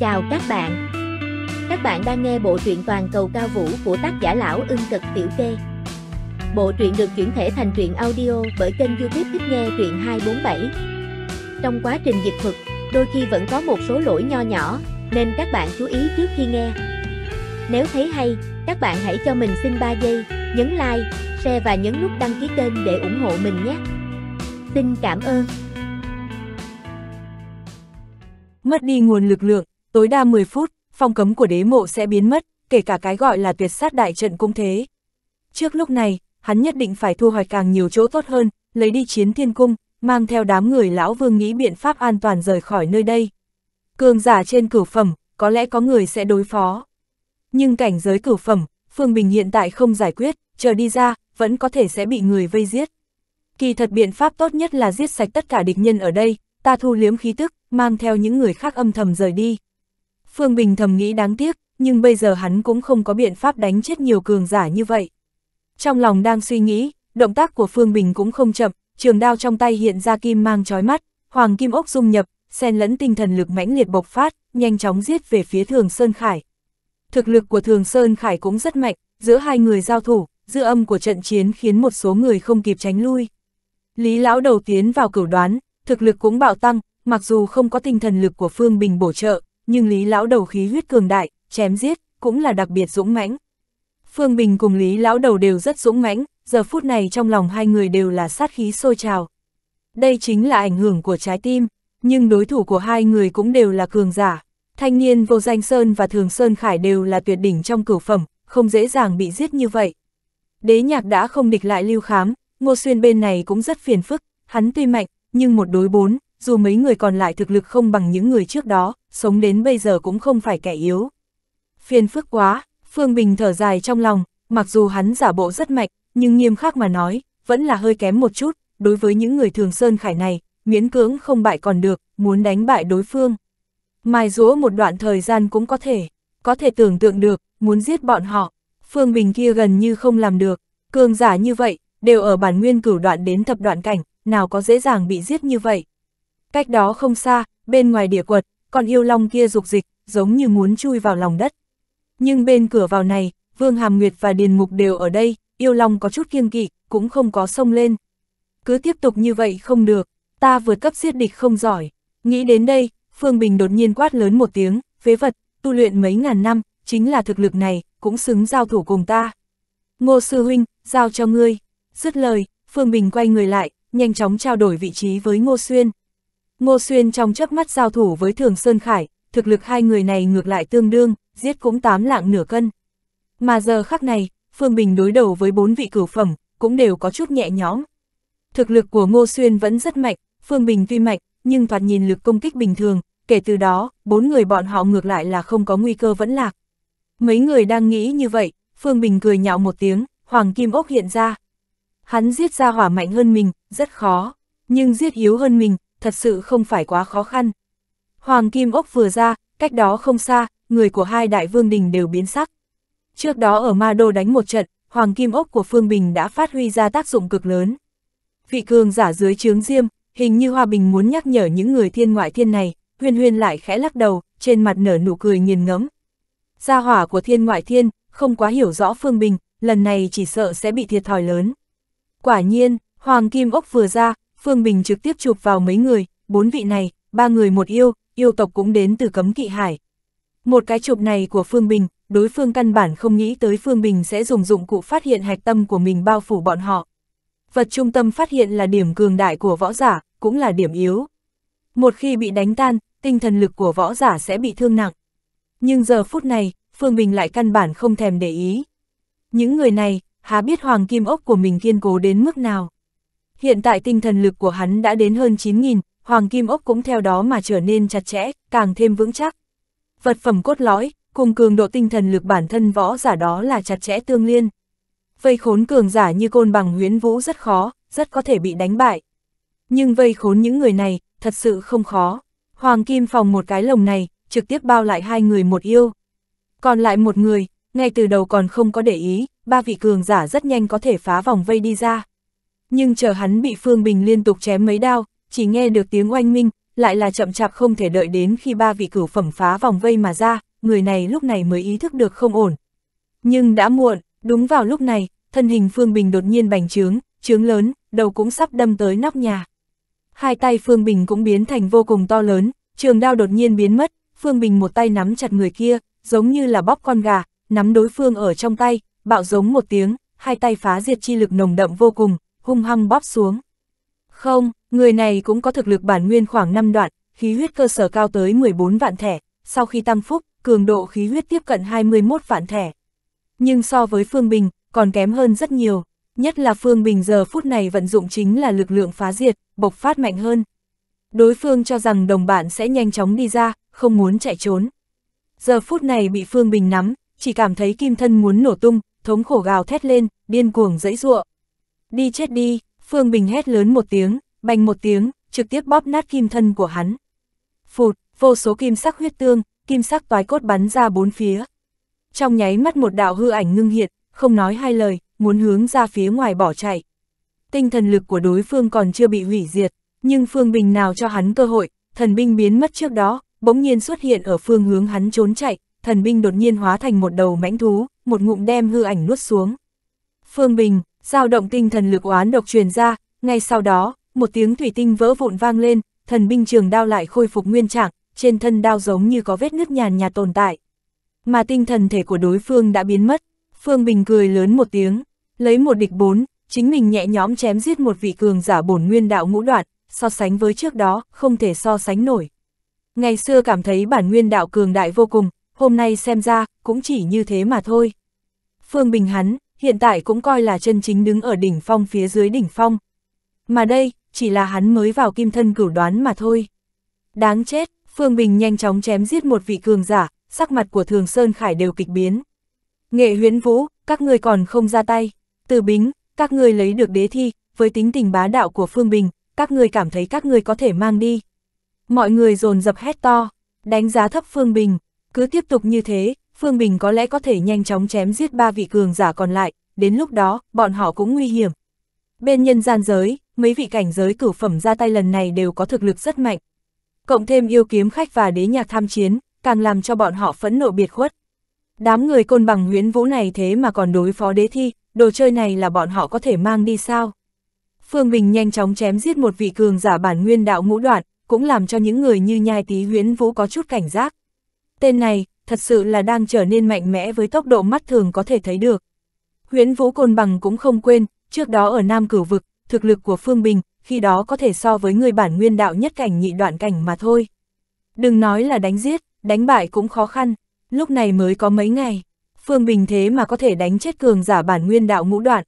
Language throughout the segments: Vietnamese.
Chào các bạn. Các bạn đang nghe bộ truyện toàn cầu cao vũ của tác giả lão ưng cực tiểu kê. Bộ truyện được chuyển thể thành truyện audio bởi kênh YouTube Thích Nghe truyện 247. Trong quá trình dịch thuật, đôi khi vẫn có một số lỗi nho nhỏ, nên các bạn chú ý trước khi nghe. Nếu thấy hay, các bạn hãy cho mình xin 3 giây, nhấn like, share và nhấn nút đăng ký kênh để ủng hộ mình nhé. Xin cảm ơn. Mất đi nguồn lực lượng, tối đa 10 phút, phong cấm của đế mộ sẽ biến mất, kể cả cái gọi là tuyệt sát đại trận cũng thế. Trước lúc này, hắn nhất định phải thu hoạch càng nhiều chỗ tốt hơn, lấy đi chiến thiên cung, mang theo đám người lão vương nghĩ biện pháp an toàn rời khỏi nơi đây. Cường giả trên cửu phẩm, có lẽ có người sẽ đối phó. Nhưng cảnh giới cửu phẩm, Phương Bình hiện tại không giải quyết, chờ đi ra, vẫn có thể sẽ bị người vây giết. Kỳ thật biện pháp tốt nhất là giết sạch tất cả địch nhân ở đây, ta thu liếm khí tức, mang theo những người khác âm thầm rời đi. Phương Bình thầm nghĩ đáng tiếc, nhưng bây giờ hắn cũng không có biện pháp đánh chết nhiều cường giả như vậy. Trong lòng đang suy nghĩ, động tác của Phương Bình cũng không chậm, trường đao trong tay hiện ra kim mang chói mắt, hoàng kim ốc dung nhập, xen lẫn tinh thần lực mãnh liệt bộc phát, nhanh chóng giết về phía Thường Sơn Khải. Thực lực của Thường Sơn Khải cũng rất mạnh, giữa hai người giao thủ, dư âm của trận chiến khiến một số người không kịp tránh lui. Lý lão đầu tiến vào cửu đoán, thực lực cũng bạo tăng, mặc dù không có tinh thần lực của Phương Bình bổ trợ, nhưng Lý Lão Đầu khí huyết cường đại, chém giết, cũng là đặc biệt dũng mãnh. Phương Bình cùng Lý Lão Đầu đều rất dũng mãnh, giờ phút này trong lòng hai người đều là sát khí sôi trào. Đây chính là ảnh hưởng của trái tim, nhưng đối thủ của hai người cũng đều là cường giả. Thanh niên vô danh Sơn và Thường Sơn Khải đều là tuyệt đỉnh trong cửu phẩm, không dễ dàng bị giết như vậy. Đế nhạc đã không địch lại lưu khám, ngô xuyên bên này cũng rất phiền phức, hắn tuy mạnh, nhưng một đối bốn, dù mấy người còn lại thực lực không bằng những người trước đó, sống đến bây giờ cũng không phải kẻ yếu. Phiền phức quá, Phương Bình thở dài trong lòng, mặc dù hắn giả bộ rất mạnh, nhưng nghiêm khắc mà nói, vẫn là hơi kém một chút, đối với những người thường sơn khải này, miễn cưỡng không bại còn được, muốn đánh bại đối phương. Mai rúa một đoạn thời gian cũng có thể, có thể tưởng tượng được, muốn giết bọn họ, Phương Bình kia gần như không làm được, cường giả như vậy, đều ở bản nguyên cửu đoạn đến thập đoạn cảnh, nào có dễ dàng bị giết như vậy, Cách đó không xa, bên ngoài địa quật, con yêu long kia dục dịch, giống như muốn chui vào lòng đất. Nhưng bên cửa vào này, Vương Hàm Nguyệt và Điền Mục đều ở đây, yêu long có chút kiêng kỵ, cũng không có sông lên. Cứ tiếp tục như vậy không được, ta vượt cấp giết địch không giỏi. Nghĩ đến đây, Phương Bình đột nhiên quát lớn một tiếng, phế vật, tu luyện mấy ngàn năm, chính là thực lực này, cũng xứng giao thủ cùng ta. Ngô Sư Huynh, giao cho ngươi. Dứt lời, Phương Bình quay người lại, nhanh chóng trao đổi vị trí với Ngô Xuyên. Ngô Xuyên trong chớp mắt giao thủ với Thường Sơn Khải, thực lực hai người này ngược lại tương đương, giết cũng tám lạng nửa cân. Mà giờ khắc này, Phương Bình đối đầu với bốn vị cửu phẩm, cũng đều có chút nhẹ nhõm. Thực lực của Ngô Xuyên vẫn rất mạnh, Phương Bình tuy mạnh, nhưng thoạt nhìn lực công kích bình thường, kể từ đó, bốn người bọn họ ngược lại là không có nguy cơ vẫn lạc. Mấy người đang nghĩ như vậy, Phương Bình cười nhạo một tiếng, Hoàng Kim Ốc hiện ra. Hắn giết ra hỏa mạnh hơn mình, rất khó, nhưng giết yếu hơn mình, thật sự không phải quá khó khăn. Hoàng Kim Ốc vừa ra, cách đó không xa, người của hai đại vương đình đều biến sắc. Trước đó ở Ma Đô đánh một trận, Hoàng Kim Ốc của Phương Bình đã phát huy ra tác dụng cực lớn. Vị cường giả dưới chướng diêm, hình như Hoa Bình muốn nhắc nhở những người thiên ngoại thiên này, huyên huyên lại khẽ lắc đầu, trên mặt nở nụ cười nghiền ngẫm. Gia hỏa của thiên ngoại thiên, không quá hiểu rõ Phương Bình, lần này chỉ sợ sẽ bị thiệt thòi lớn. Quả nhiên, Hoàng Kim Ốc vừa ra, Phương Bình trực tiếp chụp vào mấy người, bốn vị này, ba người một yêu, yêu tộc cũng đến từ cấm kỵ hải. Một cái chụp này của Phương Bình, đối phương căn bản không nghĩ tới Phương Bình sẽ dùng dụng cụ phát hiện hạch tâm của mình bao phủ bọn họ. Vật trung tâm phát hiện là điểm cường đại của võ giả, cũng là điểm yếu. Một khi bị đánh tan, tinh thần lực của võ giả sẽ bị thương nặng. Nhưng giờ phút này, Phương Bình lại căn bản không thèm để ý. Những người này, há biết hoàng kim ốc của mình kiên cố đến mức nào. Hiện tại tinh thần lực của hắn đã đến hơn 9.000, Hoàng Kim Ốc cũng theo đó mà trở nên chặt chẽ, càng thêm vững chắc. Vật phẩm cốt lõi, cùng cường độ tinh thần lực bản thân võ giả đó là chặt chẽ tương liên. Vây khốn cường giả như côn bằng huyến vũ rất khó, rất có thể bị đánh bại. Nhưng vây khốn những người này, thật sự không khó. Hoàng Kim phòng một cái lồng này, trực tiếp bao lại hai người một yêu. Còn lại một người, ngay từ đầu còn không có để ý, ba vị cường giả rất nhanh có thể phá vòng vây đi ra nhưng chờ hắn bị Phương Bình liên tục chém mấy đao, chỉ nghe được tiếng oanh minh, lại là chậm chạp không thể đợi đến khi ba vị cửu phẩm phá vòng vây mà ra, người này lúc này mới ý thức được không ổn. Nhưng đã muộn, đúng vào lúc này, thân hình Phương Bình đột nhiên bành trướng, trướng lớn, đầu cũng sắp đâm tới nóc nhà. Hai tay Phương Bình cũng biến thành vô cùng to lớn, trường đao đột nhiên biến mất, Phương Bình một tay nắm chặt người kia, giống như là bóp con gà, nắm đối phương ở trong tay, bạo giống một tiếng, hai tay phá diệt chi lực nồng đậm vô cùng, hung hăng bóp xuống. Không, người này cũng có thực lực bản nguyên khoảng 5 đoạn, khí huyết cơ sở cao tới 14 vạn thẻ, sau khi tăng phúc, cường độ khí huyết tiếp cận 21 vạn thẻ. Nhưng so với Phương Bình, còn kém hơn rất nhiều, nhất là Phương Bình giờ phút này vận dụng chính là lực lượng phá diệt, bộc phát mạnh hơn. Đối phương cho rằng đồng bạn sẽ nhanh chóng đi ra, không muốn chạy trốn. Giờ phút này bị Phương Bình nắm, chỉ cảm thấy kim thân muốn nổ tung, thống khổ gào thét lên, điên cuồng dẫy ruộng đi chết đi, Phương Bình hét lớn một tiếng, bành một tiếng, trực tiếp bóp nát kim thân của hắn. Phụt, vô số kim sắc huyết tương, kim sắc toái cốt bắn ra bốn phía. Trong nháy mắt một đạo hư ảnh ngưng hiện, không nói hai lời, muốn hướng ra phía ngoài bỏ chạy. Tinh thần lực của đối phương còn chưa bị hủy diệt, nhưng Phương Bình nào cho hắn cơ hội, thần binh biến mất trước đó, bỗng nhiên xuất hiện ở phương hướng hắn trốn chạy, thần binh đột nhiên hóa thành một đầu mãnh thú, một ngụm đem hư ảnh nuốt xuống. Phương Bình, dao động tinh thần lực oán độc truyền ra, ngay sau đó, một tiếng thủy tinh vỡ vụn vang lên, thần binh trường đao lại khôi phục nguyên trạng, trên thân đao giống như có vết nứt nhàn nhạt tồn tại. Mà tinh thần thể của đối phương đã biến mất, Phương Bình cười lớn một tiếng, lấy một địch bốn, chính mình nhẹ nhõm chém giết một vị cường giả bổn nguyên đạo ngũ đoạn, so sánh với trước đó, không thể so sánh nổi. Ngày xưa cảm thấy bản nguyên đạo cường đại vô cùng, hôm nay xem ra, cũng chỉ như thế mà thôi. Phương Bình hắn, hiện tại cũng coi là chân chính đứng ở đỉnh phong phía dưới đỉnh phong. Mà đây, chỉ là hắn mới vào kim thân cửu đoán mà thôi. Đáng chết, Phương Bình nhanh chóng chém giết một vị cường giả, sắc mặt của Thường Sơn Khải đều kịch biến. Nghệ huyễn vũ, các ngươi còn không ra tay. Từ bính, các ngươi lấy được đế thi, với tính tình bá đạo của Phương Bình, các ngươi cảm thấy các ngươi có thể mang đi. Mọi người dồn dập hét to, đánh giá thấp Phương Bình, cứ tiếp tục như thế, Phương Bình có lẽ có thể nhanh chóng chém giết ba vị cường giả còn lại, đến lúc đó, bọn họ cũng nguy hiểm. Bên nhân gian giới, mấy vị cảnh giới cửu phẩm ra tay lần này đều có thực lực rất mạnh. Cộng thêm yêu kiếm khách và đế nhạc tham chiến, càng làm cho bọn họ phẫn nộ biệt khuất. Đám người côn bằng huyễn vũ này thế mà còn đối phó đế thi, đồ chơi này là bọn họ có thể mang đi sao? Phương Bình nhanh chóng chém giết một vị cường giả bản nguyên đạo ngũ đoạn, cũng làm cho những người như nhai tí huyễn vũ có chút cảnh giác. Tên này, thật sự là đang trở nên mạnh mẽ với tốc độ mắt thường có thể thấy được. Huyễn Vũ Côn Bằng cũng không quên, trước đó ở Nam Cửu Vực, thực lực của Phương Bình, khi đó có thể so với người bản nguyên đạo nhất cảnh nhị đoạn cảnh mà thôi. Đừng nói là đánh giết, đánh bại cũng khó khăn, lúc này mới có mấy ngày, Phương Bình thế mà có thể đánh chết cường giả bản nguyên đạo ngũ đoạn.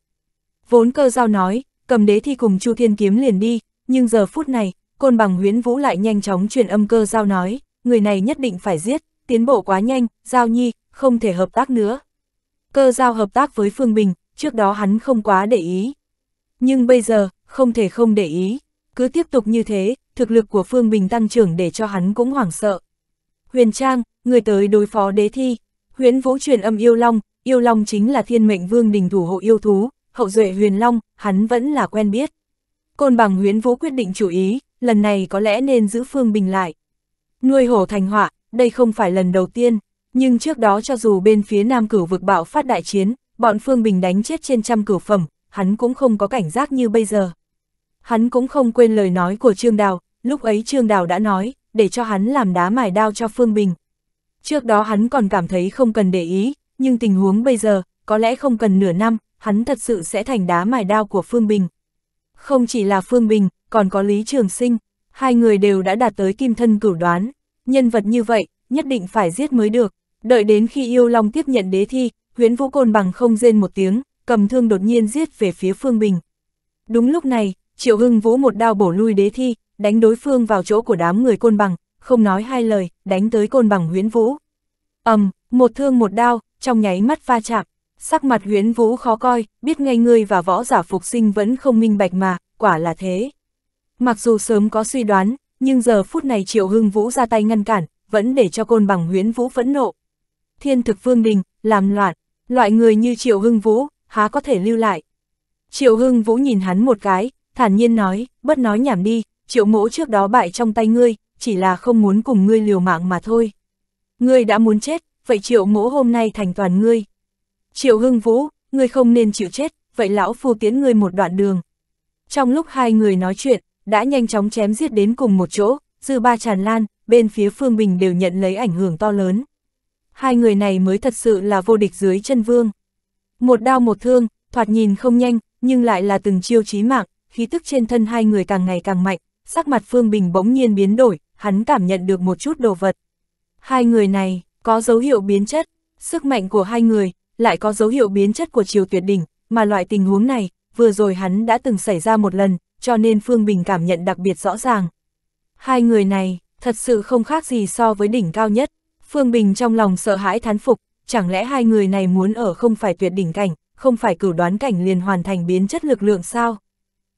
Vốn cơ giao nói, cầm đế thi cùng Chu Thiên Kiếm liền đi, nhưng giờ phút này, Côn Bằng Huyễn Vũ lại nhanh chóng truyền âm cơ giao nói, người này nhất định phải giết, tiến bộ quá nhanh, Giao Nhi, không thể hợp tác nữa. Cơ Giao hợp tác với Phương Bình, trước đó hắn không quá để ý. Nhưng bây giờ, không thể không để ý. Cứ tiếp tục như thế, thực lực của Phương Bình tăng trưởng để cho hắn cũng hoảng sợ. Huyền Trang, người tới đối phó đế thi. Huyễn Vũ truyền âm Yêu Long, Yêu Long chính là thiên mệnh vương đình thủ hộ yêu thú, hậu duệ Huyền Long, hắn vẫn là quen biết. Côn bằng Huyễn Vũ quyết định chủ ý, lần này có lẽ nên giữ Phương Bình lại. Nuôi hổ thành họa, đây không phải lần đầu tiên, nhưng trước đó cho dù bên phía Nam cửu vực bạo phát đại chiến, bọn Phương Bình đánh chết trên trăm cửu phẩm, hắn cũng không có cảnh giác như bây giờ. Hắn cũng không quên lời nói của Trương Đào, lúc ấy Trương Đào đã nói, để cho hắn làm đá mài đao cho Phương Bình. Trước đó hắn còn cảm thấy không cần để ý, nhưng tình huống bây giờ, có lẽ không cần nửa năm, hắn thật sự sẽ thành đá mài đao của Phương Bình. Không chỉ là Phương Bình, còn có Lý Trường Sinh, hai người đều đã đạt tới kim thân cửu đoán. Nhân vật như vậy, nhất định phải giết mới được. Đợi đến khi yêu long tiếp nhận đế thi, huyến vũ côn bằng không rên một tiếng, cầm thương đột nhiên giết về phía Phương Bình. Đúng lúc này, Triệu Hưng vũ một đao bổ lui đế thi, đánh đối phương vào chỗ của đám người côn bằng, không nói hai lời, đánh tới côn bằng huyến vũ. ầm um, một thương một đao, trong nháy mắt va chạm, sắc mặt huyến vũ khó coi, biết ngay ngươi và võ giả phục sinh vẫn không minh bạch mà, quả là thế. Mặc dù sớm có suy đoán, nhưng giờ phút này Triệu Hưng Vũ ra tay ngăn cản, vẫn để cho côn bằng Huyễn Vũ phẫn nộ. Thiên thực phương đình, làm loạn, loại người như Triệu Hưng Vũ, há có thể lưu lại. Triệu Hưng Vũ nhìn hắn một cái, thản nhiên nói, bất nói nhảm đi, Triệu Mỗ trước đó bại trong tay ngươi, chỉ là không muốn cùng ngươi liều mạng mà thôi. Ngươi đã muốn chết, vậy Triệu Mỗ hôm nay thành toàn ngươi. Triệu Hưng Vũ, ngươi không nên chịu chết, vậy lão phu tiến ngươi một đoạn đường. Trong lúc hai người nói chuyện, đã nhanh chóng chém giết đến cùng một chỗ, dư ba tràn lan, bên phía Phương Bình đều nhận lấy ảnh hưởng to lớn. Hai người này mới thật sự là vô địch dưới chân vương. Một đao một thương, thoạt nhìn không nhanh, nhưng lại là từng chiêu chí mạng, khí tức trên thân hai người càng ngày càng mạnh, sắc mặt Phương Bình bỗng nhiên biến đổi, hắn cảm nhận được một chút đồ vật. Hai người này, có dấu hiệu biến chất, sức mạnh của hai người, lại có dấu hiệu biến chất của chiều tuyệt đỉnh, mà loại tình huống này, vừa rồi hắn đã từng xảy ra một lần, cho nên Phương Bình cảm nhận đặc biệt rõ ràng. Hai người này, thật sự không khác gì so với đỉnh cao nhất. Phương Bình trong lòng sợ hãi thán phục, chẳng lẽ hai người này muốn ở không phải tuyệt đỉnh cảnh, không phải cử đoán cảnh liền hoàn thành biến chất lực lượng sao?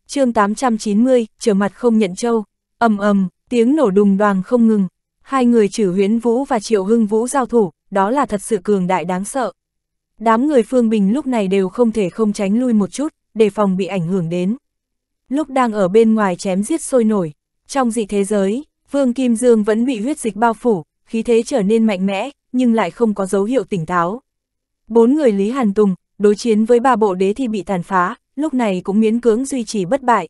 chương 890, trở mặt không nhận châu, ầm ầm, tiếng nổ đùng đoàn không ngừng. Hai người trừ huyến vũ và triệu hưng vũ giao thủ, đó là thật sự cường đại đáng sợ. Đám người Phương Bình lúc này đều không thể không tránh lui một chút, đề phòng bị ảnh hưởng đến lúc đang ở bên ngoài chém giết sôi nổi. Trong dị thế giới, Vương Kim Dương vẫn bị huyết dịch bao phủ, khí thế trở nên mạnh mẽ, nhưng lại không có dấu hiệu tỉnh táo. Bốn người Lý Hàn Tùng, đối chiến với ba bộ đế thì bị tàn phá, lúc này cũng miễn cưỡng duy trì bất bại.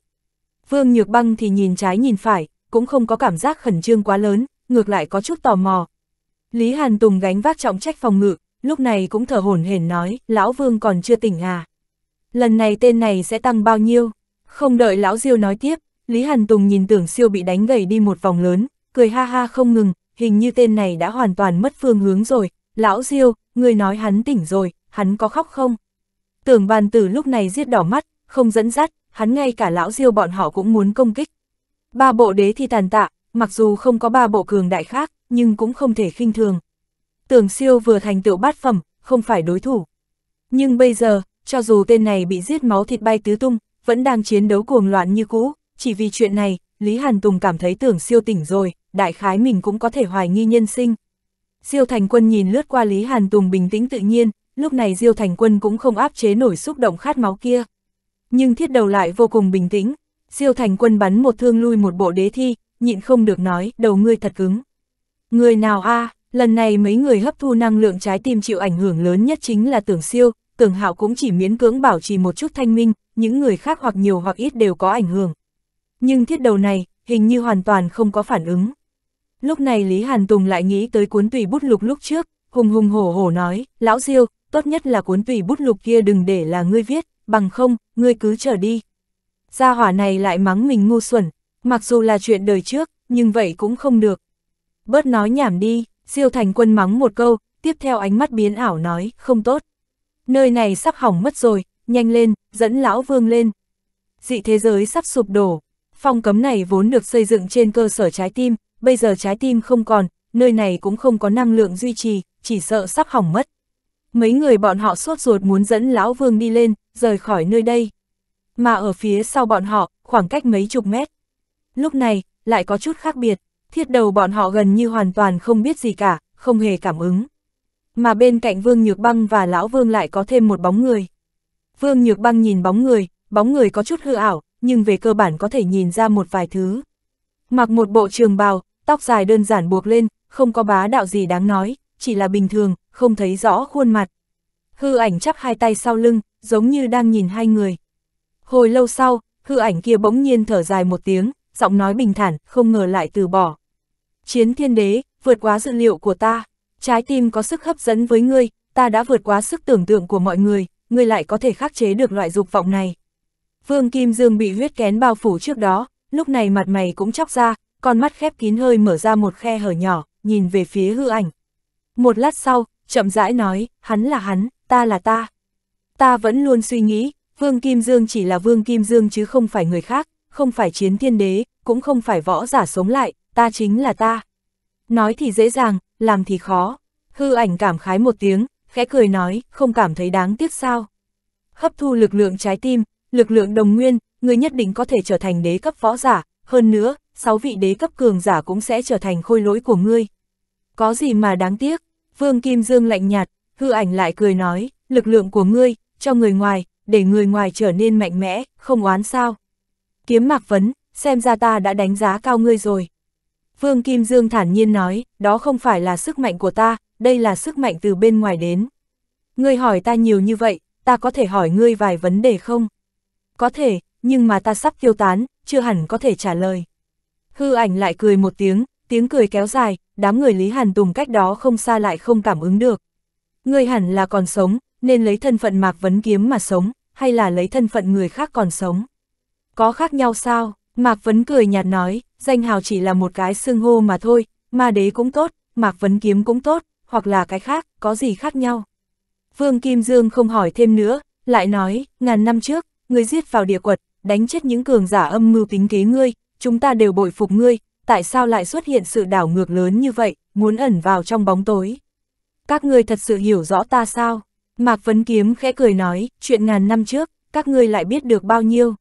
Vương Nhược Băng thì nhìn trái nhìn phải, cũng không có cảm giác khẩn trương quá lớn, ngược lại có chút tò mò. Lý Hàn Tùng gánh vác trọng trách phòng ngự, lúc này cũng thở hổn hển nói, lão Vương còn chưa tỉnh à. Lần này tên này sẽ tăng bao nhiêu? Không đợi lão Diêu nói tiếp, Lý Hàn Tùng nhìn tưởng siêu bị đánh gầy đi một vòng lớn, cười ha ha không ngừng, hình như tên này đã hoàn toàn mất phương hướng rồi. Lão Diêu, người nói hắn tỉnh rồi, hắn có khóc không? Tưởng bàn tử lúc này giết đỏ mắt, không dẫn dắt, hắn ngay cả lão Diêu bọn họ cũng muốn công kích. Ba bộ đế thì tàn tạ, mặc dù không có ba bộ cường đại khác, nhưng cũng không thể khinh thường. Tưởng siêu vừa thành tựu bát phẩm, không phải đối thủ. Nhưng bây giờ, cho dù tên này bị giết máu thịt bay tứ tung, vẫn đang chiến đấu cuồng loạn như cũ, chỉ vì chuyện này, Lý Hàn Tùng cảm thấy tưởng siêu tỉnh rồi, đại khái mình cũng có thể hoài nghi nhân sinh. Diêu Thành Quân nhìn lướt qua Lý Hàn Tùng bình tĩnh tự nhiên, lúc này Diêu Thành Quân cũng không áp chế nổi xúc động khát máu kia. Nhưng thiết đầu lại vô cùng bình tĩnh, Diêu Thành Quân bắn một thương lui một bộ đế thi, nhịn không được nói, đầu ngươi thật cứng. Người nào a à, lần này mấy người hấp thu năng lượng trái tim chịu ảnh hưởng lớn nhất chính là tưởng siêu, tưởng hạo cũng chỉ miễn cưỡng bảo trì một chút thanh minh, những người khác hoặc nhiều hoặc ít đều có ảnh hưởng. Nhưng thiết đầu này, hình như hoàn toàn không có phản ứng. Lúc này Lý Hàn Tùng lại nghĩ tới cuốn tùy bút lục lúc trước, hùng hùng hổ hổ nói, lão diêu, tốt nhất là cuốn tùy bút lục kia đừng để là ngươi viết, bằng không, ngươi cứ trở đi. Gia hỏa này lại mắng mình ngu xuẩn, mặc dù là chuyện đời trước, nhưng vậy cũng không được. Bớt nói nhảm đi, diêu thành quân mắng một câu, tiếp theo ánh mắt biến ảo nói, không tốt. Nơi này sắp hỏng mất rồi, nhanh lên, dẫn lão vương lên. Dị thế giới sắp sụp đổ, phong cấm này vốn được xây dựng trên cơ sở trái tim, bây giờ trái tim không còn, nơi này cũng không có năng lượng duy trì, chỉ sợ sắp hỏng mất. Mấy người bọn họ sốt ruột muốn dẫn lão vương đi lên, rời khỏi nơi đây. Mà ở phía sau bọn họ, khoảng cách mấy chục mét. Lúc này, lại có chút khác biệt, thiết đầu bọn họ gần như hoàn toàn không biết gì cả, không hề cảm ứng. Mà bên cạnh vương nhược băng và lão vương lại có thêm một bóng người. Vương Nhược Băng nhìn bóng người, bóng người có chút hư ảo, nhưng về cơ bản có thể nhìn ra một vài thứ. Mặc một bộ trường bào, tóc dài đơn giản buộc lên, không có bá đạo gì đáng nói, chỉ là bình thường, không thấy rõ khuôn mặt. Hư ảnh chắp hai tay sau lưng, giống như đang nhìn hai người. Hồi lâu sau, hư ảnh kia bỗng nhiên thở dài một tiếng, giọng nói bình thản, không ngờ lại từ bỏ. Chiến thiên đế, vượt quá dự liệu của ta, trái tim có sức hấp dẫn với ngươi, ta đã vượt quá sức tưởng tượng của mọi người, ngươi lại có thể khắc chế được loại dục vọng này. Vương Kim Dương bị huyết kén bao phủ trước đó, lúc này mặt mày cũng chóc ra, con mắt khép kín hơi mở ra một khe hở nhỏ, nhìn về phía hư ảnh. Một lát sau, chậm rãi nói, hắn là hắn, ta là ta. Ta vẫn luôn suy nghĩ, Vương Kim Dương chỉ là Vương Kim Dương chứ không phải người khác, không phải chiến thiên đế, cũng không phải võ giả sống lại, ta chính là ta. Nói thì dễ dàng, làm thì khó. Hư ảnh cảm khái một tiếng, khẽ cười nói, không cảm thấy đáng tiếc sao. Hấp thu lực lượng trái tim, lực lượng đồng nguyên, người nhất định có thể trở thành đế cấp võ giả, hơn nữa, sáu vị đế cấp cường giả cũng sẽ trở thành khôi lỗi của ngươi. Có gì mà đáng tiếc, Vương Kim Dương lạnh nhạt, hư ảnh lại cười nói, lực lượng của ngươi, cho người ngoài, để người ngoài trở nên mạnh mẽ, không oán sao. Kiếm mạc vấn, xem ra ta đã đánh giá cao ngươi rồi. Vương Kim Dương thản nhiên nói, đó không phải là sức mạnh của ta, đây là sức mạnh từ bên ngoài đến. Ngươi hỏi ta nhiều như vậy, ta có thể hỏi ngươi vài vấn đề không? Có thể, nhưng mà ta sắp tiêu tán, chưa hẳn có thể trả lời. Hư ảnh lại cười một tiếng, tiếng cười kéo dài, đám người Lý Hàn Tùng cách đó không xa lại không cảm ứng được. Ngươi hẳn là còn sống, nên lấy thân phận Mạc Vấn Kiếm mà sống, hay là lấy thân phận người khác còn sống? Có khác nhau sao? Mạc Vấn cười nhạt nói, danh hào chỉ là một cái xưng hô mà thôi, ma đế cũng tốt, Mạc Vấn Kiếm cũng tốt, hoặc là cái khác, có gì khác nhau. Vương Kim Dương không hỏi thêm nữa, lại nói, ngàn năm trước, ngươi giết vào địa quật, đánh chết những cường giả âm mưu tính kế ngươi, chúng ta đều bội phục ngươi, tại sao lại xuất hiện sự đảo ngược lớn như vậy, muốn ẩn vào trong bóng tối. Các ngươi thật sự hiểu rõ ta sao? Mạc Vấn Kiếm khẽ cười nói, chuyện ngàn năm trước, các ngươi lại biết được bao nhiêu.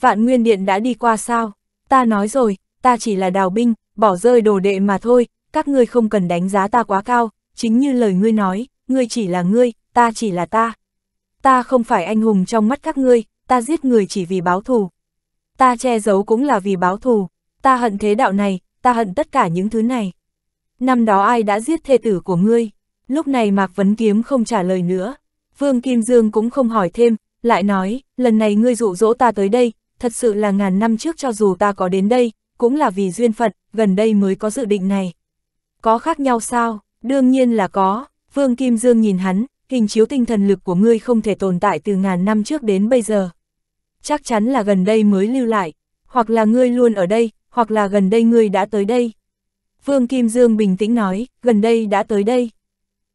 Vạn Nguyên Điện đã đi qua sao? Ta nói rồi, ta chỉ là đào binh, bỏ rơi đồ đệ mà thôi, các ngươi không cần đánh giá ta quá cao, chính như lời ngươi nói, ngươi chỉ là ngươi, ta chỉ là ta. Ta không phải anh hùng trong mắt các ngươi, ta giết người chỉ vì báo thù. Ta che giấu cũng là vì báo thù, ta hận thế đạo này, ta hận tất cả những thứ này. Năm đó ai đã giết thê tử của ngươi? Lúc này Mạc Vấn Kiếm không trả lời nữa. Vương Kim Dương cũng không hỏi thêm, lại nói, lần này ngươi dụ dỗ ta tới đây, thật sự là ngàn năm trước cho dù ta có đến đây, cũng là vì duyên phận, gần đây mới có dự định này. Có khác nhau sao? Đương nhiên là có. Vương Kim Dương nhìn hắn, hình chiếu tinh thần lực của ngươi không thể tồn tại từ ngàn năm trước đến bây giờ. Chắc chắn là gần đây mới lưu lại, hoặc là ngươi luôn ở đây, hoặc là gần đây ngươi đã tới đây. Vương Kim Dương bình tĩnh nói, gần đây đã tới đây.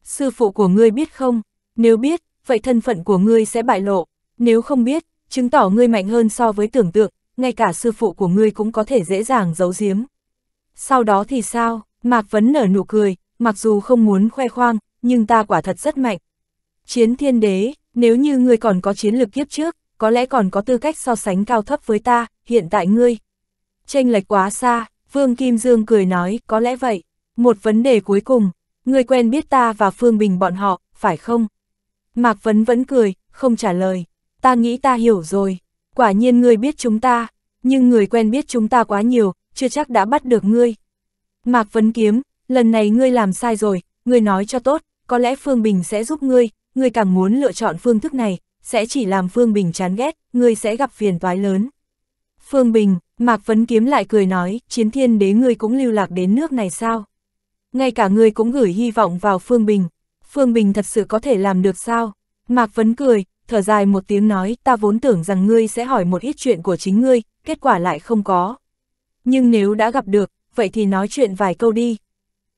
Sư phụ của ngươi biết không? Nếu biết, vậy thân phận của ngươi sẽ bại lộ. Nếu không biết, chứng tỏ ngươi mạnh hơn so với tưởng tượng, ngay cả sư phụ của ngươi cũng có thể dễ dàng giấu giếm. Sau đó thì sao? Mạc Vấn nở nụ cười, mặc dù không muốn khoe khoang, nhưng ta quả thật rất mạnh. Chiến thiên đế, nếu như ngươi còn có chiến lược kiếp trước, có lẽ còn có tư cách so sánh cao thấp với ta, hiện tại ngươi. Tranh lệch quá xa, Vương Kim Dương cười nói, có lẽ vậy. Một vấn đề cuối cùng, ngươi quen biết ta và Phương Bình bọn họ, phải không? Mạc Vấn vẫn cười, không trả lời. Ta nghĩ ta hiểu rồi. Quả nhiên ngươi biết chúng ta, nhưng người quen biết chúng ta quá nhiều, chưa chắc đã bắt được ngươi. Mạc Vấn Kiếm, lần này ngươi làm sai rồi, ngươi nói cho tốt, có lẽ Phương Bình sẽ giúp ngươi, ngươi càng muốn lựa chọn phương thức này, sẽ chỉ làm Phương Bình chán ghét, ngươi sẽ gặp phiền toái lớn. Phương Bình, Mạc Vấn Kiếm lại cười nói, chiến thiên đế ngươi cũng lưu lạc đến nước này sao? Ngay cả ngươi cũng gửi hy vọng vào Phương Bình, Phương Bình thật sự có thể làm được sao? Mạc Vấn cười, thở dài một tiếng nói, ta vốn tưởng rằng ngươi sẽ hỏi một ít chuyện của chính ngươi, kết quả lại không có. Nhưng nếu đã gặp được, vậy thì nói chuyện vài câu đi.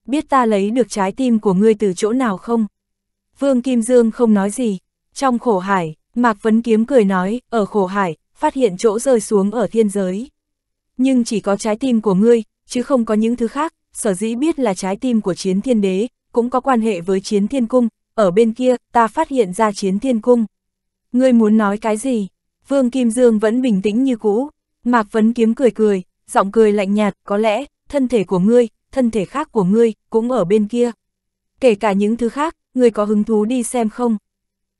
Biết ta lấy được trái tim của ngươi từ chỗ nào không? Vương Kim Dương không nói gì. Trong khổ hải, Mạc Vấn Kiếm cười nói, ở khổ hải, phát hiện chỗ rơi xuống ở thiên giới. Nhưng chỉ có trái tim của ngươi, chứ không có những thứ khác, sở dĩ biết là trái tim của chiến thiên đế, cũng có quan hệ với chiến thiên cung, ở bên kia, ta phát hiện ra chiến thiên cung. Ngươi muốn nói cái gì? Vương Kim Dương vẫn bình tĩnh như cũ. Mạc Vấn Kiếm cười cười, giọng cười lạnh nhạt, có lẽ, thân thể của ngươi, thân thể khác của ngươi, cũng ở bên kia. Kể cả những thứ khác, ngươi có hứng thú đi xem không?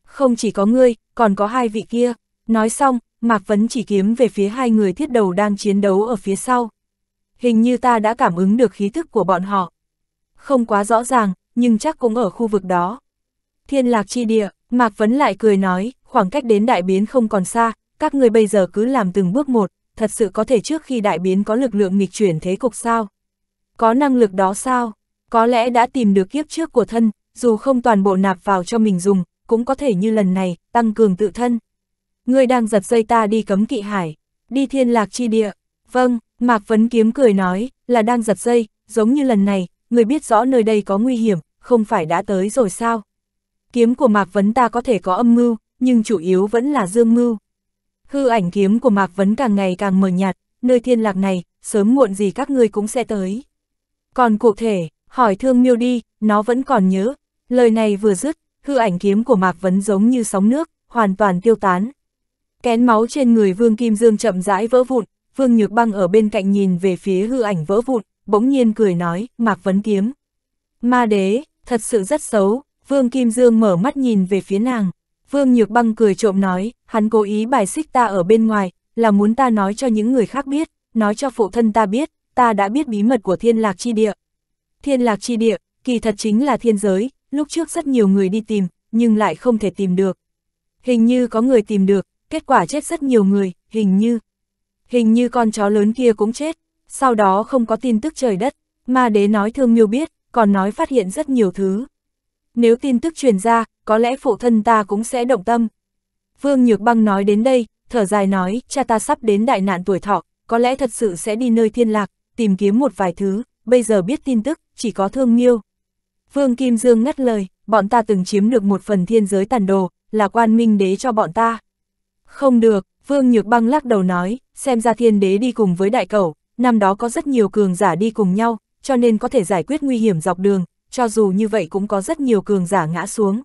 Không chỉ có ngươi, còn có hai vị kia. Nói xong, Mạc Vấn chỉ kiếm về phía hai người thiết đầu đang chiến đấu ở phía sau. Hình như ta đã cảm ứng được khí thức của bọn họ. Không quá rõ ràng, nhưng chắc cũng ở khu vực đó. Thiên lạc chi địa, Mạc Vấn lại cười nói, khoảng cách đến đại biến không còn xa, các người bây giờ cứ làm từng bước một, thật sự có thể trước khi đại biến có lực lượng nghịch chuyển thế cục sao? Có năng lực đó sao? Có lẽ đã tìm được kiếp trước của thân, dù không toàn bộ nạp vào cho mình dùng, cũng có thể như lần này, tăng cường tự thân. Ngươi đang giật dây ta đi cấm kỵ hải, đi thiên lạc chi địa. Vâng, Mạc Vấn Kiếm cười nói, là đang giật dây, giống như lần này, người biết rõ nơi đây có nguy hiểm, không phải đã tới rồi sao? Kiếm của Mạc Vấn ta có thể có âm mưu, nhưng chủ yếu vẫn là dương mưu. Hư ảnh kiếm của Mạc Vấn càng ngày càng mờ nhạt, nơi thiên lạc này, sớm muộn gì các ngươi cũng sẽ tới. Còn cụ thể, hỏi thương miêu đi, nó vẫn còn nhớ. Lời này vừa dứt, hư ảnh kiếm của Mạc Vấn giống như sóng nước, hoàn toàn tiêu tán. Kén máu trên người Vương Kim Dương chậm rãi vỡ vụn, Vương Nhược Băng ở bên cạnh nhìn về phía hư ảnh vỡ vụn, bỗng nhiên cười nói, Mạc Vấn kiếm. Ma đế, thật sự rất xấu, Vương Kim Dương mở mắt nhìn về phía nàng, Vương Nhược Băng cười trộm nói, hắn cố ý bài xích ta ở bên ngoài, là muốn ta nói cho những người khác biết, nói cho phụ thân ta biết, ta đã biết bí mật của thiên lạc chi địa. Thiên lạc chi địa, kỳ thật chính là thiên giới, lúc trước rất nhiều người đi tìm, nhưng lại không thể tìm được. Hình như có người tìm được, kết quả chết rất nhiều người, hình như. Hình như con chó lớn kia cũng chết, sau đó không có tin tức trời đất, ma đế nói thương miêu biết, còn nói phát hiện rất nhiều thứ. Nếu tin tức truyền ra, có lẽ phụ thân ta cũng sẽ động tâm. Vương Nhược Băng nói đến đây, thở dài nói, cha ta sắp đến đại nạn tuổi thọ, có lẽ thật sự sẽ đi nơi thiên lạc, tìm kiếm một vài thứ, bây giờ biết tin tức, chỉ có thương nghiêu. Vương Kim Dương ngắt lời, bọn ta từng chiếm được một phần thiên giới tàn đồ, là quan minh đế cho bọn ta. Không được, Vương Nhược Băng lắc đầu nói, xem ra thiên đế đi cùng với đại cẩu, năm đó có rất nhiều cường giả đi cùng nhau, cho nên có thể giải quyết nguy hiểm dọc đường, cho dù như vậy cũng có rất nhiều cường giả ngã xuống.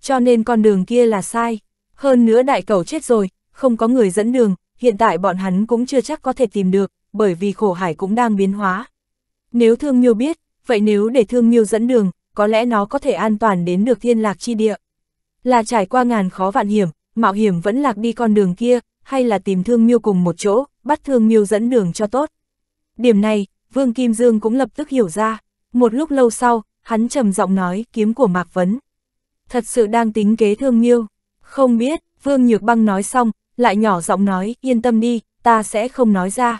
Cho nên con đường kia là sai, hơn nữa đại cầu chết rồi, không có người dẫn đường, hiện tại bọn hắn cũng chưa chắc có thể tìm được, bởi vì khổ hải cũng đang biến hóa. Nếu thương miêu biết, vậy nếu để thương miêu dẫn đường, có lẽ nó có thể an toàn đến được thiên lạc chi địa. Là trải qua ngàn khó vạn hiểm, mạo hiểm vẫn lạc đi con đường kia, hay là tìm thương miêu cùng một chỗ, bắt thương miêu dẫn đường cho tốt. Điểm này, Vương Kim Dương cũng lập tức hiểu ra. Một lúc lâu sau, hắn trầm giọng nói, kiếm của Mạc Vấn. Thật sự đang tính kế thương miêu. Không biết, Vương Nhược Băng nói xong, lại nhỏ giọng nói, yên tâm đi, ta sẽ không nói ra.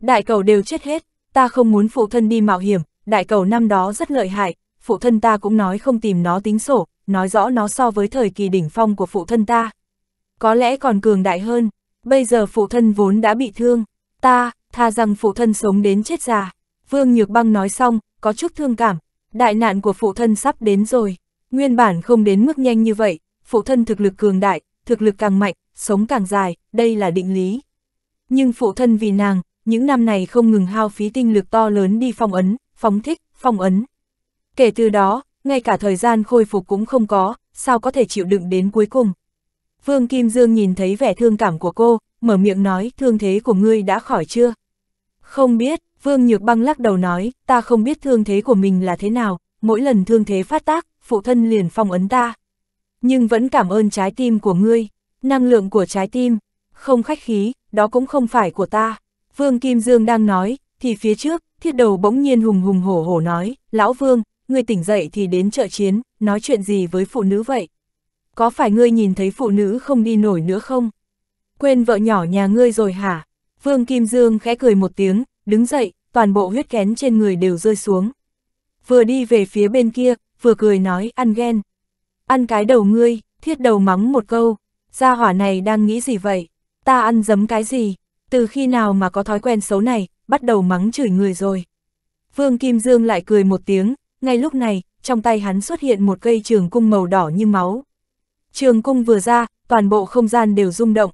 Đại cầu đều chết hết, ta không muốn phụ thân đi mạo hiểm, đại cầu năm đó rất lợi hại, phụ thân ta cũng nói không tìm nó tính sổ, nói rõ nó so với thời kỳ đỉnh phong của phụ thân ta. Có lẽ còn cường đại hơn, bây giờ phụ thân vốn đã bị thương, ta, tha rằng phụ thân sống đến chết già. Vương Nhược Băng nói xong, có chút thương cảm, đại nạn của phụ thân sắp đến rồi. Nguyên bản không đến mức nhanh như vậy, phụ thân thực lực cường đại, thực lực càng mạnh, sống càng dài, đây là định lý. Nhưng phụ thân vì nàng, những năm này không ngừng hao phí tinh lực to lớn đi phong ấn, phóng thích, phong ấn. Kể từ đó, ngay cả thời gian khôi phục cũng không có, sao có thể chịu đựng đến cuối cùng. Vương Kim Dương nhìn thấy vẻ thương cảm của cô, mở miệng nói thương thế của ngươi đã khỏi chưa? Không biết, Vương Nhược Băng lắc đầu nói, ta không biết thương thế của mình là thế nào, mỗi lần thương thế phát tác, phụ thân liền phong ấn ta. Nhưng vẫn cảm ơn trái tim của ngươi, năng lượng của trái tim, không khách khí, đó cũng không phải của ta. Vương Kim Dương đang nói, thì phía trước, thiết đầu bỗng nhiên hùng hùng hổ hổ nói, lão Vương, ngươi tỉnh dậy thì đến chợ chiến, nói chuyện gì với phụ nữ vậy? Có phải ngươi nhìn thấy phụ nữ không đi nổi nữa không? Quên vợ nhỏ nhà ngươi rồi hả? Vương Kim Dương khẽ cười một tiếng, đứng dậy, toàn bộ huyết kén trên người đều rơi xuống. Vừa đi về phía bên kia, vừa cười nói ăn ghen. Ăn cái đầu ngươi, thiết đầu mắng một câu, gia hỏa này đang nghĩ gì vậy, ta ăn dấm cái gì, từ khi nào mà có thói quen xấu này, bắt đầu mắng chửi người rồi. Vương Kim Dương lại cười một tiếng, ngay lúc này, trong tay hắn xuất hiện một cây trường cung màu đỏ như máu. Trường cung vừa ra, toàn bộ không gian đều rung động.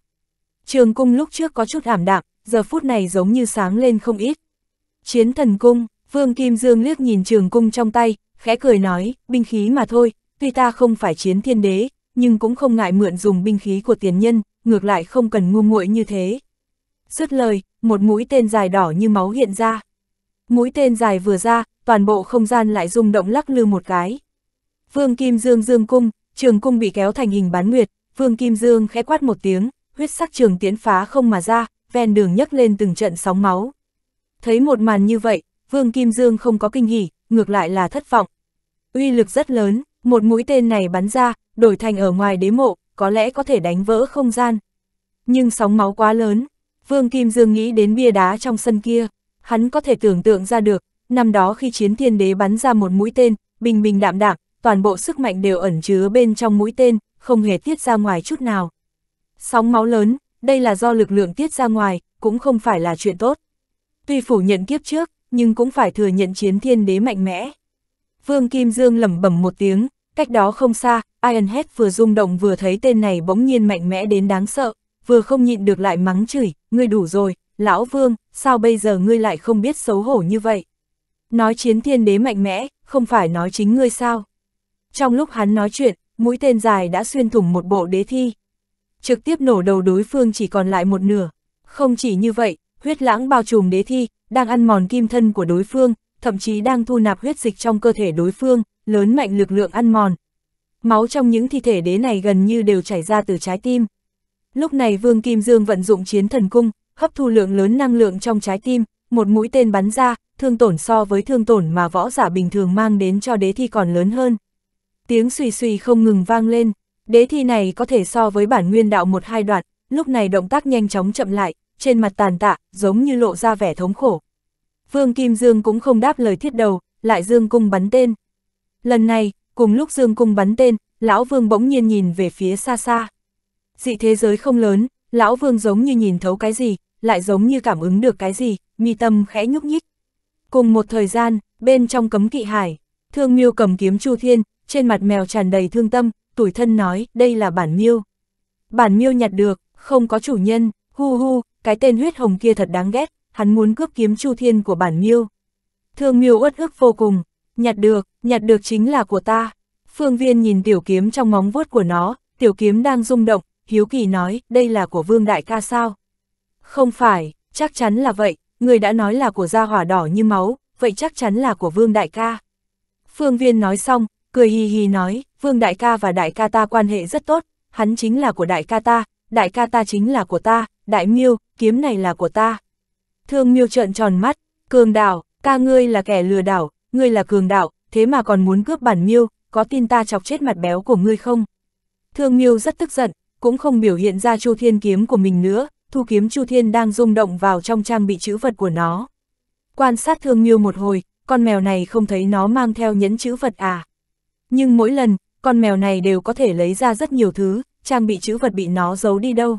Trường cung lúc trước có chút ảm đạm, giờ phút này giống như sáng lên không ít. Chiến thần cung, Vương Kim Dương liếc nhìn trường cung trong tay, khẽ cười nói, binh khí mà thôi, tuy ta không phải chiến thiên đế, nhưng cũng không ngại mượn dùng binh khí của tiền nhân, ngược lại không cần ngu muội như thế. Dứt lời, một mũi tên dài đỏ như máu hiện ra. Mũi tên dài vừa ra, toàn bộ không gian lại rung động lắc lư một cái. Vương Kim Dương dương cung, trường cung bị kéo thành hình bán nguyệt, Vương Kim Dương khẽ quát một tiếng, huyết sắc trường tiến phá không mà ra, ven đường nhấc lên từng trận sóng máu. Thấy một màn như vậy, Vương Kim Dương không có kinh hỉ, ngược lại là thất vọng. Uy lực rất lớn, một mũi tên này bắn ra, đổi thành ở ngoài đế mộ, có lẽ có thể đánh vỡ không gian. Nhưng sóng máu quá lớn, Vương Kim Dương nghĩ đến bia đá trong sân kia, hắn có thể tưởng tượng ra được, năm đó khi chiến thiên đế bắn ra một mũi tên, bình bình đạm đạm, toàn bộ sức mạnh đều ẩn chứa bên trong mũi tên, không hề tiết ra ngoài chút nào. Sóng máu lớn, đây là do lực lượng tiết ra ngoài, cũng không phải là chuyện tốt. Tuy phủ nhận kiếp trước, nhưng cũng phải thừa nhận chiến thiên đế mạnh mẽ. Vương Kim Dương lẩm bẩm một tiếng, cách đó không xa, Ironhead vừa rung động vừa thấy tên này bỗng nhiên mạnh mẽ đến đáng sợ, vừa không nhịn được lại mắng chửi, ngươi đủ rồi, lão Vương, sao bây giờ ngươi lại không biết xấu hổ như vậy? Nói chiến thiên đế mạnh mẽ, không phải nói chính ngươi sao? Trong lúc hắn nói chuyện, mũi tên dài đã xuyên thủng một bộ đế thi trực tiếp nổ đầu đối phương chỉ còn lại một nửa. Không chỉ như vậy, huyết lãng bao trùm đế thi, đang ăn mòn kim thân của đối phương, thậm chí đang thu nạp huyết dịch trong cơ thể đối phương, lớn mạnh lực lượng ăn mòn. Máu trong những thi thể đế này gần như đều chảy ra từ trái tim. Lúc này Vương Kim Dương vận dụng chiến thần cung, hấp thu lượng lớn năng lượng trong trái tim, một mũi tên bắn ra, thương tổn so với thương tổn mà võ giả bình thường mang đến cho đế thi còn lớn hơn. Tiếng xùy xùy không ngừng vang lên. Đế thi này có thể so với bản nguyên đạo một hai đoạn, lúc này động tác nhanh chóng chậm lại, trên mặt tàn tạ, giống như lộ ra vẻ thống khổ. Vương Kim Dương cũng không đáp lời thiết đầu, lại Dương cung bắn tên. Lần này, cùng lúc Dương cung bắn tên, Lão Vương bỗng nhiên nhìn về phía xa xa. Dị thế giới không lớn, Lão Vương giống như nhìn thấu cái gì, lại giống như cảm ứng được cái gì, mi tâm khẽ nhúc nhích. Cùng một thời gian, bên trong cấm kỵ hải, thương miêu cầm kiếm Chu Thiên, trên mặt mèo tràn đầy thương tâm, tuổi thân nói, đây là bản miêu. Bản miêu nhặt được, không có chủ nhân, hu hu, cái tên huyết hồng kia thật đáng ghét, hắn muốn cướp kiếm chu thiên của bản miêu. Thương miêu uất ức vô cùng, nhặt được, nhặt được chính là của ta. Phương viên nhìn tiểu kiếm trong móng vuốt của nó, tiểu kiếm đang rung động, hiếu kỳ nói, đây là của vương đại ca sao? Không phải, chắc chắn là vậy, người đã nói là của gia hỏa đỏ như máu, vậy chắc chắn là của vương đại ca. Phương viên nói xong, cười hì hì nói, vương đại ca và đại ca ta quan hệ rất tốt, hắn chính là của đại ca ta, đại ca ta chính là của ta, đại miêu, kiếm này là của ta. Thương miêu trợn tròn mắt, cường đảo, ca ngươi là kẻ lừa đảo, ngươi là cường đảo, thế mà còn muốn cướp bản miêu, có tin ta chọc chết mặt béo của ngươi không? Thương miêu rất tức giận, cũng không biểu hiện ra chu thiên kiếm của mình nữa, thu kiếm chu thiên đang rung động vào trong trang bị chữ vật của nó. Quan sát thương miêu một hồi, con mèo này không thấy nó mang theo nhẫn chữ vật à. Nhưng mỗi lần, con mèo này đều có thể lấy ra rất nhiều thứ, trang bị chữ vật bị nó giấu đi đâu.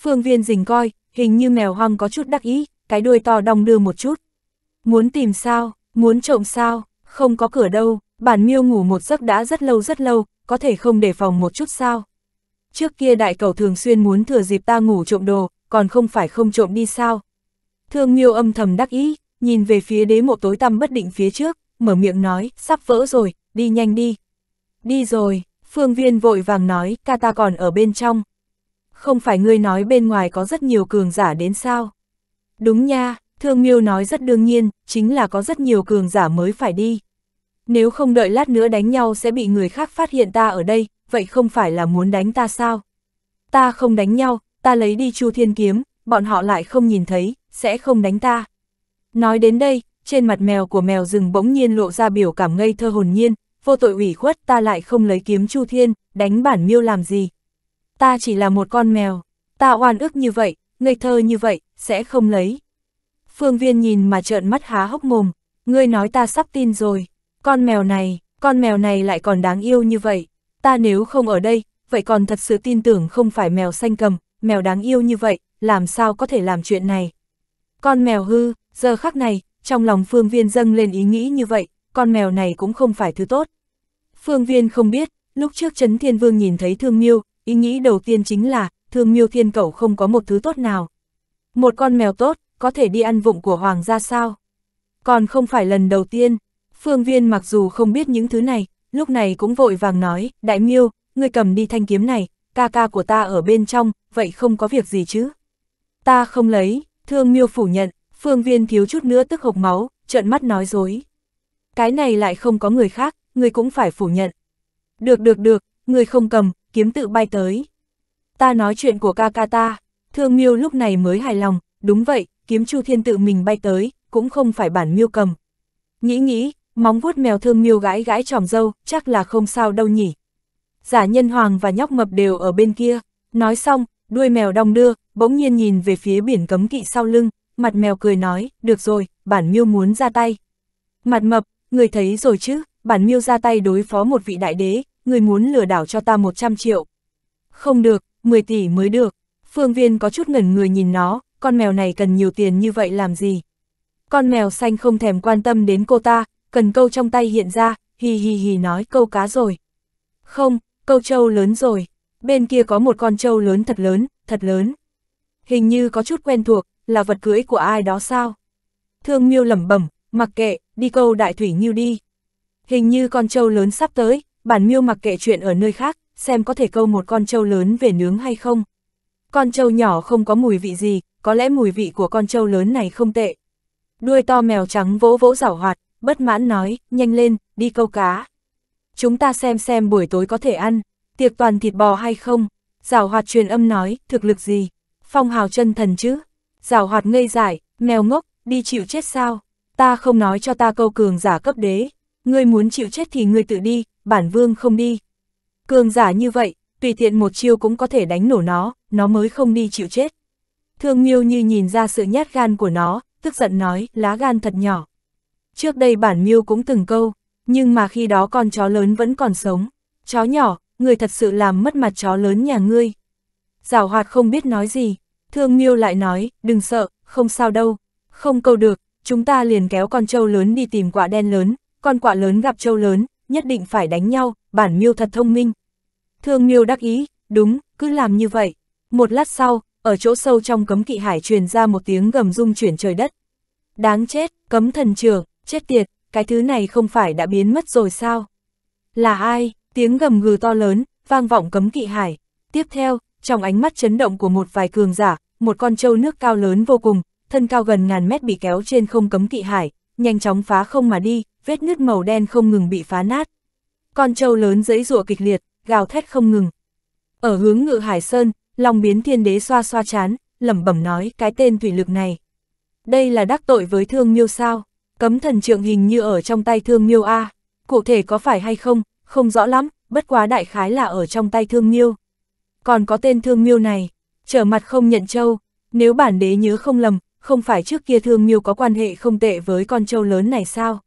Phương viên dình coi, hình như mèo hoang có chút đắc ý, cái đuôi to đong đưa một chút. Muốn tìm sao, muốn trộm sao, không có cửa đâu, bản miêu ngủ một giấc đã rất lâu rất lâu, có thể không để phòng một chút sao. Trước kia đại cầu thường xuyên muốn thừa dịp ta ngủ trộm đồ, còn không phải không trộm đi sao. Thương miêu âm thầm đắc ý, nhìn về phía đế mộ tối tăm bất định phía trước, mở miệng nói, sắp vỡ rồi, đi nhanh đi, Đi rồi, phương viên vội vàng nói, ca ta còn ở bên trong. Không phải ngươi nói bên ngoài có rất nhiều cường giả đến sao? Đúng nha, thương miêu nói rất đương nhiên, chính là có rất nhiều cường giả mới phải đi. Nếu không đợi lát nữa đánh nhau sẽ bị người khác phát hiện ta ở đây, vậy không phải là muốn đánh ta sao? Ta không đánh nhau, ta lấy đi chu thiên kiếm, bọn họ lại không nhìn thấy, sẽ không đánh ta. Nói đến đây, trên mặt mèo của mèo rừng bỗng nhiên lộ ra biểu cảm ngây thơ hồn nhiên, vô tội ủy khuất ta lại không lấy kiếm Chu Thiên, đánh bản miêu làm gì. Ta chỉ là một con mèo, ta oan ức như vậy, ngây thơ như vậy, sẽ không lấy. Phương viên nhìn mà trợn mắt há hốc mồm, ngươi nói ta sắp tin rồi, con mèo này, con mèo này lại còn đáng yêu như vậy, ta nếu không ở đây, vậy còn thật sự tin tưởng không phải mèo xanh cầm, mèo đáng yêu như vậy, làm sao có thể làm chuyện này. Con mèo hư, giờ khắc này, trong lòng phương viên dâng lên ý nghĩ như vậy, con mèo này cũng không phải thứ tốt. Phương Viên không biết, lúc trước Trấn Thiên Vương nhìn thấy Thương Miêu, ý nghĩ đầu tiên chính là, Thương Miêu Thiên Cẩu không có một thứ tốt nào. Một con mèo tốt, có thể đi ăn vụng của Hoàng gia sao? Còn không phải lần đầu tiên, Phương Viên mặc dù không biết những thứ này, lúc này cũng vội vàng nói, Đại Miêu, ngươi cầm đi thanh kiếm này, ca ca của ta ở bên trong, vậy không có việc gì chứ? Ta không lấy, Thương Miêu phủ nhận, Phương Viên thiếu chút nữa tức hộc máu, trợn mắt nói dối. Cái này lại không có người khác, ngươi cũng phải phủ nhận. Được được được, ngươi không cầm, kiếm tự bay tới. Ta nói chuyện của ca ca ta, thương miêu lúc này mới hài lòng, đúng vậy, kiếm chu thiên tự mình bay tới, cũng không phải bản miêu cầm. Nghĩ nghĩ, móng vuốt mèo thương miêu gãi gãi tròm dâu, chắc là không sao đâu nhỉ. Giả nhân hoàng và nhóc mập đều ở bên kia, nói xong, đuôi mèo đong đưa, bỗng nhiên nhìn về phía biển cấm kỵ sau lưng, mặt mèo cười nói, được rồi, bản miêu muốn ra tay. Mặt mập, người thấy rồi chứ, bản miêu ra tay đối phó một vị đại đế, người muốn lừa đảo cho ta 100 triệu. Không được, 10 tỷ mới được. Phương Viên có chút ngẩn người nhìn nó, con mèo này cần nhiều tiền như vậy làm gì? Con mèo xanh không thèm quan tâm đến cô ta, cần câu trong tay hiện ra, hì hì hì nói câu cá rồi. Không, câu trâu lớn rồi. Bên kia có một con trâu lớn thật lớn, thật lớn. Hình như có chút quen thuộc, là vật cưỡi của ai đó sao? Thương Miêu lẩm bẩm, mặc kệ, đi câu đại thủy như đi hình như con trâu lớn sắp tới, bản miêu mặc kệ chuyện ở nơi khác, xem có thể câu một con trâu lớn về nướng hay không. Con trâu nhỏ không có mùi vị gì, có lẽ mùi vị của con trâu lớn này không tệ. Đuôi to mèo trắng vỗ vỗ rảo hoạt, bất mãn nói, nhanh lên, đi câu cá. Chúng ta xem xem buổi tối có thể ăn, tiệc toàn thịt bò hay không. Rảo hoạt truyền âm nói, thực lực gì, phong hào chân thần chứ. Rảo hoạt ngây dại, mèo ngốc, đi chịu chết sao, ta không nói cho ta câu cường giả cấp đế ngươi muốn chịu chết thì ngươi tự đi, bản vương không đi. Cường giả như vậy, tùy tiện một chiêu cũng có thể đánh nổ nó, nó mới không đi chịu chết. Thương Miêu như nhìn ra sự nhát gan của nó, tức giận nói, lá gan thật nhỏ. Trước đây bản Miêu cũng từng câu, nhưng mà khi đó con chó lớn vẫn còn sống. Chó nhỏ, người thật sự làm mất mặt chó lớn nhà ngươi. Giảo hoạt không biết nói gì, thương Miêu lại nói, đừng sợ, không sao đâu, không câu được, chúng ta liền kéo con trâu lớn đi tìm quả đen lớn, con quạ lớn gặp trâu lớn, nhất định phải đánh nhau, bản miêu thật thông minh. Thương miêu đắc ý, đúng, cứ làm như vậy. Một lát sau, ở chỗ sâu trong cấm kỵ hải truyền ra một tiếng gầm rung chuyển trời đất. Đáng chết, cấm thần trường, chết tiệt, cái thứ này không phải đã biến mất rồi sao? Là ai? Tiếng gầm gừ to lớn, vang vọng cấm kỵ hải. Tiếp theo, trong ánh mắt chấn động của một vài cường giả, một con trâu nước cao lớn vô cùng, thân cao gần ngàn mét bị kéo trên không cấm kỵ hải, nhanh chóng phá không mà đi, vết nứt màu đen không ngừng bị phá nát. Con trâu lớn dẫy rụa kịch liệt, gào thét không ngừng. Ở hướng ngự Hải Sơn, Long biến thiên đế xoa xoa chán, lẩm bẩm nói cái tên thủy lực này. Đây là đắc tội với thương miêu sao, cấm thần trượng hình như ở trong tay thương miêu A, cụ thể có phải hay không, không rõ lắm, bất quá đại khái là ở trong tay thương miêu. Còn có tên thương miêu này, trở mặt không nhận châu, nếu bản đế nhớ không lầm, không phải trước kia thương miêu có quan hệ không tệ với con trâu lớn này sao?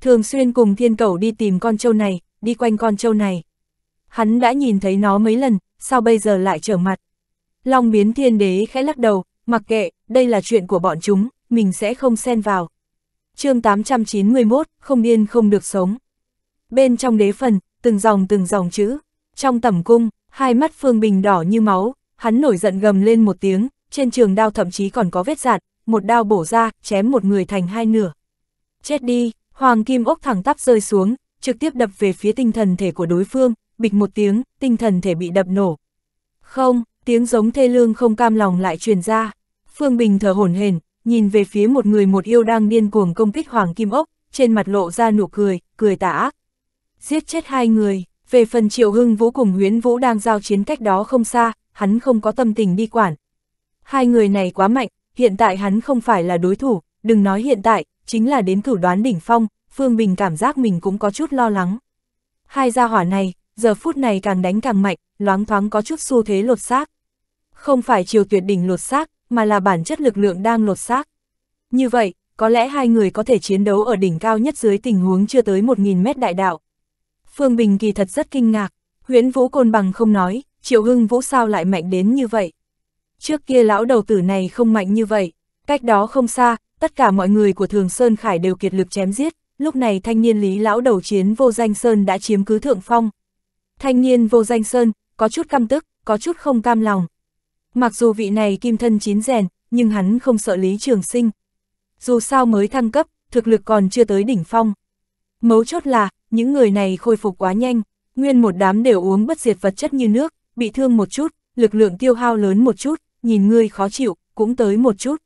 Thường xuyên cùng thiên cầu đi tìm con trâu này, đi quanh con trâu này. Hắn đã nhìn thấy nó mấy lần, sao bây giờ lại trở mặt? Long biến thiên đế khẽ lắc đầu, mặc kệ, đây là chuyện của bọn chúng, mình sẽ không xen vào. chương 891, không điên không được sống. Bên trong đế phần, từng dòng từng dòng chữ. Trong tầm cung, hai mắt Phương Bình đỏ như máu, hắn nổi giận gầm lên một tiếng, trên trường đao thậm chí còn có vết giạt, một đao bổ ra, chém một người thành hai nửa. Chết đi, hoàng kim ốc thẳng tắp rơi xuống, trực tiếp đập về phía tinh thần thể của đối phương, bịch một tiếng, tinh thần thể bị đập nổ. Không, tiếng giống thê lương không cam lòng lại truyền ra. Phương Bình thở hổn hển, nhìn về phía một người một yêu đang điên cuồng công kích hoàng kim ốc, trên mặt lộ ra nụ cười, cười tả ác. Giết chết hai người, về phần Triệu Hưng Vũ cùng Huyến Vũ đang giao chiến cách đó không xa, hắn không có tâm tình đi quản, hai người này quá mạnh, hiện tại hắn không phải là đối thủ, đừng nói hiện tại, chính là đến cửu đoán đỉnh phong, Phương Bình cảm giác mình cũng có chút lo lắng. Hai gia hỏa này, giờ phút này càng đánh càng mạnh, loáng thoáng có chút xu thế lột xác. Không phải chiều tuyệt đỉnh lột xác, mà là bản chất lực lượng đang lột xác. Như vậy, có lẽ hai người có thể chiến đấu ở đỉnh cao nhất dưới tình huống chưa tới 1.000 mét đại đạo. Phương Bình kỳ thật rất kinh ngạc, huyễn vũ côn bằng không nói, triệu hưng vũ sao lại mạnh đến như vậy trước kia lão đầu tử này không mạnh như vậy, cách đó không xa, tất cả mọi người của Thường Sơn Khải đều kiệt lực chém giết, lúc này thanh niên lý lão đầu chiến vô danh Sơn đã chiếm cứ thượng phong. Thanh niên vô danh Sơn, có chút căm tức, có chút không cam lòng. Mặc dù vị này kim thân chín rèn, nhưng hắn không sợ lý trường sinh. Dù sao mới thăng cấp, thực lực còn chưa tới đỉnh phong. Mấu chốt là, những người này khôi phục quá nhanh, nguyên một đám đều uống bất diệt vật chất như nước, bị thương một chút, lực lượng tiêu hao lớn một chút, nhìn ngươi khó chịu, cũng tới một chút.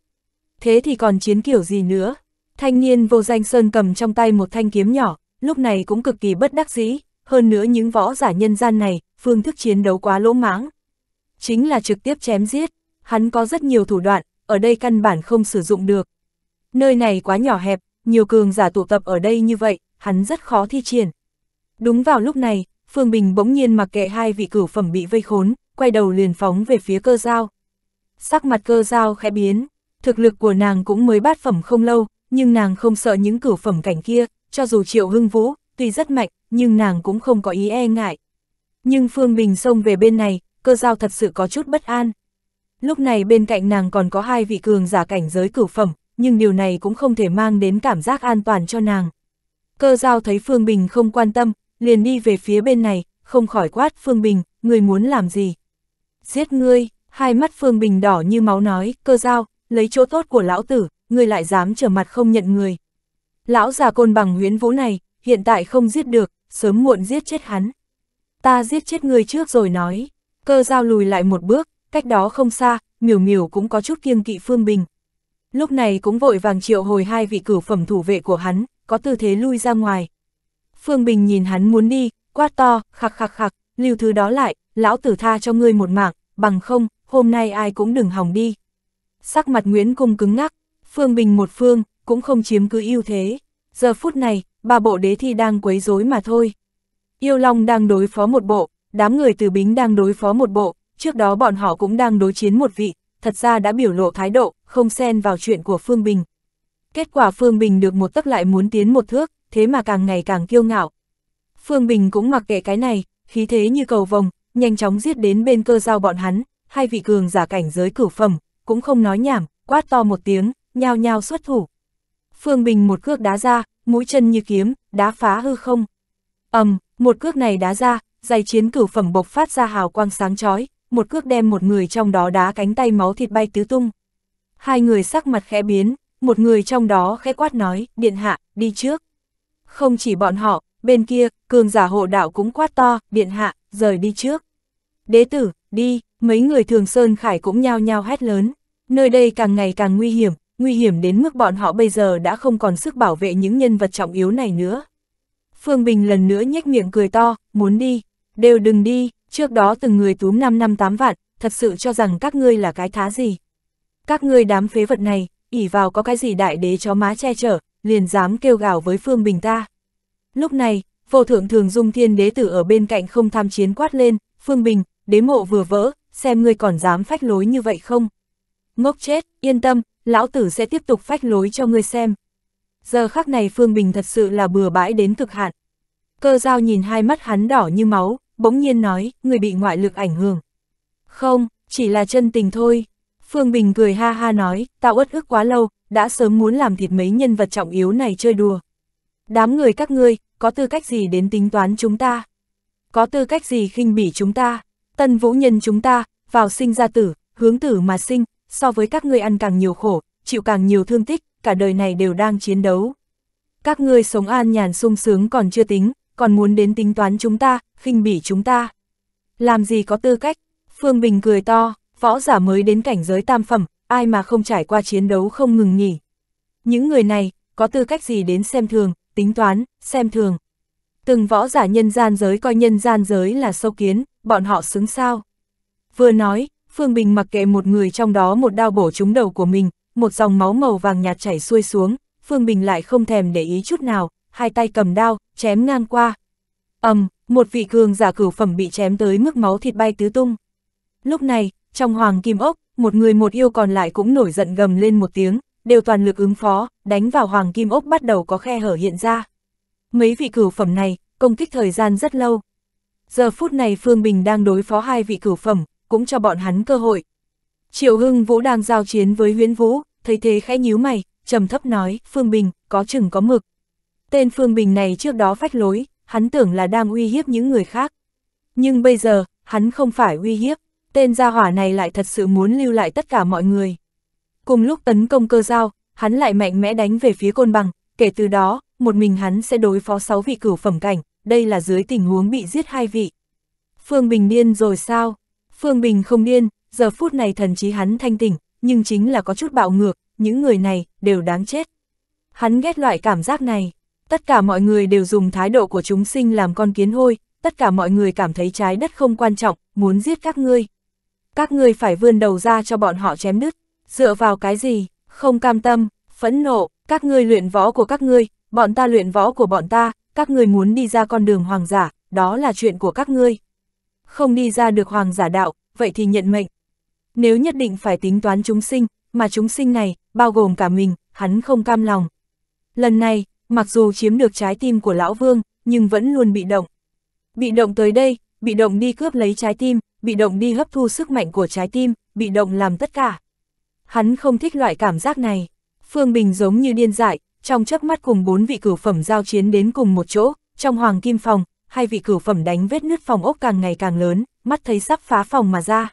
Thế thì còn chiến kiểu gì nữa? Thanh niên vô danh Sơn cầm trong tay một thanh kiếm nhỏ, lúc này cũng cực kỳ bất đắc dĩ, hơn nữa những võ giả nhân gian này, phương thức chiến đấu quá lỗ mãng. Chính là trực tiếp chém giết, hắn có rất nhiều thủ đoạn, ở đây căn bản không sử dụng được. Nơi này quá nhỏ hẹp, nhiều cường giả tụ tập ở đây như vậy, hắn rất khó thi triển. Đúng vào lúc này, Phương Bình bỗng nhiên mặc kệ hai vị cửu phẩm bị vây khốn, quay đầu liền phóng về phía cơ giao sắc mặt cơ giao khẽ biến, thực lực của nàng cũng mới bát phẩm không lâu, nhưng nàng không sợ những cửu phẩm cảnh kia, cho dù triệu hưng vũ, tuy rất mạnh, nhưng nàng cũng không có ý e ngại. Nhưng Phương Bình xông về bên này, cơ giao thật sự có chút bất an. Lúc này bên cạnh nàng còn có hai vị cường giả cảnh giới cửu phẩm, nhưng điều này cũng không thể mang đến cảm giác an toàn cho nàng. Cơ giao thấy Phương Bình không quan tâm, liền đi về phía bên này, không khỏi quát Phương Bình, người muốn làm gì? Giết ngươi, Hai mắt Phương Bình đỏ như máu nói, cơ giao, lấy chỗ tốt của lão tử, người lại dám trở mặt không nhận người. Lão già côn bằng huyến vũ này, hiện tại không giết được, sớm muộn giết chết hắn. Ta giết chết ngươi trước rồi nói, cơ giao lùi lại một bước, cách đó không xa, miểu miểu cũng có chút kiêng kỵ Phương Bình. Lúc này cũng vội vàng triệu hồi hai vị cửu phẩm thủ vệ của hắn, có tư thế lui ra ngoài. Phương Bình nhìn hắn muốn đi, quát to, khạc khạc khạc, lưu thứ đó lại, lão tử tha cho ngươi một mạng, bằng không, hôm nay ai cũng đừng hỏng đi. Sắc mặt Nguyễn Cung cứng ngắc, phương bình một phương, cũng không chiếm cứ ưu thế. Giờ phút này, ba bộ đế thi đang quấy rối mà thôi. Yêu Long đang đối phó một bộ, đám người từ bính đang đối phó một bộ, trước đó bọn họ cũng đang đối chiến một vị, thật ra đã biểu lộ thái độ, không xen vào chuyện của Phương Bình. Kết quả Phương Bình được một tấc lại muốn tiến một thước, thế mà càng ngày càng kiêu ngạo. Phương Bình cũng mặc kệ cái này, khí thế như cầu vồng, nhanh chóng giết đến bên cơ giao bọn hắn, hai vị cường giả cảnh giới cửu phẩm, cũng không nói nhảm, quát to một tiếng, nhao nhao xuất thủ. Phương Bình một cước đá ra, mũi chân như kiếm, đá phá hư không. ầm, một cước này đá ra, giày chiến cửu phẩm bộc phát ra hào quang sáng chói, một cước đem một người trong đó đá cánh tay máu thịt bay tứ tung. Hai người sắc mặt khẽ biến, một người trong đó khẽ quát nói, điện hạ, đi trước. Không chỉ bọn họ, bên kia, cường giả hộ đạo cũng quát to, điện hạ, rời đi trước. Đế tử, đi, Mấy người thường Sơn Khải cũng nhao nhao hét lớn, nơi đây càng ngày càng nguy hiểm, nguy hiểm đến mức bọn họ bây giờ đã không còn sức bảo vệ những nhân vật trọng yếu này nữa. Phương Bình lần nữa nhếch miệng cười to, muốn đi, đều đừng đi, trước đó từng người túm 5 năm 8 vạn, thật sự cho rằng các ngươi là cái thá gì. Các ngươi đám phế vật này, ỉ vào có cái gì đại đế chó má che chở, liền dám kêu gào với Phương Bình ta. Lúc này, vô thượng thường dung thiên đế tử ở bên cạnh không tham chiến quát lên, Phương Bình, đế mộ vừa vỡ, xem ngươi còn dám phách lối như vậy không? Ngốc chết, yên tâm, lão tử sẽ tiếp tục phách lối cho ngươi xem. Giờ khắc này Phương Bình thật sự là bừa bãi đến cực hạn. Cơ giao nhìn hai mắt hắn đỏ như máu, bỗng nhiên nói, người bị ngoại lực ảnh hưởng. Không, chỉ là chân tình thôi. Phương Bình cười ha ha nói, tao uất ức quá lâu, đã sớm muốn làm thịt mấy nhân vật trọng yếu này chơi đùa. Đám người các ngươi, có tư cách gì đến tính toán chúng ta? Có tư cách gì khinh bỉ chúng ta? Tân Vũ Nhân chúng ta, vào sinh ra tử, hướng tử mà sinh, so với các ngươi ăn càng nhiều khổ, chịu càng nhiều thương tích, cả đời này đều đang chiến đấu. Các ngươi sống an nhàn sung sướng còn chưa tính, còn muốn đến tính toán chúng ta, khinh bỉ chúng ta. Làm gì có tư cách? Phương Bình cười to, võ giả mới đến cảnh giới tam phẩm, ai mà không trải qua chiến đấu không ngừng nghỉ. Những người này, có tư cách gì đến xem thường, tính toán, xem thường. Từng võ giả nhân gian giới coi nhân gian giới là sâu kiến, bọn họ xứng sao. Vừa nói, Phương Bình mặc kệ một người trong đó một đao bổ trúng đầu của mình, một dòng máu màu vàng nhạt chảy xuôi xuống, Phương Bình lại không thèm để ý chút nào, hai tay cầm đao, chém ngang qua. ầm, um, một vị cường giả cửu phẩm bị chém tới mức máu thịt bay tứ tung. Lúc này, trong hoàng kim ốc, một người một yêu còn lại cũng nổi giận gầm lên một tiếng, đều toàn lực ứng phó, đánh vào hoàng kim ốc bắt đầu có khe hở hiện ra. Mấy vị cửu phẩm này, công kích thời gian rất lâu, Giờ phút này Phương Bình đang đối phó hai vị cửu phẩm, cũng cho bọn hắn cơ hội. Triệu Hưng Vũ đang giao chiến với Huyễn Vũ, thấy thế khẽ nhíu mày, trầm thấp nói, Phương Bình, có chừng có mực. Tên Phương Bình này trước đó phách lối, hắn tưởng là đang uy hiếp những người khác. Nhưng bây giờ, hắn không phải uy hiếp, tên gia hỏa này lại thật sự muốn lưu lại tất cả mọi người. Cùng lúc tấn công cơ giao, hắn lại mạnh mẽ đánh về phía côn bằng, kể từ đó, một mình hắn sẽ đối phó sáu vị cửu phẩm cảnh, đây là dưới tình huống bị giết hai vị. Phương Bình điên rồi sao? Phương Bình không điên, giờ phút này thần trí hắn thanh tỉnh, nhưng chính là có chút bạo ngược, những người này đều đáng chết. Hắn ghét loại cảm giác này. Tất cả mọi người đều dùng thái độ của chúng sinh làm con kiến hôi, tất cả mọi người cảm thấy trái đất không quan trọng, muốn giết các ngươi. Các ngươi phải vươn đầu ra cho bọn họ chém đứt, dựa vào cái gì, không cam tâm, phẫn nộ, các ngươi luyện võ của các ngươi, bọn ta luyện võ của bọn ta, các ngươi muốn đi ra con đường hoàng giả, đó là chuyện của các ngươi. Không đi ra được hoàng giả đạo, vậy thì nhận mệnh. Nếu nhất định phải tính toán chúng sinh, mà chúng sinh này, bao gồm cả mình, hắn không cam lòng. Lần này, mặc dù chiếm được trái tim của Lão Vương, nhưng vẫn luôn bị động. Bị động tới đây, bị động đi cướp lấy trái tim, bị động đi hấp thu sức mạnh của trái tim, bị động làm tất cả. Hắn không thích loại cảm giác này. Phương Bình giống như điên dại, trong chớp mắt cùng bốn vị cửu phẩm giao chiến đến cùng một chỗ, trong hoàng kim phòng, hai vị cửu phẩm đánh vết nứt phòng ốc càng ngày càng lớn, mắt thấy sắp phá phòng mà ra.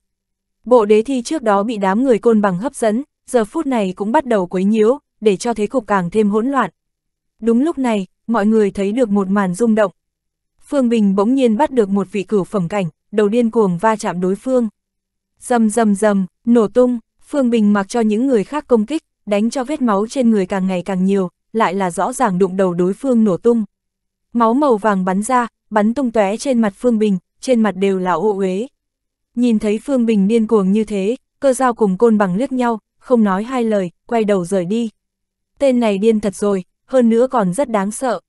Bộ đế thi trước đó bị đám người côn bằng hấp dẫn, giờ phút này cũng bắt đầu quấy nhiễu, để cho thế cục càng thêm hỗn loạn. Đúng lúc này, mọi người thấy được một màn rung động. Phương Bình bỗng nhiên bắt được một vị cửu phẩm cảnh, đầu điên cuồng va chạm đối phương. Dầm dầm dầm, nổ tung, Phương Bình mặc cho những người khác công kích, đánh cho vết máu trên người càng ngày càng nhiều, lại là rõ ràng đụng đầu đối phương nổ tung. Máu màu vàng bắn ra, bắn tung tóe trên mặt Phương Bình, trên mặt đều là ô uế. Nhìn thấy Phương Bình điên cuồng như thế, cơ giao cùng côn bằng liếc nhau, không nói hai lời, quay đầu rời đi. Tên này điên thật rồi, hơn nữa còn rất đáng sợ.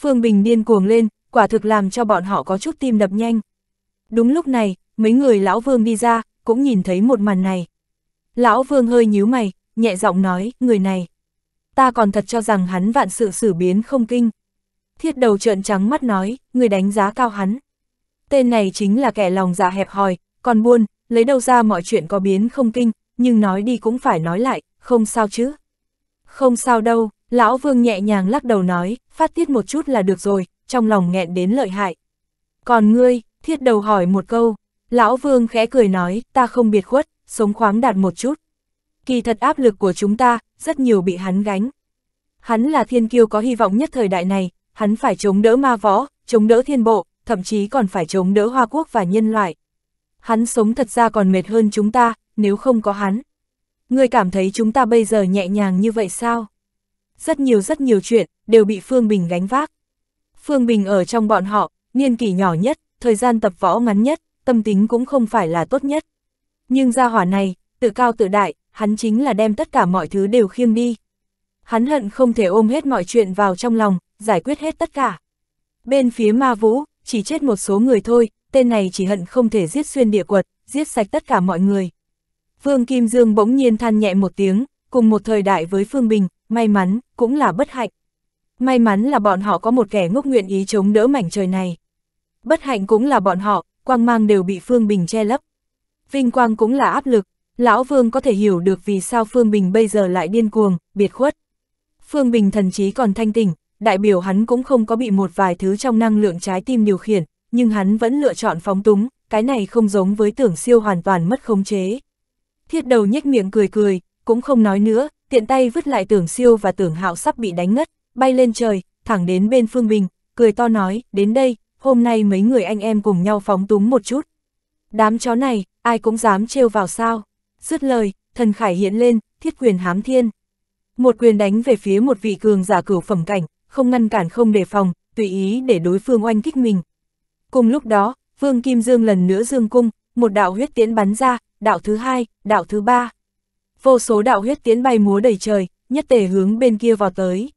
Phương Bình điên cuồng lên, quả thực làm cho bọn họ có chút tim đập nhanh. Đúng lúc này, mấy người Lão Vương đi ra, cũng nhìn thấy một màn này. Lão Vương hơi nhíu mày, nhẹ giọng nói, người này ta còn thật cho rằng hắn vạn sự xử biến không kinh. Thiết đầu trợn trắng mắt nói, người đánh giá cao hắn. Tên này chính là kẻ lòng dạ hẹp hòi, còn buôn, lấy đâu ra mọi chuyện có biến không kinh, nhưng nói đi cũng phải nói lại, không sao chứ. Không sao đâu, lão vương nhẹ nhàng lắc đầu nói, phát tiết một chút là được rồi, trong lòng nghẹn đến lợi hại. Còn ngươi, thiết đầu hỏi một câu, lão vương khẽ cười nói, ta không biệt khuất, sống khoáng đạt một chút kỳ thật áp lực của chúng ta, rất nhiều bị hắn gánh. Hắn là thiên kiêu có hy vọng nhất thời đại này, hắn phải chống đỡ ma võ, chống đỡ thiên bộ, thậm chí còn phải chống đỡ hoa quốc và nhân loại. Hắn sống thật ra còn mệt hơn chúng ta, nếu không có hắn. người cảm thấy chúng ta bây giờ nhẹ nhàng như vậy sao? Rất nhiều rất nhiều chuyện, đều bị Phương Bình gánh vác. Phương Bình ở trong bọn họ, niên kỷ nhỏ nhất, thời gian tập võ ngắn nhất, tâm tính cũng không phải là tốt nhất. Nhưng gia hỏa này, tự cao tự đại, hắn chính là đem tất cả mọi thứ đều khiêng đi. Hắn hận không thể ôm hết mọi chuyện vào trong lòng, giải quyết hết tất cả. Bên phía ma vũ, chỉ chết một số người thôi, tên này chỉ hận không thể giết xuyên địa quật, giết sạch tất cả mọi người. Vương Kim Dương bỗng nhiên than nhẹ một tiếng, cùng một thời đại với Phương Bình, may mắn, cũng là bất hạnh. May mắn là bọn họ có một kẻ ngốc nguyện ý chống đỡ mảnh trời này. Bất hạnh cũng là bọn họ, quang mang đều bị Phương Bình che lấp. Vinh quang cũng là áp lực, Lão Vương có thể hiểu được vì sao Phương Bình bây giờ lại điên cuồng, biệt khuất. Phương Bình thần chí còn thanh tỉnh, đại biểu hắn cũng không có bị một vài thứ trong năng lượng trái tim điều khiển, nhưng hắn vẫn lựa chọn phóng túng, cái này không giống với tưởng siêu hoàn toàn mất khống chế. Thiết đầu nhếch miệng cười cười, cũng không nói nữa, tiện tay vứt lại tưởng siêu và tưởng hạo sắp bị đánh ngất, bay lên trời, thẳng đến bên Phương Bình, cười to nói, đến đây, hôm nay mấy người anh em cùng nhau phóng túng một chút. Đám chó này, ai cũng dám trêu vào sao. Dứt lời, thần khải hiện lên, thiết quyền hám thiên. Một quyền đánh về phía một vị cường giả cửu phẩm cảnh, không ngăn cản không đề phòng, tùy ý để đối phương oanh kích mình. Cùng lúc đó, Vương Kim Dương lần nữa dương cung, một đạo huyết tiễn bắn ra, đạo thứ hai, đạo thứ ba. Vô số đạo huyết tiễn bay múa đầy trời, nhất tề hướng bên kia vào tới.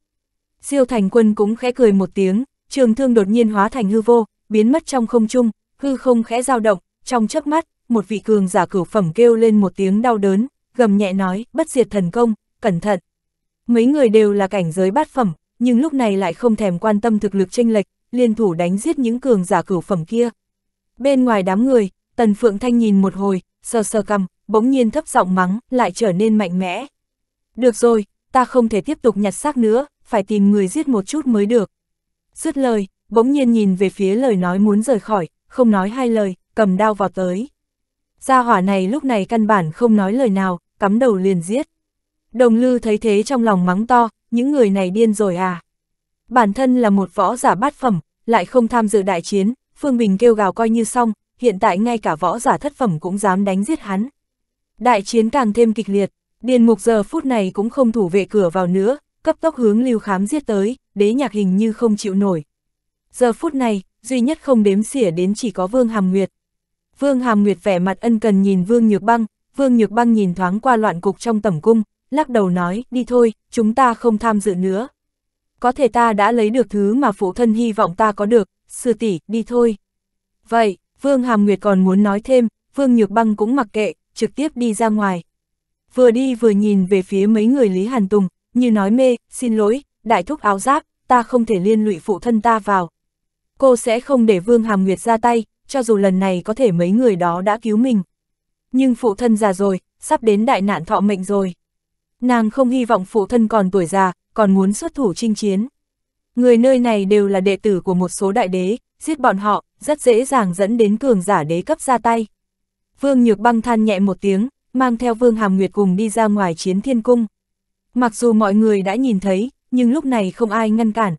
siêu Thành Quân cũng khẽ cười một tiếng, trường thương đột nhiên hóa thành hư vô, biến mất trong không trung, hư không khẽ dao động, trong chớp mắt, một vị cường giả cửu phẩm kêu lên một tiếng đau đớn, gầm nhẹ nói, bất diệt thần công, cẩn thận. Mấy người đều là cảnh giới bát phẩm, nhưng lúc này lại không thèm quan tâm thực lực tranh lệch, liên thủ đánh giết những cường giả cửu phẩm kia. Bên ngoài đám người, Tần Phượng Thanh nhìn một hồi, sơ sơ cầm bỗng nhiên thấp giọng mắng, lại trở nên mạnh mẽ. Được rồi, ta không thể tiếp tục nhặt xác nữa, phải tìm người giết một chút mới được. Dứt lời, bỗng nhiên nhìn về phía lời nói muốn rời khỏi, không nói hai lời, cầm đao vào tới. Gia hỏa này lúc này căn bản không nói lời nào, cắm đầu liền giết. Đồng lư thấy thế trong lòng mắng to, những người này điên rồi à. Bản thân là một võ giả bát phẩm, lại không tham dự đại chiến, Phương Bình kêu gào coi như xong, hiện tại ngay cả võ giả thất phẩm cũng dám đánh giết hắn. Đại chiến càng thêm kịch liệt, điền mục giờ phút này cũng không thủ vệ cửa vào nữa, cấp tốc hướng lưu khám giết tới, đế nhạc hình như không chịu nổi. Giờ phút này, duy nhất không đếm xỉa đến chỉ có Vương Hàm Nguyệt. Vương Hàm Nguyệt vẻ mặt ân cần nhìn Vương Nhược Băng, Vương Nhược Băng nhìn thoáng qua loạn cục trong tẩm cung, lắc đầu nói, đi thôi, chúng ta không tham dự nữa. Có thể ta đã lấy được thứ mà phụ thân hy vọng ta có được, sư tỷ đi thôi. Vậy, Vương Hàm Nguyệt còn muốn nói thêm, Vương Nhược Băng cũng mặc kệ, trực tiếp đi ra ngoài. Vừa đi vừa nhìn về phía mấy người Lý Hàn Tùng, như nói mê, xin lỗi, đại thúc áo giáp, ta không thể liên lụy phụ thân ta vào. Cô sẽ không để Vương Hàm Nguyệt ra tay, cho dù lần này có thể mấy người đó đã cứu mình. Nhưng phụ thân già rồi, sắp đến đại nạn thọ mệnh rồi. Nàng không hy vọng phụ thân còn tuổi già, còn muốn xuất thủ chinh chiến. Người nơi này đều là đệ tử của một số đại đế, giết bọn họ, rất dễ dàng dẫn đến cường giả đế cấp ra tay. Vương Nhược băng than nhẹ một tiếng, mang theo Vương Hàm Nguyệt cùng đi ra ngoài chiến thiên cung. Mặc dù mọi người đã nhìn thấy, nhưng lúc này không ai ngăn cản.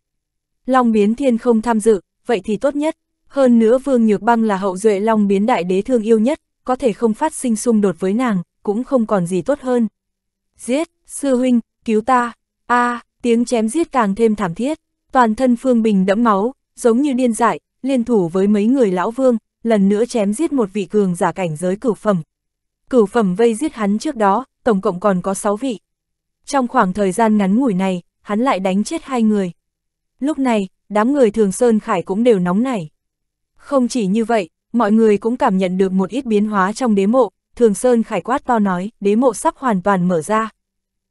Long biến thiên không tham dự, vậy thì tốt nhất, hơn nữa Vương Nhược Băng là hậu duệ Long biến đại đế thương yêu nhất, có thể không phát sinh xung đột với nàng, cũng không còn gì tốt hơn. Giết, sư huynh, cứu ta, a à, tiếng chém giết càng thêm thảm thiết, toàn thân Phương Bình đẫm máu, giống như điên dại, liên thủ với mấy người lão vương, lần nữa chém giết một vị cường giả cảnh giới cửu phẩm. Cửu phẩm vây giết hắn trước đó, tổng cộng còn có 6 vị. Trong khoảng thời gian ngắn ngủi này, hắn lại đánh chết hai người. Lúc này, đám người thường Sơn Khải cũng đều nóng nảy. Không chỉ như vậy, mọi người cũng cảm nhận được một ít biến hóa trong đế mộ, Thường Sơn khải quát to nói, đế mộ sắp hoàn toàn mở ra.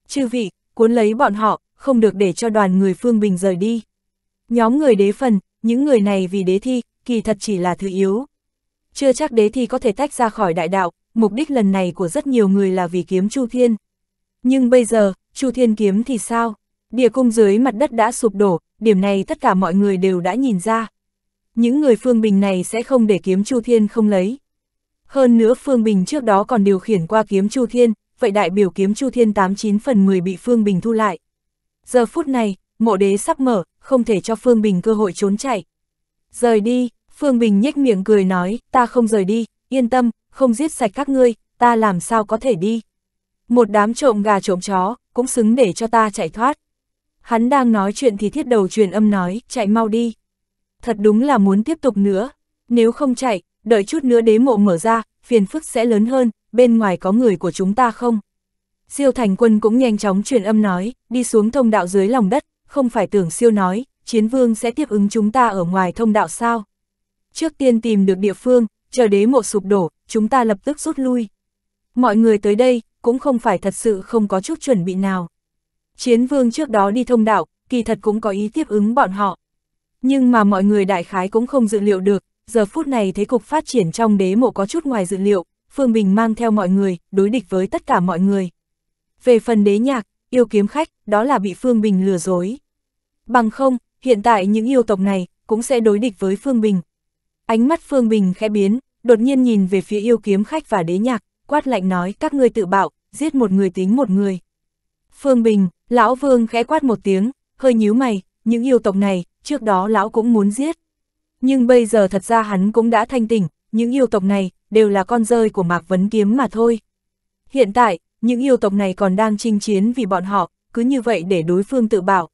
Chư vị, cuốn lấy bọn họ, không được để cho đoàn người Phương Bình rời đi. Nhóm người đế phần, những người này vì đế thi, kỳ thật chỉ là thứ yếu. Chưa chắc đế thi có thể tách ra khỏi đại đạo, mục đích lần này của rất nhiều người là vì kiếm Chu Thiên. Nhưng bây giờ, Chu Thiên kiếm thì sao? Địa cung dưới mặt đất đã sụp đổ, điểm này tất cả mọi người đều đã nhìn ra những người Phương Bình này sẽ không để kiếm Chu Thiên không lấy. Hơn nữa Phương Bình trước đó còn điều khiển qua kiếm Chu Thiên, vậy đại biểu kiếm Chu Thiên 89 phần 10 bị Phương Bình thu lại. Giờ phút này, mộ đế sắp mở, không thể cho Phương Bình cơ hội trốn chạy. Rời đi, Phương Bình nhếch miệng cười nói, ta không rời đi, yên tâm, không giết sạch các ngươi, ta làm sao có thể đi. Một đám trộm gà trộm chó, cũng xứng để cho ta chạy thoát. Hắn đang nói chuyện thì thiết đầu truyền âm nói, chạy mau đi thật đúng là muốn tiếp tục nữa. Nếu không chạy, đợi chút nữa đế mộ mở ra, phiền phức sẽ lớn hơn, bên ngoài có người của chúng ta không? Siêu thành quân cũng nhanh chóng truyền âm nói, đi xuống thông đạo dưới lòng đất, không phải tưởng siêu nói, chiến vương sẽ tiếp ứng chúng ta ở ngoài thông đạo sao? Trước tiên tìm được địa phương, chờ đế mộ sụp đổ, chúng ta lập tức rút lui. Mọi người tới đây, cũng không phải thật sự không có chút chuẩn bị nào. Chiến vương trước đó đi thông đạo, kỳ thật cũng có ý tiếp ứng bọn họ, nhưng mà mọi người đại khái cũng không dự liệu được, giờ phút này thế cục phát triển trong đế mộ có chút ngoài dự liệu, Phương Bình mang theo mọi người, đối địch với tất cả mọi người. Về phần đế nhạc, yêu kiếm khách, đó là bị Phương Bình lừa dối. Bằng không, hiện tại những yêu tộc này cũng sẽ đối địch với Phương Bình. Ánh mắt Phương Bình khẽ biến, đột nhiên nhìn về phía yêu kiếm khách và đế nhạc, quát lạnh nói các ngươi tự bạo, giết một người tính một người. Phương Bình, Lão Vương khẽ quát một tiếng, hơi nhíu mày, những yêu tộc này, trước đó lão cũng muốn giết. Nhưng bây giờ thật ra hắn cũng đã thanh tỉnh, những yêu tộc này đều là con rơi của Mạc Vấn Kiếm mà thôi. Hiện tại, những yêu tộc này còn đang chinh chiến vì bọn họ, cứ như vậy để đối phương tự bảo.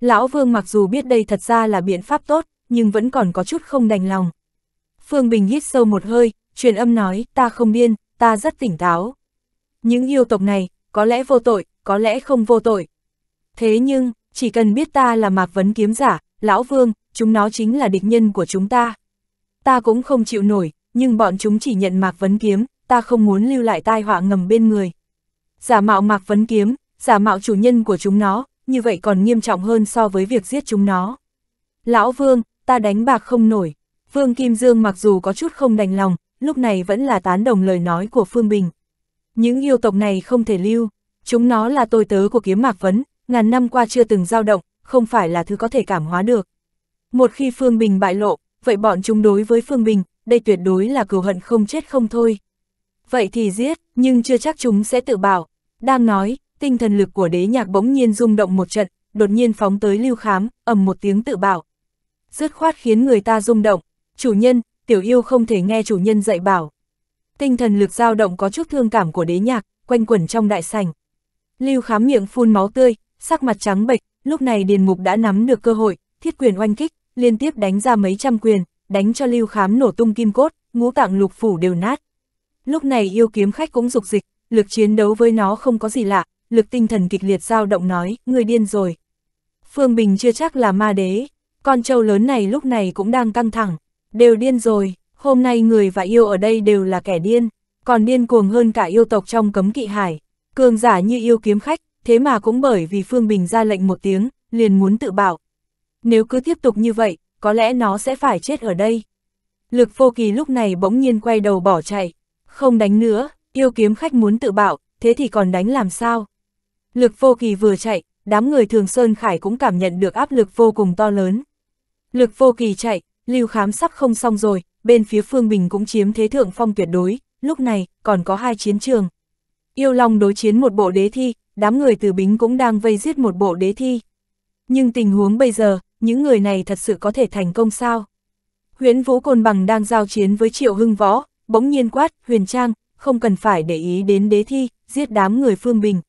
Lão Vương mặc dù biết đây thật ra là biện pháp tốt, nhưng vẫn còn có chút không đành lòng. Phương Bình hít sâu một hơi, truyền âm nói, ta không điên, ta rất tỉnh táo. Những yêu tộc này, có lẽ vô tội, có lẽ không vô tội. Thế nhưng, chỉ cần biết ta là Mạc Vấn Kiếm giả, Lão Vương, chúng nó chính là địch nhân của chúng ta. Ta cũng không chịu nổi, nhưng bọn chúng chỉ nhận Mạc Vấn Kiếm, ta không muốn lưu lại tai họa ngầm bên người. Giả mạo Mạc Vấn Kiếm, giả mạo chủ nhân của chúng nó, như vậy còn nghiêm trọng hơn so với việc giết chúng nó. Lão Vương, ta đánh bạc không nổi. Vương Kim Dương mặc dù có chút không đành lòng, lúc này vẫn là tán đồng lời nói của Phương Bình. Những yêu tộc này không thể lưu, chúng nó là tôi tớ của kiếm Mạc Vấn, ngàn năm qua chưa từng dao động, không phải là thứ có thể cảm hóa được. Một khi Phương Bình bại lộ, vậy bọn chúng đối với Phương Bình, đây tuyệt đối là cừu hận không chết không thôi. Vậy thì giết, nhưng chưa chắc chúng sẽ tự bảo. Đang nói, tinh thần lực của đế nhạc bỗng nhiên rung động một trận, đột nhiên phóng tới lưu khám, ầm một tiếng tự bảo. Dứt khoát khiến người ta rung động, chủ nhân, tiểu yêu không thể nghe chủ nhân dạy bảo. Tinh thần lực dao động có chút thương cảm của đế nhạc, quanh quẩn trong đại sảnh. Lưu khám miệng phun máu tươi, sắc mặt trắng bệch, lúc này Điền Mục đã nắm được cơ hội, thiết quyền oanh kích, liên tiếp đánh ra mấy trăm quyền, đánh cho lưu khám nổ tung kim cốt, ngũ tạng lục phủ đều nát. Lúc này yêu kiếm khách cũng dục dịch, lực chiến đấu với nó không có gì lạ, lực tinh thần kịch liệt dao động nói, người điên rồi. Phương Bình chưa chắc là ma đế, con trâu lớn này lúc này cũng đang căng thẳng, đều điên rồi, hôm nay người và yêu ở đây đều là kẻ điên, còn điên cuồng hơn cả yêu tộc trong cấm kỵ hải. Cường giả như yêu kiếm khách, thế mà cũng bởi vì Phương Bình ra lệnh một tiếng, liền muốn tự bảo. Nếu cứ tiếp tục như vậy, có lẽ nó sẽ phải chết ở đây. Lực vô kỳ lúc này bỗng nhiên quay đầu bỏ chạy, không đánh nữa, yêu kiếm khách muốn tự bảo, thế thì còn đánh làm sao? Lực vô kỳ vừa chạy, đám người thường Sơn Khải cũng cảm nhận được áp lực vô cùng to lớn. Lực vô kỳ chạy, lưu khám sắp không xong rồi, bên phía Phương Bình cũng chiếm thế thượng phong tuyệt đối, lúc này còn có hai chiến trường, Yêu Long đối chiến một bộ đế thi, đám người từ bính cũng đang vây giết một bộ đế thi. Nhưng tình huống bây giờ, những người này thật sự có thể thành công sao? Huyễn Vũ Côn Bằng đang giao chiến với Triệu Hưng Võ, bỗng nhiên quát, huyền trang, không cần phải để ý đến đế thi, giết đám người Phương Bình.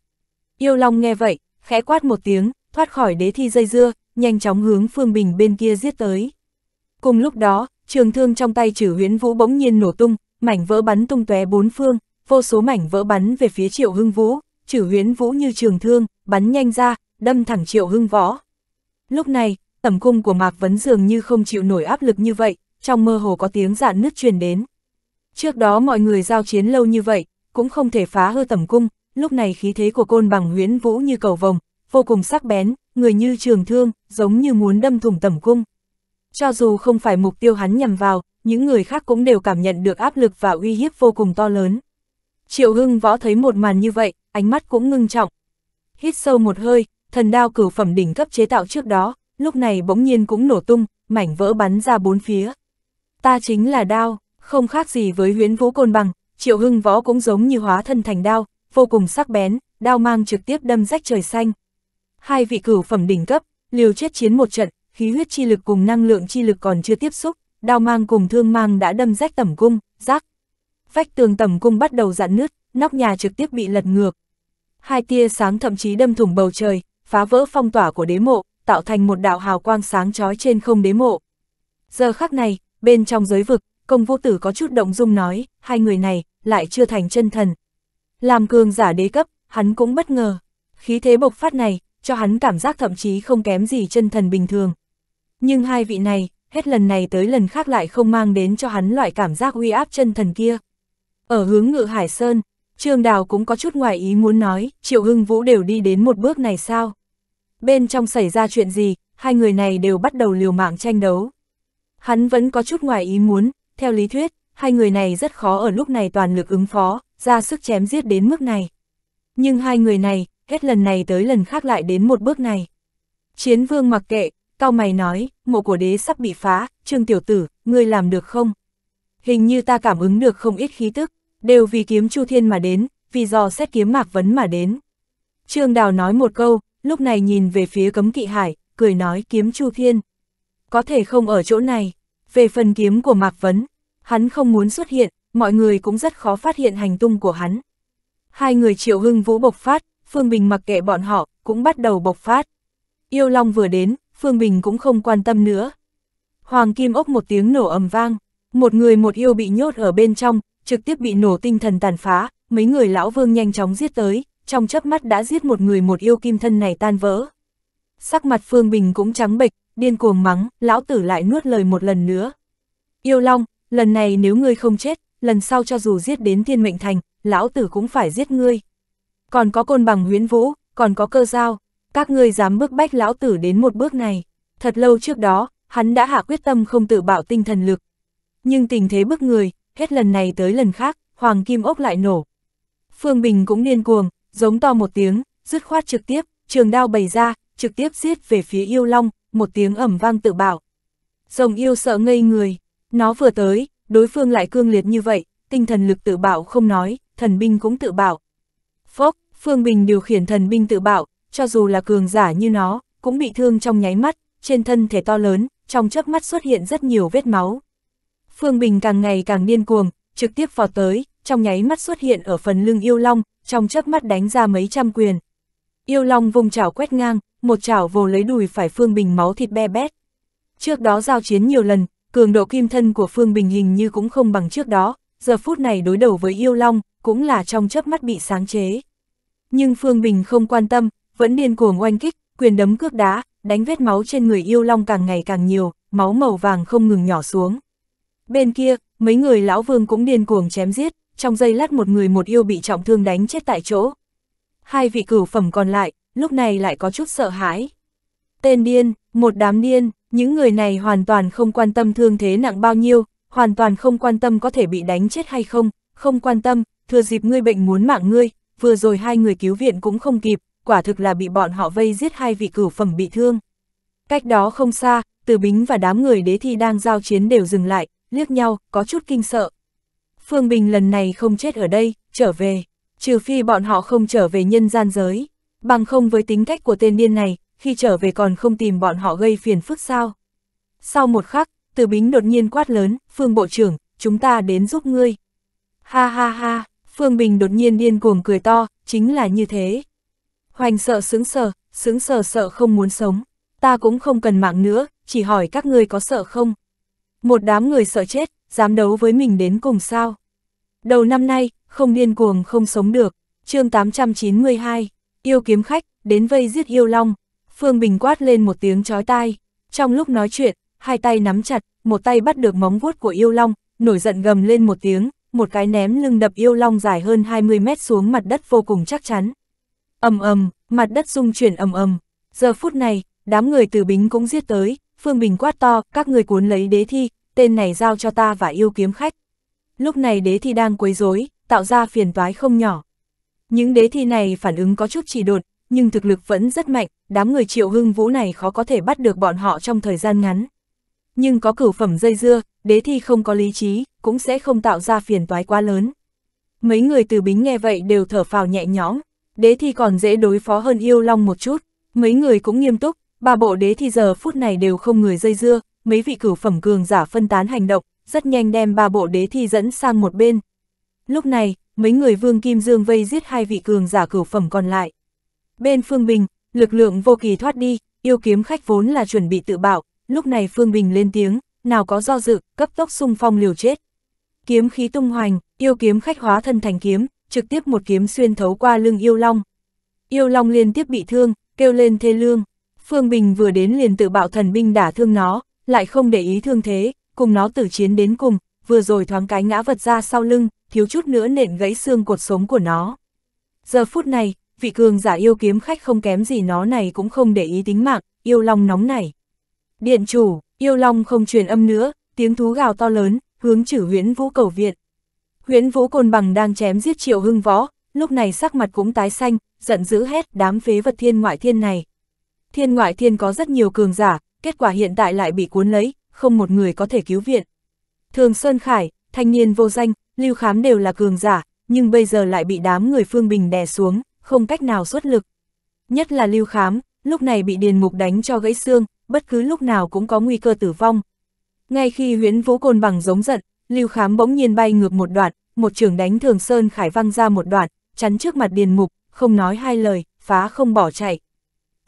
Yêu Long nghe vậy, khẽ quát một tiếng, thoát khỏi đế thi dây dưa, nhanh chóng hướng Phương Bình bên kia giết tới. Cùng lúc đó, trường thương trong tay trừ huyễn vũ bỗng nhiên nổ tung, mảnh vỡ bắn tung tóe bốn phương, vô số mảnh vỡ bắn về phía Triệu Hưng Vũ, chử huyến vũ như trường thương, bắn nhanh ra, đâm thẳng Triệu Hưng Võ. Lúc này, tẩm cung của Mạc Vấn dường như không chịu nổi áp lực như vậy, trong mơ hồ có tiếng dạn nứt truyền đến. Trước đó mọi người giao chiến lâu như vậy, cũng không thể phá hư tẩm cung, lúc này khí thế của côn bằng huyến vũ như cầu vồng, vô cùng sắc bén, người như trường thương, giống như muốn đâm thủng tẩm cung. Cho dù không phải mục tiêu hắn nhằm vào, những người khác cũng đều cảm nhận được áp lực và uy hiếp vô cùng to lớn. Triệu hưng võ thấy một màn như vậy, ánh mắt cũng ngưng trọng. Hít sâu một hơi, thần đao cửu phẩm đỉnh cấp chế tạo trước đó, lúc này bỗng nhiên cũng nổ tung, mảnh vỡ bắn ra bốn phía. Ta chính là đao, không khác gì với huyến vũ côn bằng, triệu hưng võ cũng giống như hóa thân thành đao, vô cùng sắc bén, đao mang trực tiếp đâm rách trời xanh. Hai vị cửu phẩm đỉnh cấp, liều chết chiến một trận, khí huyết chi lực cùng năng lượng chi lực còn chưa tiếp xúc, đao mang cùng thương mang đã đâm rách tẩm cung, rác, vách tường tầm cung bắt đầu dạn nứt, nóc nhà trực tiếp bị lật ngược. Hai tia sáng thậm chí đâm thủng bầu trời, phá vỡ phong tỏa của đế mộ, tạo thành một đạo hào quang sáng chói trên không đế mộ. Giờ khắc này, bên trong giới vực, công vô tử có chút động dung nói, hai người này, lại chưa thành chân thần. Làm cường giả đế cấp, hắn cũng bất ngờ. Khí thế bộc phát này, cho hắn cảm giác thậm chí không kém gì chân thần bình thường. Nhưng hai vị này, hết lần này tới lần khác lại không mang đến cho hắn loại cảm giác uy áp chân thần kia. Ở hướng ngự Hải Sơn, Trương Đào cũng có chút ngoài ý muốn nói, Triệu Hưng Vũ đều đi đến một bước này sao? Bên trong xảy ra chuyện gì, hai người này đều bắt đầu liều mạng tranh đấu. Hắn vẫn có chút ngoài ý muốn, theo lý thuyết, hai người này rất khó ở lúc này toàn lực ứng phó, ra sức chém giết đến mức này. Nhưng hai người này, hết lần này tới lần khác lại đến một bước này. Chiến vương mặc kệ, cao mày nói, mộ của đế sắp bị phá, trương tiểu tử, ngươi làm được không? Hình như ta cảm ứng được không ít khí tức đều vì kiếm Chu Thiên mà đến, vì do xét kiếm Mạc Vấn mà đến. Trương Đào nói một câu, lúc này nhìn về phía cấm kỵ hải, cười nói kiếm Chu Thiên. Có thể không ở chỗ này, về phần kiếm của Mạc Vấn, hắn không muốn xuất hiện, mọi người cũng rất khó phát hiện hành tung của hắn. Hai người triệu hưng vũ bộc phát, Phương Bình mặc kệ bọn họ, cũng bắt đầu bộc phát. Yêu Long vừa đến, Phương Bình cũng không quan tâm nữa. Hoàng Kim ốc một tiếng nổ ầm vang, một người một yêu bị nhốt ở bên trong, trực tiếp bị nổ tinh thần tàn phá, mấy người lão vương nhanh chóng giết tới, trong chớp mắt đã giết một người một yêu kim thân này tan vỡ. Sắc mặt Phương Bình cũng trắng bệch, điên cuồng mắng, lão tử lại nuốt lời một lần nữa. Yêu Long, lần này nếu ngươi không chết, lần sau cho dù giết đến thiên mệnh thành, lão tử cũng phải giết ngươi. Còn có côn bằng huyến vũ, còn có cơ giao, các ngươi dám bước bách lão tử đến một bước này. Thật lâu trước đó, hắn đã hạ quyết tâm không tự bảo tinh thần lực. Nhưng tình thế bức người, hết lần này tới lần khác, hoàng kim ốc lại nổ. Phương Bình cũng điên cuồng, giống to một tiếng, dứt khoát trực tiếp, trường đao bày ra, trực tiếp giết về phía yêu long, một tiếng ẩm vang tự bảo. Rồng yêu sợ ngây người, nó vừa tới, đối phương lại cương liệt như vậy, tinh thần lực tự bảo không nói, thần binh cũng tự bảo. Phốc, Phương Bình điều khiển thần binh tự bảo, cho dù là cường giả như nó, cũng bị thương trong nháy mắt, trên thân thể to lớn, trong chớp mắt xuất hiện rất nhiều vết máu. Phương Bình càng ngày càng điên cuồng, trực tiếp vào tới, trong nháy mắt xuất hiện ở phần lưng yêu long, trong chớp mắt đánh ra mấy trăm quyền. Yêu long vùng chảo quét ngang, một chảo vồ lấy đùi phải Phương Bình máu thịt be bét. Trước đó giao chiến nhiều lần, cường độ kim thân của Phương Bình hình như cũng không bằng trước đó, giờ phút này đối đầu với yêu long, cũng là trong chớp mắt bị sáng chế. Nhưng Phương Bình không quan tâm, vẫn điên cuồng oanh kích, quyền đấm cước đá, đánh vết máu trên người yêu long càng ngày càng nhiều, máu màu vàng không ngừng nhỏ xuống. Bên kia, mấy người lão vương cũng điên cuồng chém giết, trong giây lát một người một yêu bị trọng thương đánh chết tại chỗ. Hai vị cửu phẩm còn lại, lúc này lại có chút sợ hãi. Tên điên, một đám điên, những người này hoàn toàn không quan tâm thương thế nặng bao nhiêu, hoàn toàn không quan tâm có thể bị đánh chết hay không, không quan tâm, thừa dịp ngươi bệnh muốn mạng ngươi, vừa rồi hai người cứu viện cũng không kịp, quả thực là bị bọn họ vây giết hai vị cửu phẩm bị thương. Cách đó không xa, Từ Bính và đám người đế thi đang giao chiến đều dừng lại, liếc nhau, có chút kinh sợ. Phương Bình lần này không chết ở đây, trở về, trừ phi bọn họ không trở về nhân gian giới, bằng không với tính cách của tên điên này, khi trở về còn không tìm bọn họ gây phiền phức sao. Sau một khắc, Từ Bính đột nhiên quát lớn, Phương Bộ trưởng, chúng ta đến giúp ngươi. Ha ha ha, Phương Bình đột nhiên điên cuồng cười to, chính là như thế. Hoành sợ sướng sờ, sướng sờ sợ không muốn sống, ta cũng không cần mạng nữa, chỉ hỏi các ngươi có sợ không. Một đám người sợ chết, dám đấu với mình đến cùng sao. Đầu năm nay, không điên cuồng không sống được. chương 892, yêu kiếm khách, đến vây giết yêu long. Phương Bình quát lên một tiếng chói tai. Trong lúc nói chuyện, hai tay nắm chặt, một tay bắt được móng vuốt của yêu long, nổi giận gầm lên một tiếng, một cái ném lưng đập yêu long dài hơn 20 mét xuống mặt đất vô cùng chắc chắn. ầm ầm, mặt đất rung chuyển ầm ầm. Giờ phút này, đám người từ bính cũng giết tới, Phương Bình quát to, các người cuốn lấy đế thi, tên này giao cho ta và yêu kiếm khách. Lúc này đế thi đang quấy rối, tạo ra phiền toái không nhỏ. Những đế thi này phản ứng có chút trì đột, nhưng thực lực vẫn rất mạnh, đám người triệu hưng vũ này khó có thể bắt được bọn họ trong thời gian ngắn. Nhưng có cửu phẩm dây dưa, đế thi không có lý trí, cũng sẽ không tạo ra phiền toái quá lớn. Mấy người từ bính nghe vậy đều thở phào nhẹ nhõm, đế thi còn dễ đối phó hơn yêu long một chút, mấy người cũng nghiêm túc, Ba bộ đế thì giờ phút này đều không người dây dưa, mấy vị cửu phẩm cường giả phân tán hành động, rất nhanh đem ba bộ đế thi dẫn sang một bên. Lúc này, mấy người Vương Kim Dương vây giết hai vị cường giả cửu phẩm còn lại. Bên Phương Bình, lực lượng vô kỳ thoát đi, yêu kiếm khách vốn là chuẩn bị tự bạo, lúc này Phương Bình lên tiếng, nào có do dự, cấp tốc xung phong liều chết. Kiếm khí tung hoành, yêu kiếm khách hóa thân thành kiếm, trực tiếp một kiếm xuyên thấu qua lưng yêu long. Yêu long liên tiếp bị thương, kêu lên thê lương. Phương Bình vừa đến liền tự bạo thần binh đả thương nó, lại không để ý thương thế, cùng nó tử chiến đến cùng, vừa rồi thoáng cái ngã vật ra sau lưng, thiếu chút nữa nện gãy xương cột sống của nó. Giờ phút này, vị cường giả yêu kiếm khách không kém gì nó này cũng không để ý tính mạng, yêu long nóng này. Điện chủ, yêu long không truyền âm nữa, tiếng thú gào to lớn, hướng chử huyễn vũ cầu viện. Huyễn vũ côn bằng đang chém giết triệu hưng võ, lúc này sắc mặt cũng tái xanh, giận dữ hét đám phế vật thiên ngoại thiên này, thiên ngoại thiên có rất nhiều cường giả, kết quả hiện tại lại bị cuốn lấy, không một người có thể cứu viện. Thường Sơn Khải, thanh niên vô danh, lưu khám đều là cường giả, nhưng bây giờ lại bị đám người Phương Bình đè xuống, không cách nào xuất lực. Nhất là lưu khám, lúc này bị điền mục đánh cho gãy xương, bất cứ lúc nào cũng có nguy cơ tử vong. Ngay khi huyễn vũ côn bằng giống giận, lưu khám bỗng nhiên bay ngược một đoạn, một trường đánh Thường Sơn Khải văng ra một đoạn, chắn trước mặt điền mục, không nói hai lời, phá không bỏ chạy,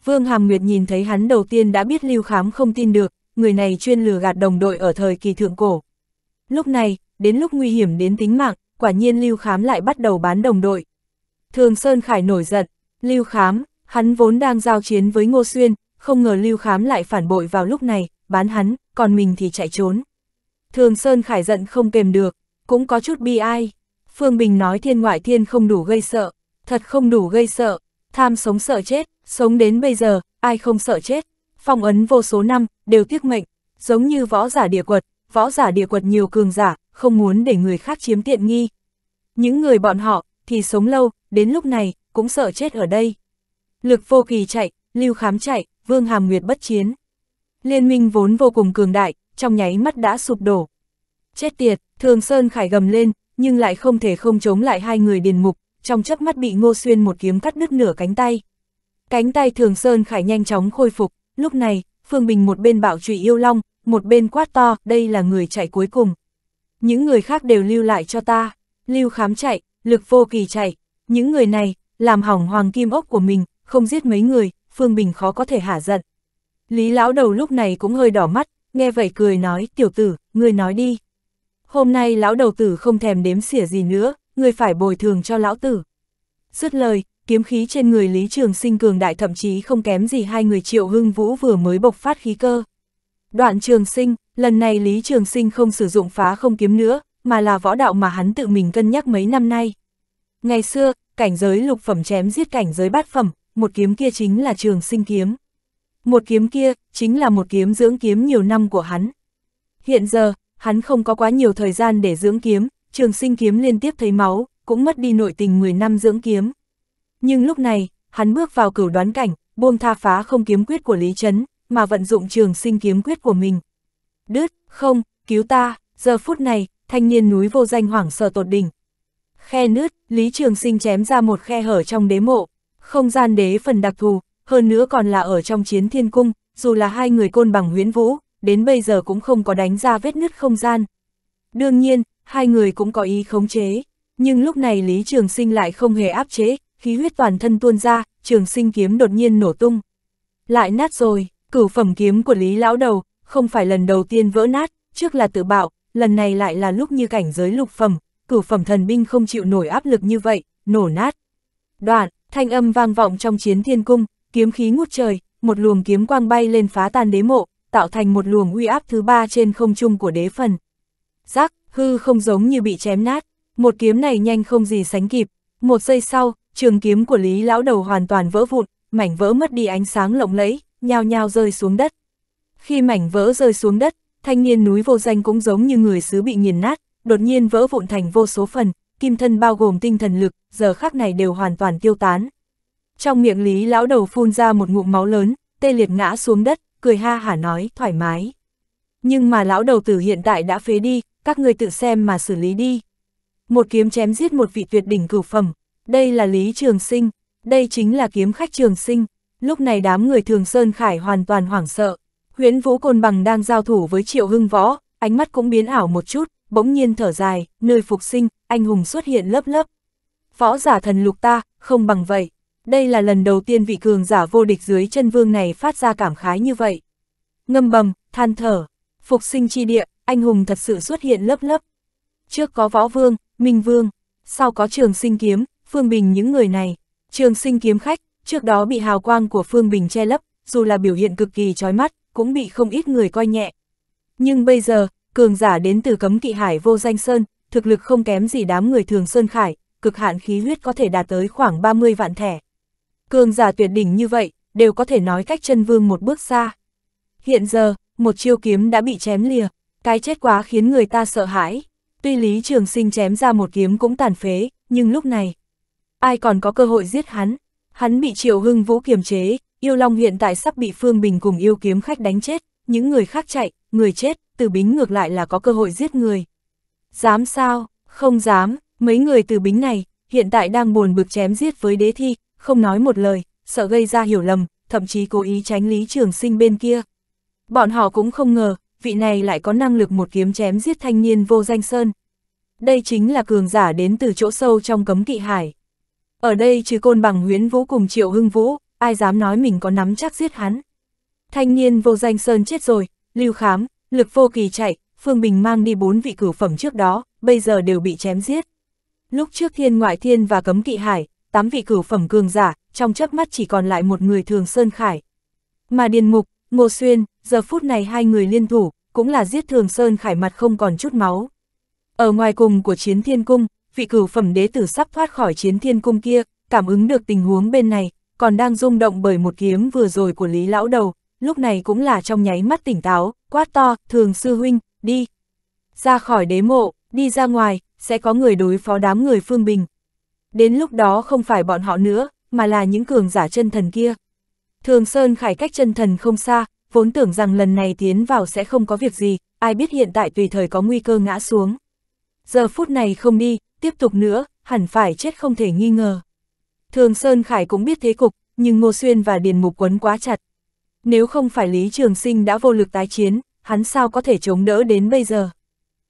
Vương Hàm Nguyệt nhìn thấy hắn đầu tiên đã biết Lưu Khám không tin được, người này chuyên lừa gạt đồng đội ở thời kỳ thượng cổ. Lúc này, đến lúc nguy hiểm đến tính mạng, quả nhiên Lưu Khám lại bắt đầu bán đồng đội. Thường Sơn Khải nổi giận, Lưu Khám, hắn vốn đang giao chiến với Ngô Xuyên, không ngờ Lưu Khám lại phản bội vào lúc này, bán hắn, còn mình thì chạy trốn. Thường Sơn Khải giận không kềm được, cũng có chút bi ai. Phương Bình nói thiên ngoại thiên không đủ gây sợ, thật không đủ gây sợ, tham sống sợ chết, sống đến bây giờ, ai không sợ chết, phong ấn vô số năm, đều tiếc mệnh, giống như võ giả địa quật, võ giả địa quật nhiều cường giả, không muốn để người khác chiếm tiện nghi. Những người bọn họ, thì sống lâu, đến lúc này, cũng sợ chết ở đây. Lực vô kỳ chạy, lưu khám chạy, vương hàm nguyệt bất chiến. Liên minh vốn vô cùng cường đại, trong nháy mắt đã sụp đổ. Chết tiệt, thường sơn khải gầm lên, nhưng lại không thể không chống lại hai người điền mục, trong chớp mắt bị Ngô Xuyên một kiếm cắt đứt nửa cánh tay. Cánh tay Thường Sơn Khải nhanh chóng khôi phục, lúc này, Phương Bình một bên bảo trụy yêu long, một bên quát to, đây là người chạy cuối cùng. Những người khác đều lưu lại cho ta, lưu khám chạy, lực vô kỳ chạy, những người này, làm hỏng hoàng kim ốc của mình, không giết mấy người, Phương Bình khó có thể hả giận. Lý lão đầu lúc này cũng hơi đỏ mắt, nghe vậy cười nói, tiểu tử, ngươi nói đi. Hôm nay lão đầu tử không thèm đếm xỉa gì nữa, người phải bồi thường cho lão tử. Dứt lời, kiếm khí trên người Lý Trường Sinh cường đại thậm chí không kém gì hai người Triệu Hưng Vũ vừa mới bộc phát khí cơ. Đoạn Trường Sinh, lần này Lý Trường Sinh không sử dụng phá không kiếm nữa, mà là võ đạo mà hắn tự mình cân nhắc mấy năm nay. Ngày xưa, cảnh giới lục phẩm chém giết cảnh giới bát phẩm, một kiếm kia chính là Trường Sinh kiếm. Một kiếm kia, chính là một kiếm dưỡng kiếm nhiều năm của hắn. Hiện giờ, hắn không có quá nhiều thời gian để dưỡng kiếm, trường sinh kiếm liên tiếp thấy máu, cũng mất đi nội tình 10 năm dưỡng kiếm. Nhưng lúc này, hắn bước vào cửu đoán cảnh, buông tha phá không kiếm quyết của Lý Trấn, mà vận dụng trường sinh kiếm quyết của mình. Đứt, không, cứu ta, giờ phút này, thanh niên núi vô danh hoảng sợ tột đỉnh. Khe nứt, Lý Trường Sinh chém ra một khe hở trong đế mộ, không gian đế phần đặc thù, hơn nữa còn là ở trong chiến thiên cung, dù là hai người côn bằng huyễn vũ, đến bây giờ cũng không có đánh ra vết nứt không gian. Đương nhiên, hai người cũng có ý khống chế, nhưng lúc này Lý Trường Sinh lại không hề áp chế, khí huyết toàn thân tuôn ra, Trường Sinh kiếm đột nhiên nổ tung. Lại nát rồi, cửu phẩm kiếm của Lý lão đầu, không phải lần đầu tiên vỡ nát, trước là tự bạo, lần này lại là lúc như cảnh giới lục phẩm, cửu phẩm thần binh không chịu nổi áp lực như vậy, nổ nát. Đoạn, thanh âm vang vọng trong chiến thiên cung, kiếm khí ngút trời, một luồng kiếm quang bay lên phá tan đế mộ, tạo thành một luồng uy áp thứ ba trên không trung của đế phần. Giác, hư không giống như bị chém nát, một kiếm này nhanh không gì sánh kịp, một giây sau, trường kiếm của Lý Lão Đầu hoàn toàn vỡ vụn, mảnh vỡ mất đi ánh sáng lộng lẫy, nhao nhao rơi xuống đất. Khi mảnh vỡ rơi xuống đất, thanh niên núi vô danh cũng giống như người xứ bị nghiền nát, đột nhiên vỡ vụn thành vô số phần, kim thân bao gồm tinh thần lực, giờ khắc này đều hoàn toàn tiêu tán. Trong miệng Lý Lão Đầu phun ra một ngụm máu lớn, tê liệt ngã xuống đất, cười ha hả nói, thoải mái. Nhưng mà Lão Đầu tử hiện tại đã phế đi, các người tự xem mà xử lý đi. Một kiếm chém giết một vị tuyệt đỉnh cửu phẩm, đây là Lý Trường Sinh, đây chính là kiếm khách Trường Sinh. Lúc này đám người Thường Sơn Khải hoàn toàn hoảng sợ. Huyễn Vũ Côn Bằng đang giao thủ với Triệu Hưng Võ, ánh mắt cũng biến ảo một chút, bỗng nhiên thở dài, nơi phục sinh, anh hùng xuất hiện lớp lớp. Võ giả thần lục ta, không bằng vậy. Đây là lần đầu tiên vị cường giả vô địch dưới chân vương này phát ra cảm khái như vậy. Ngâm bầm, than thở, phục sinh chi địa, anh hùng thật sự xuất hiện lớp lớp. Trước có Võ Vương, Minh Vương, sau có Trường Sinh Kiếm, Phương Bình những người này. Trường Sinh Kiếm khách, trước đó bị hào quang của Phương Bình che lấp, dù là biểu hiện cực kỳ chói mắt, cũng bị không ít người coi nhẹ. Nhưng bây giờ, cường giả đến từ cấm kỵ hải vô danh Sơn, thực lực không kém gì đám người thường Sơn Khải, cực hạn khí huyết có thể đạt tới khoảng 30 vạn thẻ. Cường giả tuyệt đỉnh như vậy, đều có thể nói cách chân vương một bước xa. Hiện giờ, một chiêu kiếm đã bị chém lìa, cái chết quá khiến người ta sợ hãi. Tuy Lý Trường Sinh chém ra một kiếm cũng tàn phế, nhưng lúc này, ai còn có cơ hội giết hắn. Hắn bị Triệu Hưng Vũ kiềm chế, Yêu Long hiện tại sắp bị Phương Bình cùng yêu kiếm khách đánh chết, những người khác chạy, người chết, từ bính ngược lại là có cơ hội giết người. Dám sao, không dám, mấy người từ bính này, hiện tại đang buồn bực chém giết với đế thi, không nói một lời, sợ gây ra hiểu lầm, thậm chí cố ý tránh Lý Trường Sinh bên kia. Bọn họ cũng không ngờ, vị này lại có năng lực một kiếm chém giết thanh niên vô danh sơn. Đây chính là cường giả đến từ chỗ sâu trong cấm kỵ hải. Ở đây trừ côn bằng huyến vũ cùng triệu hưng vũ, ai dám nói mình có nắm chắc giết hắn. Thanh niên vô danh sơn chết rồi, lưu khám, lực vô kỳ chạy, Phương Bình mang đi bốn vị cửu phẩm trước đó, bây giờ đều bị chém giết. Lúc trước thiên ngoại thiên và cấm kỵ hải, tám vị cửu phẩm cường giả, trong chớp mắt chỉ còn lại một người thường sơn khải. Mà điền mục, Ngô Xuyên, giờ phút này hai người liên thủ, cũng là giết Thường Sơn Khải mặt không còn chút máu. Ở ngoài cùng của Chiến Thiên Cung, vị cửu phẩm đế tử sắp thoát khỏi Chiến Thiên Cung kia, cảm ứng được tình huống bên này, còn đang rung động bởi một kiếm vừa rồi của Lý Lão Đầu, lúc này cũng là trong nháy mắt tỉnh táo, quát to, Thường Sư Huynh, đi. Ra khỏi đế mộ, đi ra ngoài, sẽ có người đối phó đám người Phương Bình. Đến lúc đó không phải bọn họ nữa, mà là những cường giả chân thần kia. Thường Sơn Khải cách chân thần không xa, vốn tưởng rằng lần này tiến vào sẽ không có việc gì, ai biết hiện tại tùy thời có nguy cơ ngã xuống. Giờ phút này không đi, tiếp tục nữa, hẳn phải chết không thể nghi ngờ. Thường Sơn Khải cũng biết thế cục, nhưng Ngô Xuyên và Điền Mục quấn quá chặt. Nếu không phải Lý Trường Sinh đã vô lực tái chiến, hắn sao có thể chống đỡ đến bây giờ.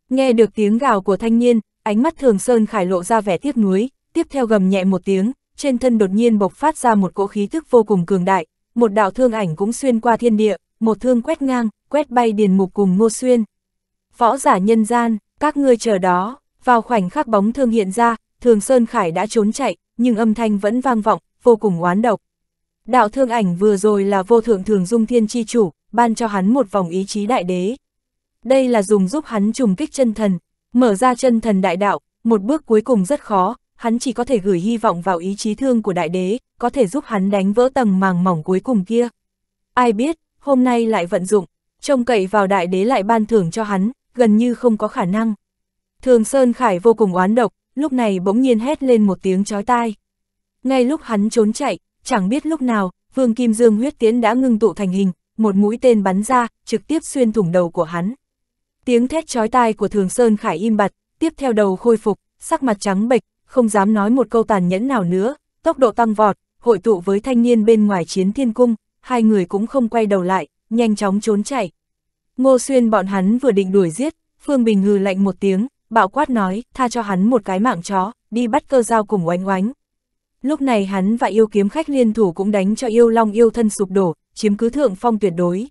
Nghe được tiếng gào của thanh niên, ánh mắt Thường Sơn Khải lộ ra vẻ tiếc nuối, tiếp theo gầm nhẹ một tiếng, trên thân đột nhiên bộc phát ra một cỗ khí tức vô cùng cường đại, một đạo thương ảnh cũng xuyên qua thiên địa, một thương quét ngang, quét bay điền mục cùng ngô xuyên. Võ giả nhân gian, các ngươi chờ đó, vào khoảnh khắc bóng thương hiện ra, thường Sơn Khải đã trốn chạy, nhưng âm thanh vẫn vang vọng, vô cùng oán độc. Đạo thương ảnh vừa rồi là vô thượng thường dung thiên chi chủ, ban cho hắn một vòng ý chí đại đế. Đây là dùng giúp hắn trùng kích chân thần, mở ra chân thần đại đạo, một bước cuối cùng rất khó, hắn chỉ có thể gửi hy vọng vào ý chí thương của đại đế, có thể giúp hắn đánh vỡ tầng màng mỏng cuối cùng kia. Ai biết, hôm nay lại vận dụng, trông cậy vào đại đế lại ban thưởng cho hắn, gần như không có khả năng. Thường Sơn Khải vô cùng oán độc, lúc này bỗng nhiên hét lên một tiếng chói tai. Ngay lúc hắn trốn chạy, chẳng biết lúc nào, Vương Kim Dương huyết tiến đã ngưng tụ thành hình, một mũi tên bắn ra, trực tiếp xuyên thủng đầu của hắn. Tiếng thét chói tai của Thường Sơn Khải im bặt, tiếp theo đầu khôi phục, sắc mặt trắng bệch, không dám nói một câu tàn nhẫn nào nữa, tốc độ tăng vọt, hội tụ với thanh niên bên ngoài chiến thiên cung, hai người cũng không quay đầu lại, nhanh chóng trốn chạy. Ngô Xuyên bọn hắn vừa định đuổi giết, Phương Bình hừ lạnh một tiếng, bạo quát nói, tha cho hắn một cái mạng chó, đi bắt cơ dao cùng oánh oánh. Lúc này hắn và yêu kiếm khách liên thủ cũng đánh cho yêu long yêu thân sụp đổ, chiếm cứ thượng phong tuyệt đối.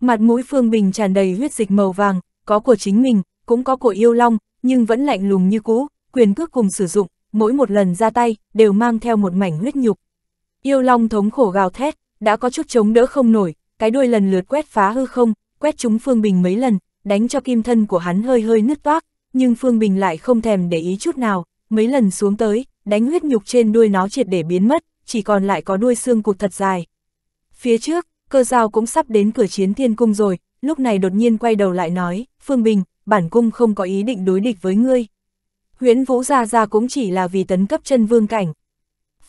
Mặt mũi Phương Bình tràn đầy huyết dịch màu vàng, có của chính mình, cũng có của yêu long, nhưng vẫn lạnh lùng như cũ, quyền cước cùng sử dụng, mỗi một lần ra tay, đều mang theo một mảnh huyết nhục. Yêu Long thống khổ gào thét, đã có chút chống đỡ không nổi, cái đuôi lần lượt quét phá hư không, quét trúng Phương Bình mấy lần, đánh cho kim thân của hắn hơi hơi nứt toác, nhưng Phương Bình lại không thèm để ý chút nào, mấy lần xuống tới, đánh huyết nhục trên đuôi nó triệt để biến mất, chỉ còn lại có đuôi xương cụt thật dài. Phía trước, cơ giao cũng sắp đến cửa chiến thiên cung rồi, lúc này đột nhiên quay đầu lại nói, Phương Bình, bản cung không có ý định đối địch với ngươi huyễn vũ ra ra cũng chỉ là vì tấn cấp chân vương cảnh.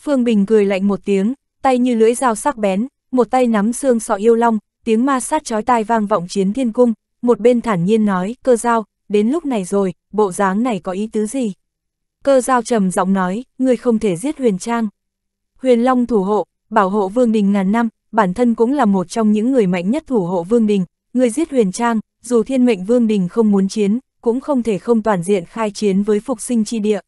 Phương Bình cười lạnh một tiếng, tay như lưỡi dao sắc bén, một tay nắm xương sọ yêu long, tiếng ma sát chói tai vang vọng chiến thiên cung, một bên thản nhiên nói, cơ Giao, đến lúc này rồi, bộ dáng này có ý tứ gì? Cơ Giao trầm giọng nói, người không thể giết huyền trang. Huyền long thủ hộ, bảo hộ vương đình ngàn năm, bản thân cũng là một trong những người mạnh nhất thủ hộ vương đình, người giết huyền trang, dù thiên mệnh vương đình không muốn chiến, cũng không thể không toàn diện khai chiến với phục sinh chi địa.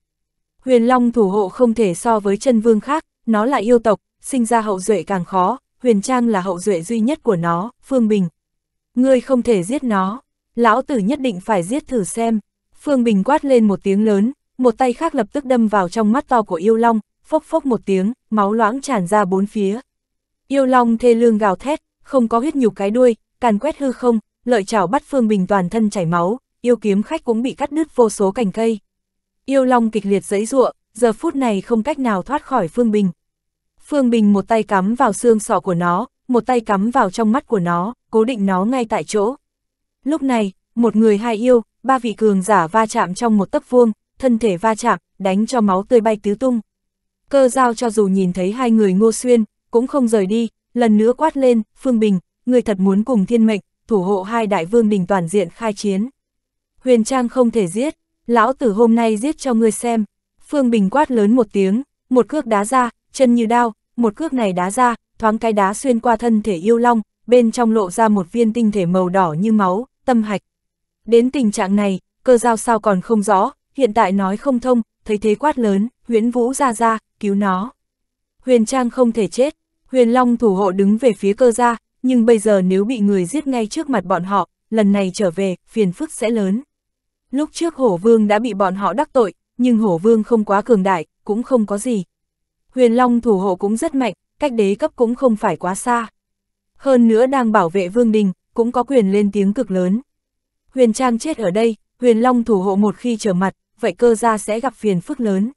Huyền Long thủ hộ không thể so với chân vương khác, nó là yêu tộc, sinh ra hậu duệ càng khó, Huyền Trang là hậu duệ duy nhất của nó, Phương Bình. Ngươi không thể giết nó, lão tử nhất định phải giết thử xem. Phương Bình quát lên một tiếng lớn, một tay khác lập tức đâm vào trong mắt to của yêu long, phốc phốc một tiếng, máu loãng tràn ra bốn phía. Yêu long thê lương gào thét, không có huyết nhục cái đuôi, càn quét hư không, lợi chảo bắt Phương Bình toàn thân chảy máu, yêu kiếm khách cũng bị cắt đứt vô số cành cây. Yêu Long kịch liệt dẫy ruộng, giờ phút này không cách nào thoát khỏi Phương Bình. Phương Bình một tay cắm vào xương sọ của nó, một tay cắm vào trong mắt của nó, cố định nó ngay tại chỗ. Lúc này, một người hai yêu, ba vị cường giả va chạm trong một tấc vuông, thân thể va chạm, đánh cho máu tươi bay tứ tung. Cơ giao cho dù nhìn thấy hai người ngô xuyên, cũng không rời đi, lần nữa quát lên, Phương Bình, người thật muốn cùng thiên mệnh, thủ hộ hai đại vương đình toàn diện khai chiến. Huyền Trang không thể giết, lão tử hôm nay giết cho ngươi xem. Phương Bình quát lớn một tiếng, một cước đá ra, chân như đao, một cước này đá ra, thoáng cái đá xuyên qua thân thể yêu long, bên trong lộ ra một viên tinh thể màu đỏ như máu, tâm hạch. Đến tình trạng này, cơ giao sao còn không rõ, hiện tại nói không thông, thấy thế quát lớn, huyễn vũ ra ra, cứu nó. Huyền Trang không thể chết, huyền long thủ hộ đứng về phía cơ gia, nhưng bây giờ nếu bị người giết ngay trước mặt bọn họ, lần này trở về, phiền phức sẽ lớn. Lúc trước hổ vương đã bị bọn họ đắc tội, nhưng hổ vương không quá cường đại, cũng không có gì. Huyền Long thủ hộ cũng rất mạnh, cách đế cấp cũng không phải quá xa. Hơn nữa đang bảo vệ vương đình, cũng có quyền lên tiếng cực lớn. Huyền Trang chết ở đây, Huyền Long thủ hộ một khi trở mặt, vậy cơ gia sẽ gặp phiền phức lớn.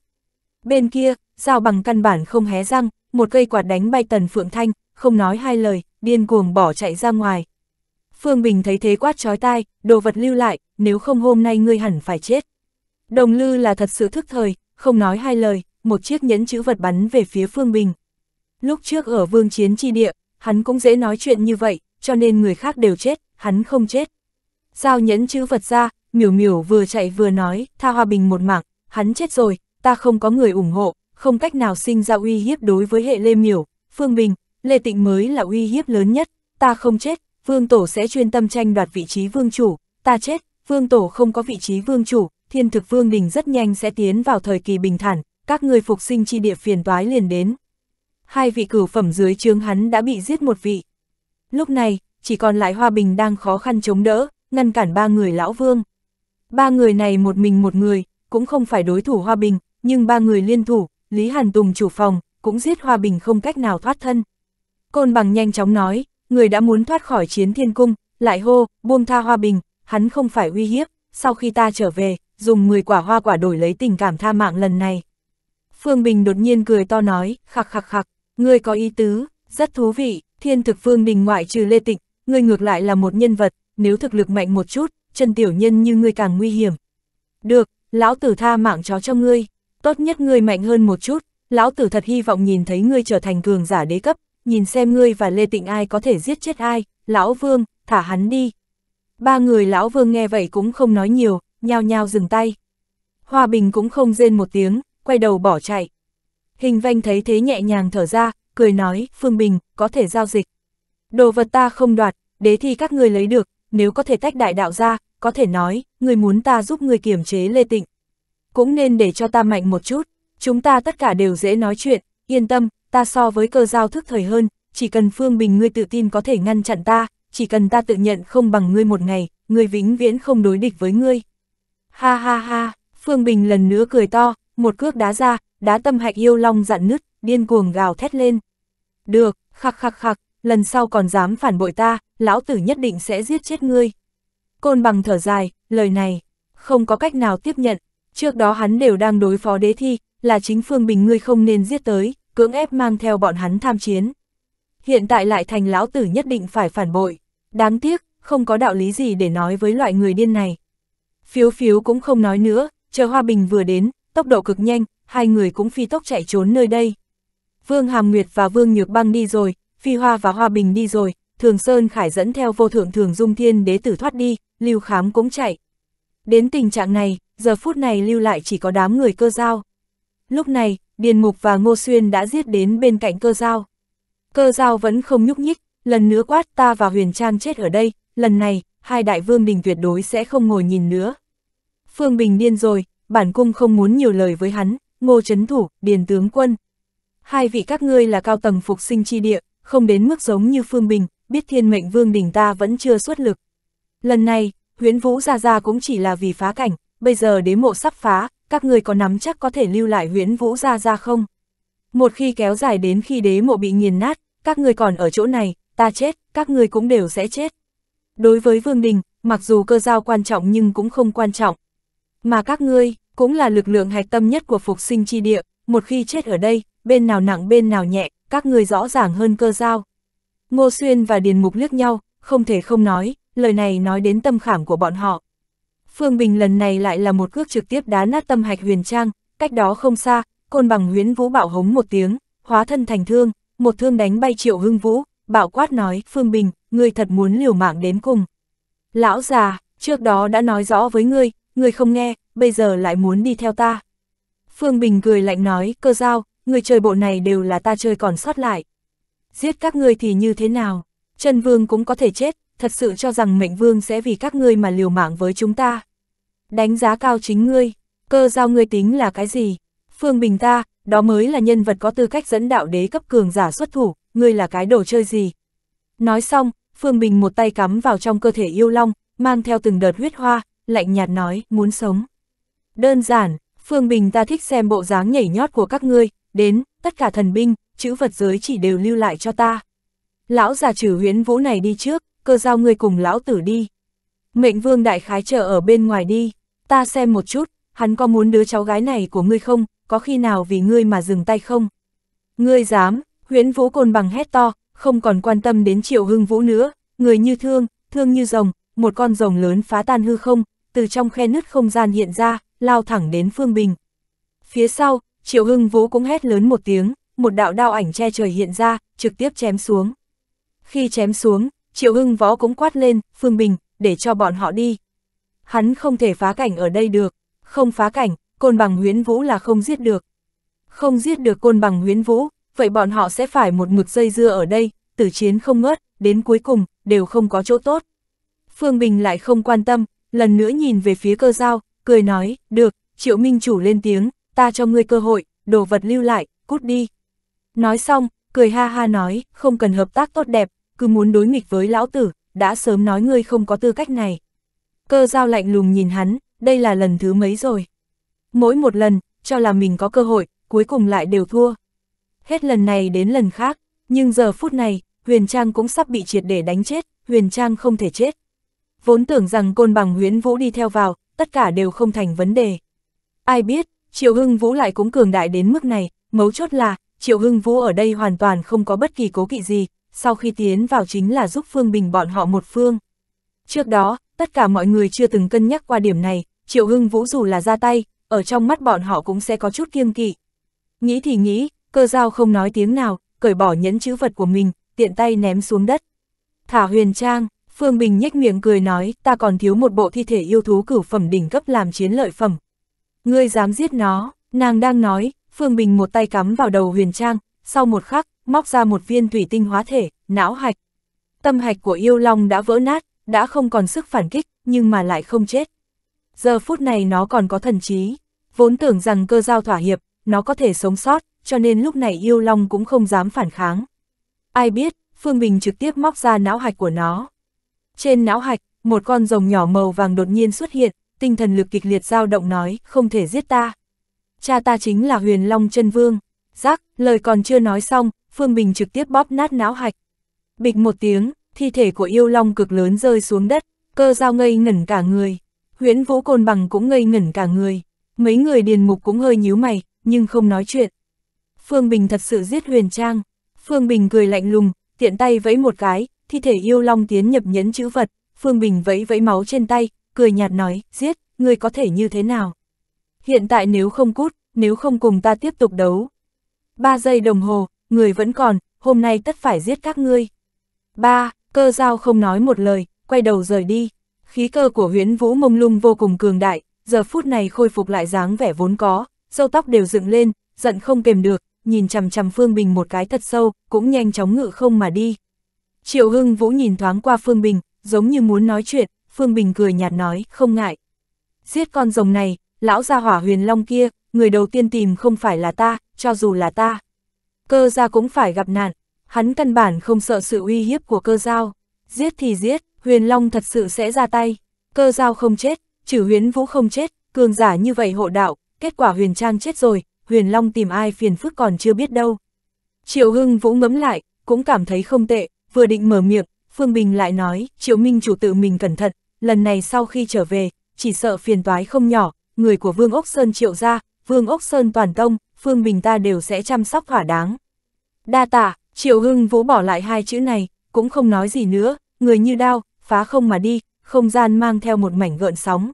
Bên kia, dao bằng căn bản không hé răng, một cây quạt đánh bay tần phượng thanh, không nói hai lời, điên cuồng bỏ chạy ra ngoài. Phương Bình thấy thế quát chói tai, đồ vật lưu lại, nếu không hôm nay ngươi hẳn phải chết. Đồng lư là thật sự thức thời, không nói hai lời, một chiếc nhẫn chữ vật bắn về phía Phương Bình. Lúc trước ở vương chiến chi địa, hắn cũng dễ nói chuyện như vậy, cho nên người khác đều chết, hắn không chết. Giao nhẫn chữ vật ra, miểu miểu vừa chạy vừa nói, tha hòa bình một mạng, hắn chết rồi, ta không có người ủng hộ, không cách nào sinh ra uy hiếp đối với hệ Lê Miểu, Phương Bình, Lê Tịnh mới là uy hiếp lớn nhất, ta không chết, vương tổ sẽ chuyên tâm tranh đoạt vị trí vương chủ, ta chết, vương tổ không có vị trí vương chủ, thiên thực vương đình rất nhanh sẽ tiến vào thời kỳ bình thản, các người phục sinh chi địa phiền toái liền đến. Hai vị cửu phẩm dưới trướng hắn đã bị giết một vị. Lúc này, chỉ còn lại Hoa Bình đang khó khăn chống đỡ, ngăn cản ba người lão vương. Ba người này một mình một người, cũng không phải đối thủ Hoa Bình, nhưng ba người liên thủ, Lý Hàn Tùng chủ phòng, cũng giết Hoa Bình không cách nào thoát thân. Côn bằng nhanh chóng nói, người đã muốn thoát khỏi chiến thiên cung, lại hô, buông tha Hoa Bình, hắn không phải uy hiếp, sau khi ta trở về, dùng 10 quả hoa quả đổi lấy tình cảm tha mạng lần này. Phương Bình đột nhiên cười to nói, khặc khặc khặc, ngươi có ý tứ, rất thú vị, thiên thực Phương Bình ngoại trừ lê Tịnh, ngươi ngược lại là một nhân vật, nếu thực lực mạnh một chút, chân tiểu nhân như ngươi càng nguy hiểm. Được, lão tử tha mạng chó cho ngươi, tốt nhất ngươi mạnh hơn một chút, lão tử thật hy vọng nhìn thấy ngươi trở thành cường giả đế cấp, nhìn xem ngươi và Lê Tịnh ai có thể giết chết ai, lão vương, thả hắn đi, Ba người lão vương nghe vậy cũng không nói nhiều, nhao nhao dừng tay. Hòa bình cũng không rên một tiếng, quay đầu bỏ chạy. Hình vanh thấy thế nhẹ nhàng thở ra, cười nói, Phương Bình, có thể giao dịch. Đồ vật ta không đoạt, đế thi các người lấy được, nếu có thể tách đại đạo ra, có thể nói, người muốn ta giúp người kiểm chế Lê Tịnh. Cũng nên để cho ta mạnh một chút, chúng ta tất cả đều dễ nói chuyện, yên tâm, ta so với cơ giao thức thời hơn, chỉ cần Phương Bình ngươi tự tin có thể ngăn chặn ta, chỉ cần ta tự nhận không bằng ngươi một ngày, ngươi vĩnh viễn không đối địch với ngươi. Ha ha ha, Phương Bình lần nữa cười to, một cước đá ra, đá tâm hạch yêu long dặn nứt, điên cuồng gào thét lên. Được, khắc khắc khắc, lần sau còn dám phản bội ta, lão tử nhất định sẽ giết chết ngươi. Côn bằng thở dài, lời này, không có cách nào tiếp nhận, trước đó hắn đều đang đối phó đế thi, là chính Phương Bình ngươi không nên giết tới, cưỡng ép mang theo bọn hắn tham chiến. Hiện tại lại thành lão tử nhất định phải phản bội. Đáng tiếc, không có đạo lý gì để nói với loại người điên này. Phiếu phiếu cũng không nói nữa, chờ Hoa Bình vừa đến, tốc độ cực nhanh, hai người cũng phi tốc chạy trốn nơi đây. Vương Hàm Nguyệt và Vương Nhược Băng đi rồi, Phi Hoa và Hoa Bình đi rồi, Thường Sơn Khải dẫn theo vô thượng Thường Dung Thiên đế tử thoát đi, Lưu Khám cũng chạy. Đến tình trạng này, giờ phút này lưu lại chỉ có đám người cơ giao. Lúc này, Điền Mục và Ngô Xuyên đã giết đến bên cạnh cơ giao. Cơ giao vẫn không nhúc nhích, lần nữa quát ta và Huyền Trang chết ở đây, lần này, hai đại vương đình tuyệt đối sẽ không ngồi nhìn nữa. Phương Bình điên rồi, bản cung không muốn nhiều lời với hắn, ngô chấn thủ, điền tướng quân. Hai vị các ngươi là cao tầng phục sinh chi địa, không đến mức giống như Phương Bình, biết thiên mệnh vương đình ta vẫn chưa xuất lực. Lần này, huyến vũ ra ra cũng chỉ là vì phá cảnh, bây giờ đế mộ sắp phá, các ngươi có nắm chắc có thể lưu lại huyến vũ ra ra không? Một khi kéo dài đến khi đế mộ bị nghiền nát, các ngươi còn ở chỗ này, ta chết, các ngươi cũng đều sẽ chết. Đối với Vương Đình, mặc dù cơ giao quan trọng nhưng cũng không quan trọng. Mà các ngươi, cũng là lực lượng hạch tâm nhất của phục sinh chi địa, một khi chết ở đây, bên nào nặng bên nào nhẹ, các ngươi rõ ràng hơn cơ giao. Ngô Xuyên và Điền Mục liếc nhau, không thể không nói, lời này nói đến tâm khảm của bọn họ. Phương Bình lần này lại là một cước trực tiếp đá nát tâm hạch huyền trang, cách đó không xa, côn bằng huyến vũ bạo hống một tiếng, hóa thân thành thương, một thương đánh bay triệu hưng vũ, bạo quát nói, Phương Bình, ngươi thật muốn liều mạng đến cùng. Lão già, trước đó đã nói rõ với ngươi, ngươi không nghe, bây giờ lại muốn đi theo ta. Phương Bình cười lạnh nói, cơ giao, người chơi bộ này đều là ta chơi còn sót lại. Giết các ngươi thì như thế nào, Trần Vương cũng có thể chết, thật sự cho rằng mệnh Vương sẽ vì các ngươi mà liều mạng với chúng ta. Đánh giá cao chính ngươi, cơ giao ngươi tính là cái gì? Phương Bình ta, đó mới là nhân vật có tư cách dẫn đạo đế cấp cường giả xuất thủ, ngươi là cái đồ chơi gì? Nói xong, Phương Bình một tay cắm vào trong cơ thể yêu long, mang theo từng đợt huyết hoa, lạnh nhạt nói, muốn sống. Đơn giản, Phương Bình ta thích xem bộ dáng nhảy nhót của các ngươi, đến, tất cả thần binh, chữ vật giới chỉ đều lưu lại cho ta. Lão già trừ huyễn vũ này đi trước, cơ giao ngươi cùng lão tử đi. Mệnh vương đại khái chờ ở bên ngoài đi, ta xem một chút, hắn có muốn đứa cháu gái này của ngươi không, có khi nào vì ngươi mà dừng tay không? Ngươi dám, Huyễn Vũ Côn bằng hét to, không còn quan tâm đến Triệu Hưng Vũ nữa, người như thương, thương như rồng, một con rồng lớn phá tan hư không, từ trong khe nứt không gian hiện ra, lao thẳng đến Phương Bình. Phía sau, Triệu Hưng Vũ cũng hét lớn một tiếng, một đạo đao ảnh che trời hiện ra, trực tiếp chém xuống. Khi chém xuống, Triệu Hưng Võ cũng quát lên, Phương Bình, để cho bọn họ đi. Hắn không thể phá cảnh ở đây được, không phá cảnh, côn bằng Huyễn vũ là không giết được. Không giết được côn bằng Huyễn vũ, vậy bọn họ sẽ phải một mực dây dưa ở đây, tử chiến không ngớt, đến cuối cùng, đều không có chỗ tốt. Phương Bình lại không quan tâm, lần nữa nhìn về phía cơ giao, cười nói, được, triệu minh chủ lên tiếng, ta cho ngươi cơ hội, đồ vật lưu lại, cút đi. Nói xong, cười ha ha nói, không cần hợp tác tốt đẹp, cứ muốn đối nghịch với lão tử, đã sớm nói ngươi không có tư cách này. Cơ giao lạnh lùng nhìn hắn, đây là lần thứ mấy rồi. Mỗi một lần, cho là mình có cơ hội, cuối cùng lại đều thua hết lần này đến lần khác, nhưng giờ phút này, Huyền Trang cũng sắp bị triệt để đánh chết, Huyền Trang không thể chết. Vốn tưởng rằng côn bằng huyến vũ đi theo vào, tất cả đều không thành vấn đề. Ai biết, Triệu Hưng Vũ lại cũng cường đại đến mức này, mấu chốt là, Triệu Hưng Vũ ở đây hoàn toàn không có bất kỳ cố kỵ gì, sau khi tiến vào chính là giúp Phương Bình bọn họ một phương. Trước đó, tất cả mọi người chưa từng cân nhắc qua điểm này, Triệu Hưng Vũ dù là ra tay, ở trong mắt bọn họ cũng sẽ có chút kiêng kỵ. Nghĩ thì nghĩ, Cơ Giao không nói tiếng nào, cởi bỏ nhẫn chữ vật của mình, tiện tay ném xuống đất. Thả huyền trang, Phương Bình nhếch miệng cười nói, ta còn thiếu một bộ thi thể yêu thú cửu phẩm đỉnh cấp làm chiến lợi phẩm. Ngươi dám giết nó, nàng đang nói, Phương Bình một tay cắm vào đầu huyền trang, sau một khắc, móc ra một viên thủy tinh hóa thể, não hạch. Tâm hạch của yêu long đã vỡ nát, đã không còn sức phản kích, nhưng mà lại không chết. Giờ phút này nó còn có thần trí, vốn tưởng rằng cơ giao thỏa hiệp, nó có thể sống sót, cho nên lúc này yêu long cũng không dám phản kháng. Ai biết, Phương Bình trực tiếp móc ra não hạch của nó. Trên não hạch, một con rồng nhỏ màu vàng đột nhiên xuất hiện, tinh thần lực kịch liệt dao động nói, không thể giết ta. Cha ta chính là huyền long chân vương. Giác, lời còn chưa nói xong, Phương Bình trực tiếp bóp nát não hạch. Bịch một tiếng, thi thể của yêu long cực lớn rơi xuống đất, cơ dao ngây ngẩn cả người. Huyễn vũ côn bằng cũng ngây ngẩn cả người. Mấy người điền mục cũng hơi nhíu mày, nhưng không nói chuyện. Phương Bình thật sự giết huyền trang. Phương Bình cười lạnh lùng, tiện tay vẫy một cái, thi thể yêu long tiến nhập nhẫn chữ vật. Phương Bình vẫy vẫy máu trên tay, cười nhạt nói, giết, người có thể như thế nào? Hiện tại nếu không cút, nếu không cùng ta tiếp tục đấu. Ba giây đồng hồ, người vẫn còn, hôm nay tất phải giết các ngươi. Ba, cơ giao không nói một lời, quay đầu rời đi. Khí cơ của Huyễn vũ mông lung vô cùng cường đại, giờ phút này khôi phục lại dáng vẻ vốn có, dâu tóc đều dựng lên, giận không kềm được, nhìn chằm chằm Phương Bình một cái thật sâu, cũng nhanh chóng ngự không mà đi. Triệu Hưng Vũ nhìn thoáng qua Phương Bình, giống như muốn nói chuyện, Phương Bình cười nhạt nói, không ngại. Giết con rồng này, lão gia hỏa huyền long kia, người đầu tiên tìm không phải là ta, cho dù là ta. Cơ gia cũng phải gặp nạn, hắn căn bản không sợ sự uy hiếp của cơ giao. Giết thì giết, huyền long thật sự sẽ ra tay. Cơ giao không chết, trừ huyến vũ không chết, cường giả như vậy hộ đạo, kết quả huyền trang chết rồi, Huyền Long tìm ai phiền phức còn chưa biết đâu. Triệu Hưng Vũ ngấm lại, cũng cảm thấy không tệ, vừa định mở miệng, Phương Bình lại nói, Triệu Minh chủ tự mình cẩn thận, lần này sau khi trở về, chỉ sợ phiền toái không nhỏ, người của Vương Ốc Sơn Triệu ra, Vương Ốc Sơn Toàn Tông, Phương Bình ta đều sẽ chăm sóc thỏa đáng. Đa tạ, Triệu Hưng Vũ bỏ lại hai chữ này, cũng không nói gì nữa, người như đao, phá không mà đi, không gian mang theo một mảnh gợn sóng.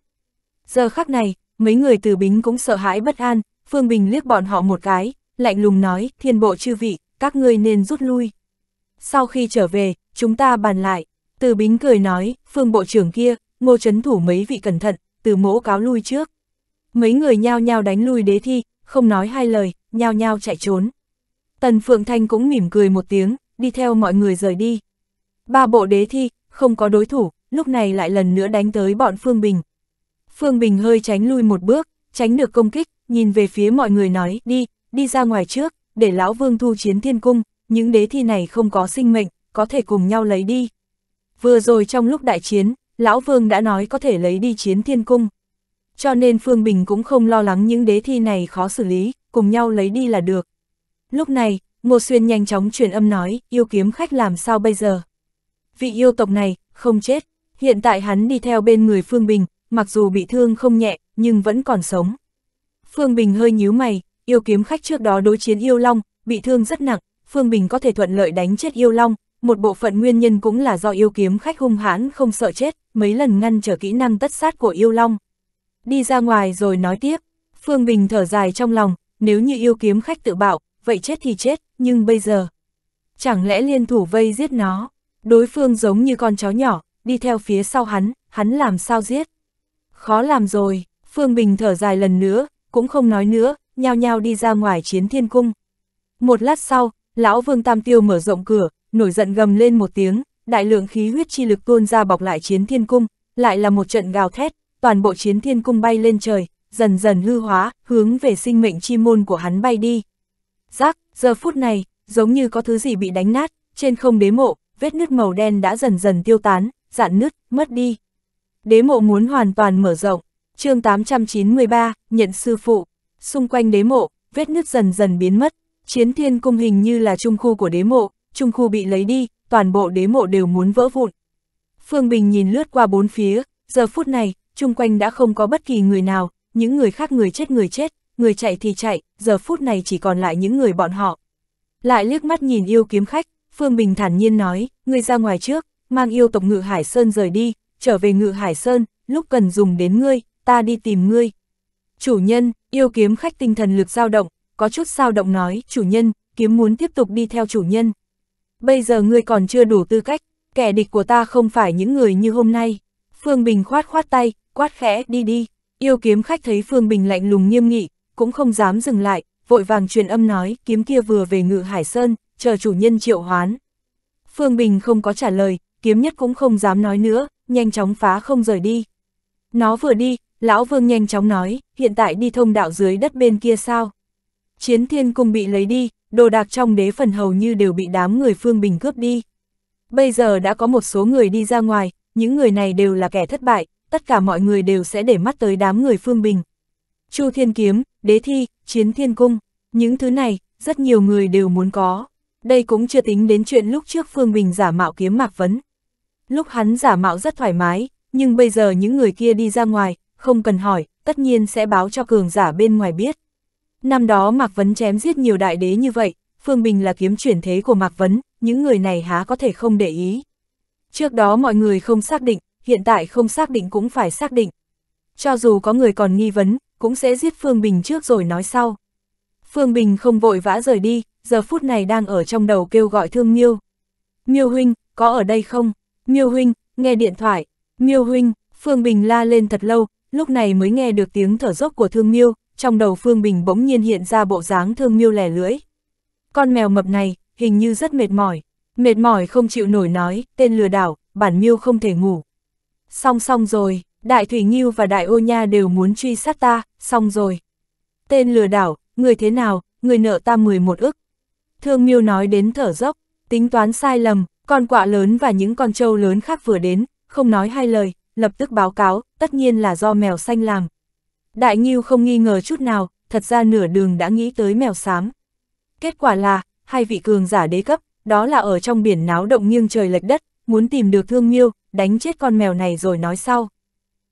Giờ khắc này, mấy người từ bính cũng sợ hãi bất an, Phương Bình liếc bọn họ một cái, lạnh lùng nói, thiên bộ chư vị, các ngươi nên rút lui. Sau khi trở về, chúng ta bàn lại, từ bính cười nói, phương bộ trưởng kia, ngô chấn thủ mấy vị cẩn thận, từ mỗ cáo lui trước. Mấy người nhao nhao đánh lui đế thi, không nói hai lời, nhao nhao chạy trốn. Tần Phượng Thanh cũng mỉm cười một tiếng, đi theo mọi người rời đi. Ba bộ đế thi, không có đối thủ, lúc này lại lần nữa đánh tới bọn Phương Bình. Phương Bình hơi tránh lui một bước, tránh được công kích, nhìn về phía mọi người nói, đi, đi ra ngoài trước, để lão vương thu chiến thiên cung, những đế thi này không có sinh mệnh, có thể cùng nhau lấy đi. Vừa rồi trong lúc đại chiến, lão vương đã nói có thể lấy đi chiến thiên cung. Cho nên Phương Bình cũng không lo lắng những đế thi này khó xử lý, cùng nhau lấy đi là được. Lúc này, Ngô Xuyên nhanh chóng truyền âm nói, yêu kiếm khách làm sao bây giờ? Vị yêu tộc này, không chết, hiện tại hắn đi theo bên người Phương Bình, mặc dù bị thương không nhẹ, nhưng vẫn còn sống. Phương Bình hơi nhíu mày, yêu kiếm khách trước đó đối chiến yêu long, bị thương rất nặng, Phương Bình có thể thuận lợi đánh chết yêu long, một bộ phận nguyên nhân cũng là do yêu kiếm khách hung hãn không sợ chết, mấy lần ngăn trở kỹ năng tất sát của yêu long. Đi ra ngoài rồi nói tiếp, Phương Bình thở dài trong lòng, nếu như yêu kiếm khách tự bạo, vậy chết thì chết, nhưng bây giờ... Chẳng lẽ liên thủ vây giết nó, đối phương giống như con chó nhỏ, đi theo phía sau hắn, hắn làm sao giết? Khó làm rồi, Phương Bình thở dài lần nữa, cũng không nói nữa, nhao nhao đi ra ngoài chiến thiên cung. Một lát sau, lão Vương Tam Tiêu mở rộng cửa, nổi giận gầm lên một tiếng, đại lượng khí huyết chi lực tuôn ra bọc lại chiến thiên cung, lại là một trận gào thét, toàn bộ chiến thiên cung bay lên trời, dần dần hư hóa, hướng về sinh mệnh chi môn của hắn bay đi. Giác, giờ phút này, giống như có thứ gì bị đánh nát, trên không đế mộ, vết nứt màu đen đã dần dần tiêu tán, dạn nứt, mất đi. Đế mộ muốn hoàn toàn mở rộng, chương 893, nhận sư phụ, xung quanh đế mộ, vết nứt dần dần biến mất, chiến thiên cung hình như là trung khu của đế mộ, trung khu bị lấy đi, toàn bộ đế mộ đều muốn vỡ vụn. Phương Bình nhìn lướt qua bốn phía, giờ phút này, chung quanh đã không có bất kỳ người nào, những người khác người chết người chết, người chạy thì chạy, giờ phút này chỉ còn lại những người bọn họ. Lại liếc mắt nhìn yêu kiếm khách, Phương Bình thản nhiên nói, ngươi ra ngoài trước, mang yêu tộc ngự Hải Sơn rời đi, trở về ngự Hải Sơn, lúc cần dùng đến ngươi, ta đi tìm ngươi. Chủ nhân, yêu kiếm khách tinh thần lực dao động, có chút dao động nói, chủ nhân, kiếm muốn tiếp tục đi theo chủ nhân. Bây giờ ngươi còn chưa đủ tư cách, kẻ địch của ta không phải những người như hôm nay. Phương Bình khoát khoát tay, quát khẽ, đi đi. Yêu kiếm khách thấy Phương Bình lạnh lùng nghiêm nghị, cũng không dám dừng lại, vội vàng truyền âm nói, kiếm kia vừa về ngự Hải Sơn, chờ chủ nhân triệu hoán. Phương Bình không có trả lời, kiếm nhất cũng không dám nói nữa, nhanh chóng phá không rời đi. Nó vừa đi, Lão Vương nhanh chóng nói, hiện tại đi thông đạo dưới đất bên kia sao? Chiến thiên cung bị lấy đi, đồ đạc trong đế phần hầu như đều bị đám người Phương Bình cướp đi. Bây giờ đã có một số người đi ra ngoài, những người này đều là kẻ thất bại, tất cả mọi người đều sẽ để mắt tới đám người Phương Bình. Chu Thiên Kiếm, Đế Thi, Chiến Thiên Cung, những thứ này, rất nhiều người đều muốn có. Đây cũng chưa tính đến chuyện lúc trước Phương Bình giả mạo kiếm mạc vấn. Lúc hắn giả mạo rất thoải mái, nhưng bây giờ những người kia đi ra ngoài, không cần hỏi, tất nhiên sẽ báo cho cường giả bên ngoài biết. Năm đó Mạc Vấn chém giết nhiều đại đế như vậy, Phương Bình là kiếm chuyển thế của Mạc Vấn, những người này há có thể không để ý. Trước đó mọi người không xác định, hiện tại không xác định cũng phải xác định. Cho dù có người còn nghi vấn, cũng sẽ giết Phương Bình trước rồi nói sau. Phương Bình không vội vã rời đi, giờ phút này đang ở trong đầu kêu gọi thương Miêu. Miêu Huynh, có ở đây không? Miêu Huynh, nghe điện thoại. Miêu Huynh, Phương Bình la lên thật lâu, lúc này mới nghe được tiếng thở dốc của thương miêu, trong đầu Phương Bình bỗng nhiên hiện ra bộ dáng thương miêu lẻ lưỡi. Con mèo mập này, hình như rất mệt mỏi, mệt mỏi không chịu nổi nói, tên lừa đảo, bản miêu không thể ngủ. Xong xong rồi, Đại Thủy Nghiêu và Đại Ô Nha đều muốn truy sát ta, xong rồi. Tên lừa đảo, người thế nào, người nợ ta 11 ức. Thương miêu nói đến thở dốc, tính toán sai lầm, con quạ lớn và những con trâu lớn khác vừa đến, không nói hai lời, lập tức báo cáo, tất nhiên là do mèo xanh làm. Đại Nghiêu không nghi ngờ chút nào, thật ra nửa đường đã nghĩ tới mèo xám. Kết quả là, hai vị cường giả đế cấp, đó là ở trong biển náo động nghiêng trời lệch đất, muốn tìm được thương miêu, đánh chết con mèo này rồi nói sau.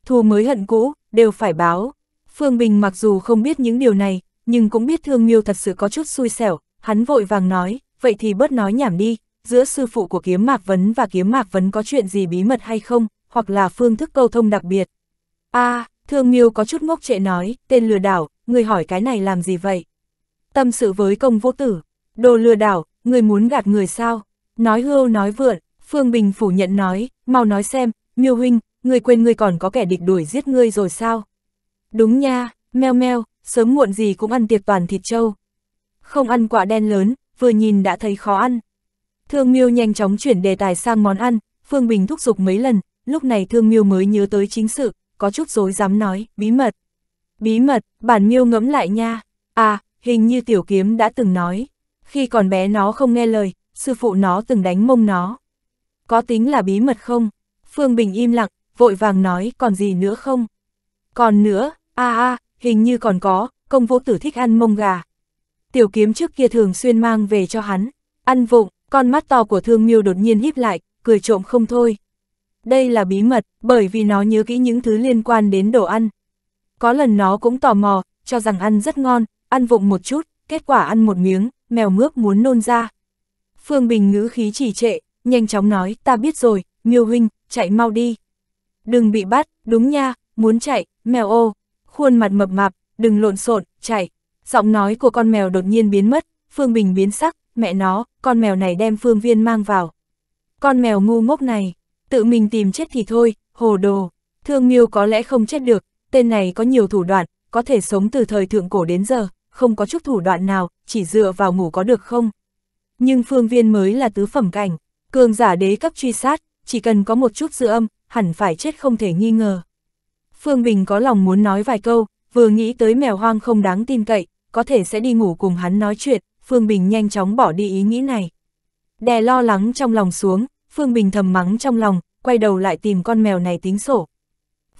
Thù mới hận cũ, đều phải báo. Phương Bình mặc dù không biết những điều này, nhưng cũng biết thương miêu thật sự có chút xui xẻo, hắn vội vàng nói, vậy thì bớt nói nhảm đi, giữa sư phụ của kiếm mạc vấn và kiếm mạc vấn có chuyện gì bí mật hay không? hoặc là phương thức câu thông đặc biệt. a à, Thương Miêu có chút ngốc trệ nói, tên lừa đảo, người hỏi cái này làm gì vậy? Tâm sự với công vô tử, đồ lừa đảo, người muốn gạt người sao? Nói hưu nói vượn, Phương Bình phủ nhận nói, mau nói xem, miêu huynh, người quên người còn có kẻ địch đuổi giết ngươi rồi sao? Đúng nha, meo meo, sớm muộn gì cũng ăn tiệc toàn thịt trâu. Không ăn quả đen lớn, vừa nhìn đã thấy khó ăn. Thương Miêu nhanh chóng chuyển đề tài sang món ăn, Phương Bình thúc giục mấy lần, lúc này thương miêu mới nhớ tới chính sự, có chút dối dám nói, bí mật. Bí mật, bản miêu ngẫm lại nha. À, hình như tiểu kiếm đã từng nói. Khi còn bé nó không nghe lời, sư phụ nó từng đánh mông nó. Có tính là bí mật không? Phương Bình im lặng, vội vàng nói còn gì nữa không? Còn nữa, a à, a, à, hình như còn có, công vô tử thích ăn mông gà. Tiểu kiếm trước kia thường xuyên mang về cho hắn, ăn vụng, con mắt to của thương miêu đột nhiên híp lại, cười trộm không thôi. Đây là bí mật, bởi vì nó nhớ kỹ những thứ liên quan đến đồ ăn. Có lần nó cũng tò mò, cho rằng ăn rất ngon, ăn vụng một chút, kết quả ăn một miếng, mèo mướp muốn nôn ra. Phương Bình ngữ khí trì trệ, nhanh chóng nói, ta biết rồi, miêu huynh, chạy mau đi. Đừng bị bắt, đúng nha, muốn chạy, mèo ô, khuôn mặt mập mạp, đừng lộn xộn, chạy. Giọng nói của con mèo đột nhiên biến mất, Phương Bình biến sắc, mẹ nó, con mèo này đem Phương Viên mang vào. Con mèo ngu ngốc này, tự mình tìm chết thì thôi, hồ đồ, thương miêu có lẽ không chết được, tên này có nhiều thủ đoạn, có thể sống từ thời thượng cổ đến giờ, không có chút thủ đoạn nào, chỉ dựa vào ngủ có được không. Nhưng phương viên mới là tứ phẩm cảnh, cường giả đế cấp truy sát, chỉ cần có một chút dư âm, hẳn phải chết không thể nghi ngờ. Phương Bình có lòng muốn nói vài câu, vừa nghĩ tới mèo hoang không đáng tin cậy, có thể sẽ đi ngủ cùng hắn nói chuyện, Phương Bình nhanh chóng bỏ đi ý nghĩ này. Đè lo lắng trong lòng xuống, Phương Bình thầm mắng trong lòng, quay đầu lại tìm con mèo này tính sổ.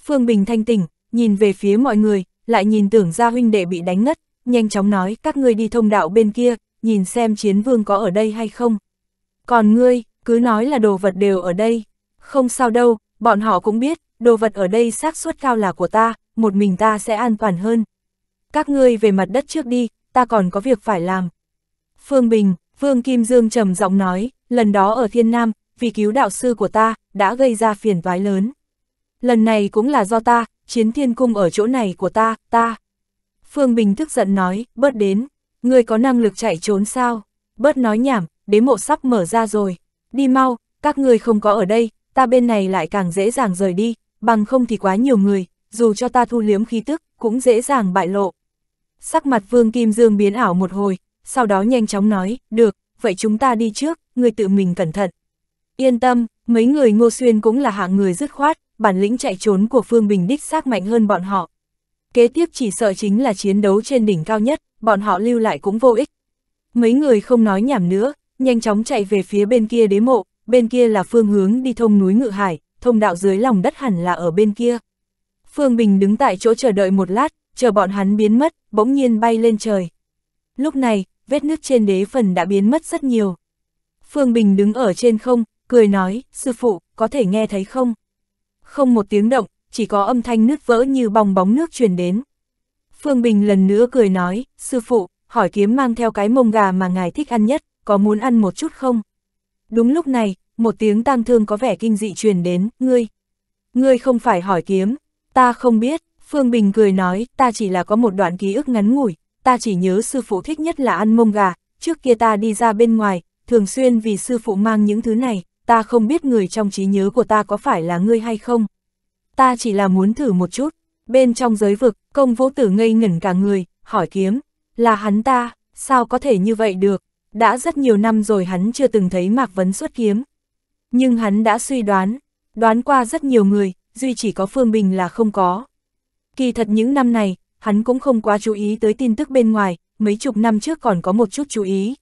Phương Bình thanh tỉnh, nhìn về phía mọi người, lại nhìn tưởng ra huynh đệ bị đánh ngất, nhanh chóng nói các ngươi đi thông đạo bên kia, nhìn xem chiến vương có ở đây hay không. Còn ngươi, cứ nói là đồ vật đều ở đây. Không sao đâu, bọn họ cũng biết, đồ vật ở đây xác suất cao là của ta, một mình ta sẽ an toàn hơn. Các ngươi về mặt đất trước đi, ta còn có việc phải làm. Phương Bình, Phương Kim Dương trầm giọng nói, lần đó ở Thiên Nam, vì cứu đạo sư của ta, đã gây ra phiền toái lớn. Lần này cũng là do ta, chiến thiên cung ở chỗ này của ta, ta. Phương Bình tức giận nói, bớt đến, ngươi có năng lực chạy trốn sao? Bớt nói nhảm, đế mộ sắp mở ra rồi, đi mau, các ngươi không có ở đây, ta bên này lại càng dễ dàng rời đi, bằng không thì quá nhiều người, dù cho ta thu liếm khí tức, cũng dễ dàng bại lộ. Sắc mặt Vương Kim Dương biến ảo một hồi, sau đó nhanh chóng nói, được, vậy chúng ta đi trước, ngươi tự mình cẩn thận. Yên tâm, mấy người ngô xuyên cũng là hạng người dứt khoát, bản lĩnh chạy trốn của Phương Bình đích xác mạnh hơn bọn họ. Kế tiếp chỉ sợ chính là chiến đấu trên đỉnh cao nhất, bọn họ lưu lại cũng vô ích. Mấy người không nói nhảm nữa, nhanh chóng chạy về phía bên kia đế mộ, bên kia là phương hướng đi thông núi Ngự Hải, thông đạo dưới lòng đất hẳn là ở bên kia. Phương Bình đứng tại chỗ chờ đợi một lát, chờ bọn hắn biến mất, bỗng nhiên bay lên trời. Lúc này, vết nước trên đế phần đã biến mất rất nhiều. Phương Bình đứng ở trên không, cười nói, sư phụ, có thể nghe thấy không? Không một tiếng động, chỉ có âm thanh nứt vỡ như bong bóng nước truyền đến. Phương Bình lần nữa cười nói, sư phụ, hỏi kiếm mang theo cái mông gà mà ngài thích ăn nhất, có muốn ăn một chút không? Đúng lúc này, một tiếng tang thương có vẻ kinh dị truyền đến, ngươi. Ngươi không phải hỏi kiếm, ta không biết, Phương Bình cười nói, ta chỉ là có một đoạn ký ức ngắn ngủi, ta chỉ nhớ sư phụ thích nhất là ăn mông gà, trước kia ta đi ra bên ngoài, thường xuyên vì sư phụ mang những thứ này, ta không biết người trong trí nhớ của ta có phải là ngươi hay không. Ta chỉ là muốn thử một chút, bên trong giới vực, công vũ tử ngây ngẩn cả người, hỏi kiếm, là hắn ta, sao có thể như vậy được, đã rất nhiều năm rồi hắn chưa từng thấy Mạc Vấn xuất kiếm. Nhưng hắn đã suy đoán, đoán qua rất nhiều người, duy chỉ có Phương Bình là không có. Kỳ thật những năm này, hắn cũng không quá chú ý tới tin tức bên ngoài, mấy chục năm trước còn có một chút chú ý.